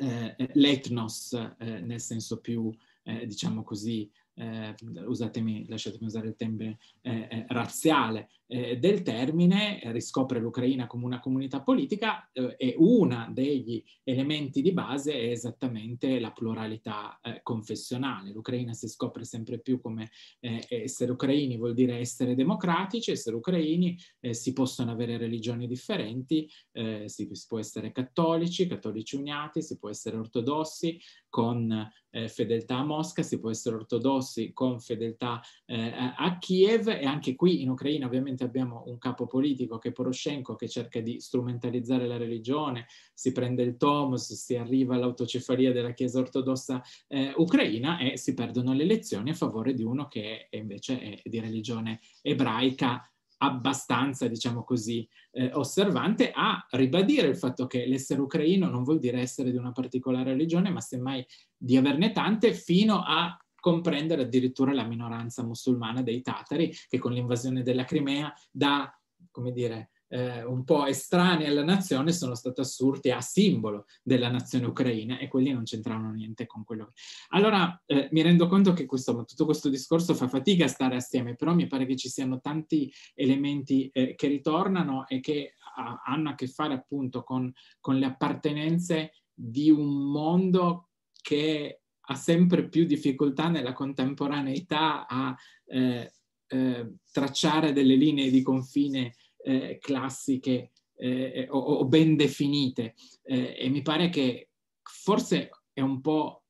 eh, l'etnos eh, nel senso più, eh, diciamo così, eh, usatemi, lasciatemi usare il termine eh, eh, razziale eh, del termine, eh, riscopre l'Ucraina come una comunità politica eh, e uno degli elementi di base è esattamente la pluralità confessionale. L'Ucraina si scopre sempre più come essere ucraini vuol dire essere democratici, essere ucraini si possono avere religioni differenti, si, si, può essere cattolici, cattolici uniati, si può essere ortodossi, con eh, fedeltà a Mosca, si può essere ortodossi con fedeltà eh, a Kiev e anche qui in Ucraina ovviamente abbiamo un capo politico che è Poroshenko che cerca di strumentalizzare la religione, si prende il Tomos, si arriva all'autocefalia della Chiesa ortodossa eh, ucraina e si perdono le elezioni a favore di uno che è, invece è di religione ebraica abbastanza, diciamo così, eh, osservante a ribadire il fatto che l'essere ucraino non vuol dire essere di una particolare religione, ma semmai di averne tante, fino a comprendere addirittura la minoranza musulmana dei tatari, che con l'invasione della Crimea da, come dire, eh, un po' estranei alla nazione sono stati assurti a simbolo della nazione ucraina e quelli non c'entravano niente con quello. Allora eh, mi rendo conto che questo, tutto questo discorso fa fatica a stare assieme, però mi pare che ci siano tanti elementi eh, che ritornano e che a, hanno a che fare appunto con, con le appartenenze di un mondo che ha sempre più difficoltà nella contemporaneità a eh, eh, tracciare delle linee di confine eh, classiche eh, o, o, ben definite eh, e mi pare che forse è un po'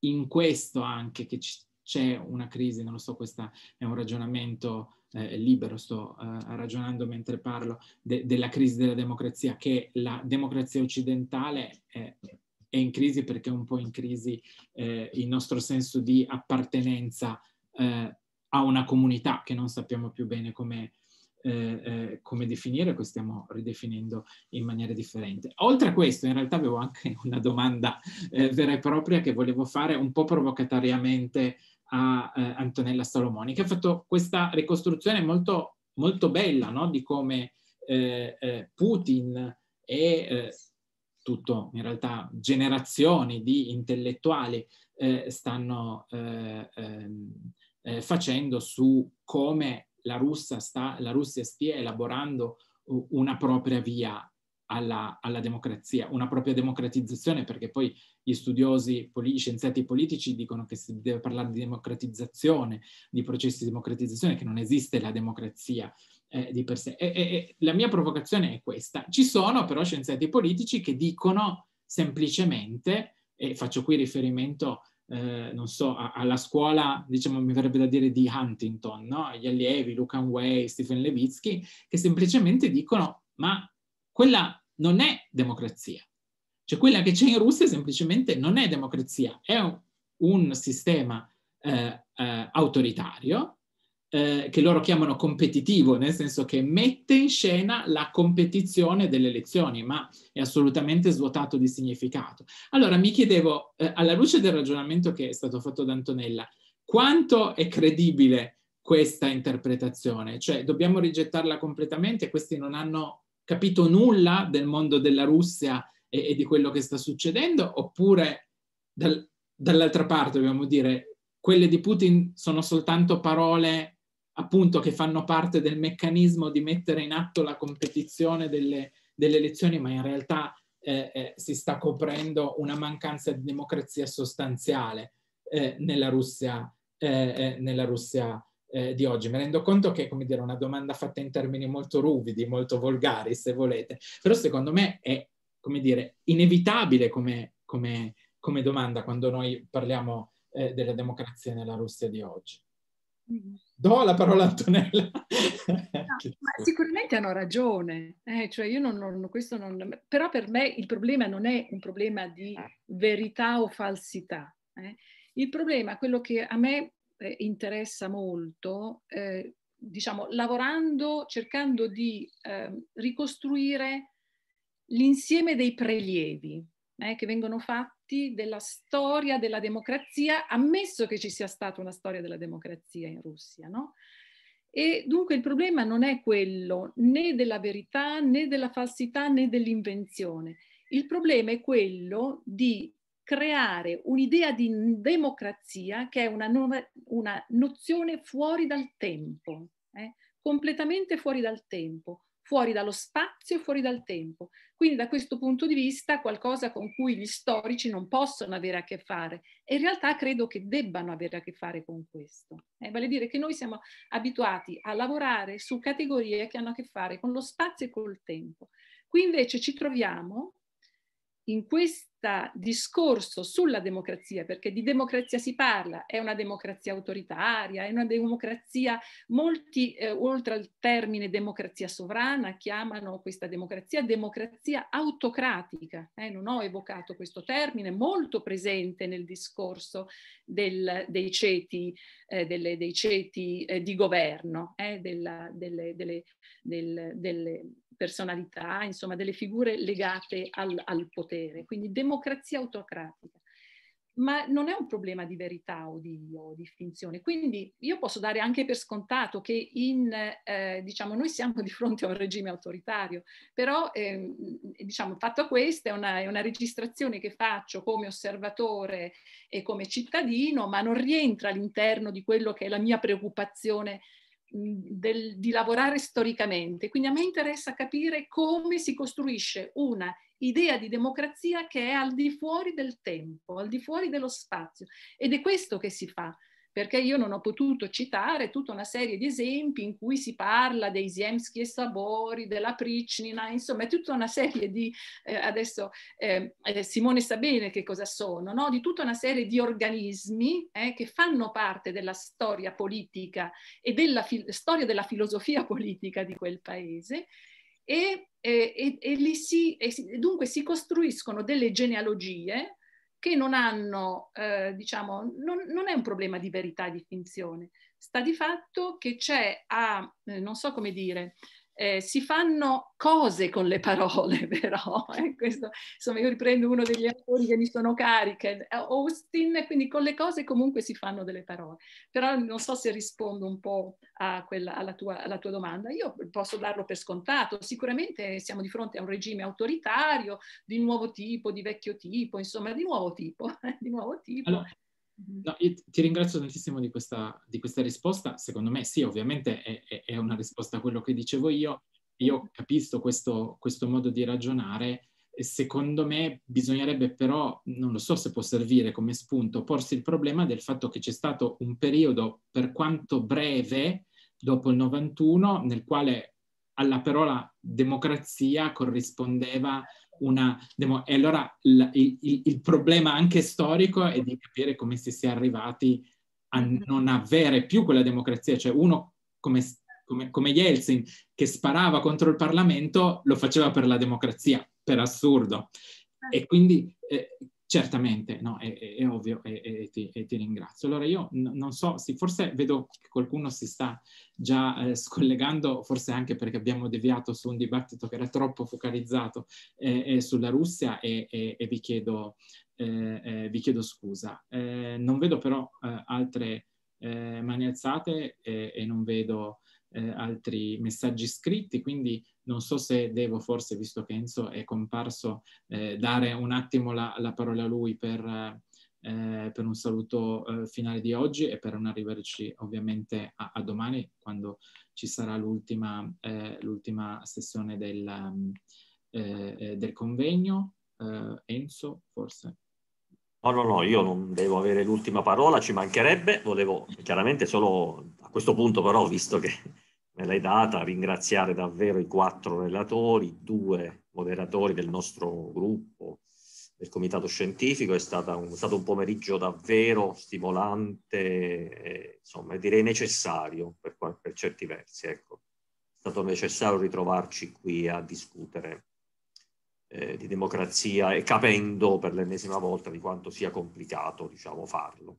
in questo anche che c'è una crisi, non lo so, questo è un ragionamento eh, libero, sto eh, ragionando mentre parlo, de- della crisi della democrazia, che la democrazia occidentale eh, è in crisi perché è un po' in crisi eh, il nostro senso di appartenenza eh, a una comunità che non sappiamo più bene come eh, eh, come definire, che stiamo ridefinendo in maniera differente. Oltre a questo, in realtà avevo anche una domanda eh, vera e propria che volevo fare un po' provocatoriamente a eh, Antonella Salomoni, che ha fatto questa ricostruzione molto, molto bella no? di come eh, eh, Putin e tutto in realtà generazioni di intellettuali stanno ehm, facendo su come la Russia sta, la Russia stia elaborando una propria via alla, alla, democrazia, una propria democratizzazione, perché poi gli studiosi, gli scienziati politici dicono che si deve parlare di democratizzazione, di processi di democratizzazione, che non esiste la democrazia eh, di per sé. E, e, e, la mia provocazione è questa. Ci sono però scienziati politici che dicono semplicemente, e faccio qui riferimento a eh, non so, a, alla scuola, diciamo, mi verrebbe da dire di Huntington, no? Gli allievi, Lucan Way, Stephen Levitsky, che semplicemente dicono, ma quella non è democrazia. Cioè quella che c'è in Russia semplicemente non è democrazia, è un, un sistema eh, eh, autoritario eh, che loro chiamano competitivo, nel senso che mette in scena la competizione delle elezioni, ma è assolutamente svuotato di significato. Allora mi chiedevo, eh, alla luce del ragionamento che è stato fatto da Antonella, quanto è credibile questa interpretazione? Cioè dobbiamo rigettarla completamente, questi non hanno capito nulla del mondo della Russia e, e di quello che sta succedendo, oppure dal, dall'altra parte dobbiamo dire quelle di Putin sono soltanto parole appunto che fanno parte del meccanismo di mettere in atto la competizione delle, delle elezioni, ma in realtà eh, eh, si sta coprendo una mancanza di democrazia sostanziale eh, nella Russia, eh, eh, nella Russia eh, di oggi. Mi rendo conto che come dire, è una domanda fatta in termini molto ruvidi, molto volgari, se volete, però secondo me è come dire, inevitabile come, come, come domanda quando noi parliamo della democrazia nella Russia di oggi. Do la parola a Antonella. No, sicuramente hanno ragione, eh, cioè non, non, non, però per me il problema non è un problema di verità o falsità. Eh. Il problema, quello che a me eh, interessa molto, eh, diciamo, lavorando, cercando di ehm, ricostruire l'insieme dei prelievi eh, che vengono fatti fatti della storia della democrazia, ammesso che ci sia stata una storia della democrazia in Russia, no? E dunque il problema non è quello né della verità né della falsità né dell'invenzione. Il problema è quello di creare un'idea di democrazia che è una, no- una nozione fuori dal tempo, eh? completamente fuori dal tempo, fuori dallo spazio e fuori dal tempo. Quindi da questo punto di vista qualcosa con cui gli storici non possono avere a che fare e in realtà credo che debbano avere a che fare con questo. Eh, vale a dire che noi siamo abituati a lavorare su categorie che hanno a che fare con lo spazio e col tempo. Qui invece ci troviamo in questo discorso sulla democrazia, perché di democrazia si parla, è una democrazia autoritaria, è una democrazia, molti eh, oltre al termine democrazia sovrana chiamano questa democrazia democrazia autocratica, eh, non ho evocato questo termine, molto presente nel discorso del, dei ceti, eh, delle, dei ceti eh, di governo, eh, della, delle, delle, del, delle personalità, insomma delle figure legate al, al potere, quindi democrazia autocratica ma non è un problema di verità o di, o di, finzione. Quindi io posso dare anche per scontato che in, eh, diciamo, noi siamo di fronte a un regime autoritario, però eh, diciamo, fatto questo è una, è una, registrazione che faccio come osservatore e come cittadino, ma non rientra all'interno di quello che è la mia preoccupazione Mhmm, del, di lavorare storicamente. Quindi a me interessa capire come si costruisce una idea di democrazia che è al di fuori del tempo, al di fuori dello spazio. Ed è questo che si fa perché io non ho potuto citare tutta una serie di esempi in cui si parla dei Ziemski e Sabori, della Pricnina, insomma, è tutta una serie di, eh, adesso ehm, eh, Simone sa bene che cosa sono, no? di tutta una serie di organismi eh, che fanno parte della storia politica e della storia della filosofia politica di quel paese e, eh, e, e, e si, si, dunque si costruiscono delle genealogie che non hanno, eh, diciamo, non, non, è un problema di verità e di finzione, sta di fatto che c'è a, eh, non so come dire, eh, si fanno cose con le parole, però. Eh? Questo, insomma, io riprendo uno degli autori che mi sono cariche, eh, Austin, quindi con le cose comunque si fanno delle parole. Però non so se rispondo un po' quella, alla, tua, alla, tua, domanda. Io posso darlo per scontato. Sicuramente siamo di fronte a un regime autoritario di nuovo tipo, di vecchio tipo, insomma, di nuovo tipo. Eh? Di nuovo tipo. Allora, Mm-hmm. No, ti ringrazio tantissimo di questa, di questa, risposta. Secondo me sì, ovviamente è, è, una risposta a quello che dicevo io. Io mm-hmm. capisco questo, questo modo di ragionare. Secondo me bisognerebbe però, non lo so se può servire come spunto, porsi il problema del fatto che c'è stato un periodo, per quanto breve, dopo il 91, nel quale alla parola democrazia corrispondeva una demo. E allora il, il, il, problema anche storico è di capire come si sia arrivati a mm-hmm. non avere più quella democrazia, cioè uno come, come, come Yeltsin che sparava contro il Parlamento lo faceva per la democrazia, per assurdo. Ah. E quindi eh, Certamente, no, è, è, è ovvio e, ti, ti, ringrazio. Allora io n- non so, sì, forse vedo che qualcuno si sta già eh, scollegando, forse anche perché abbiamo deviato su un dibattito che era troppo focalizzato eh, eh sulla Russia e, e, e vi, chiedo, eh, eh vi, chiedo, scusa. Eh, non vedo però altre mani alzate e, e non vedo eh, altri messaggi scritti, quindi non so se devo forse, visto che Enzo è comparso, eh, dare un attimo la, la parola a lui per, eh, eh per un saluto eh, finale di oggi e per non arrivederci ovviamente a, a domani, quando ci sarà l'ultima, eh, l'ultima sessione del, del convegno. Enzo, forse. No, no, no, io non devo avere l'ultima parola, ci mancherebbe, volevo chiaramente solo a questo punto però, visto che me l'hai data, ringraziare davvero i quattro relatori, due moderatori del nostro gruppo, del comitato scientifico, è, un, è stato un pomeriggio davvero stimolante, e, insomma direi necessario per, per certi versi, ecco. È stato necessario ritrovarci qui a discutere eh, di democrazia e capendo per l'ennesima volta di quanto sia complicato diciamo, farlo.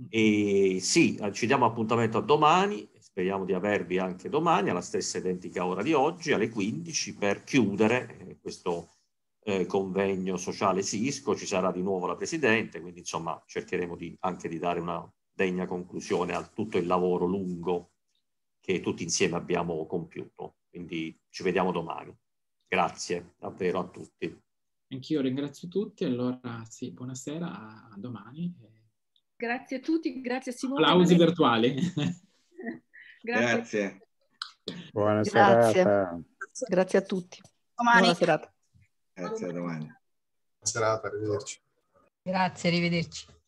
Mm. E sì, ci diamo appuntamento a domani speriamo di avervi anche domani alla stessa identica ora di oggi, alle 15, per chiudere eh, questo eh, convegno sociale Cisco. Ci sarà di nuovo la Presidente, quindi insomma cercheremo di, anche di dare una degna conclusione a tutto il lavoro lungo che tutti insieme abbiamo compiuto. Quindi ci vediamo domani. Grazie davvero a tutti. Anch'io ringrazio tutti, allora sì, buonasera, a domani. Grazie a tutti, grazie a Simone. Applausi virtuali. Grazie. Grazie. Buona Grazie. Grazie a tutti. Domani. Buona serata. Grazie, a domani. Buona serata, arrivederci. Grazie, arrivederci.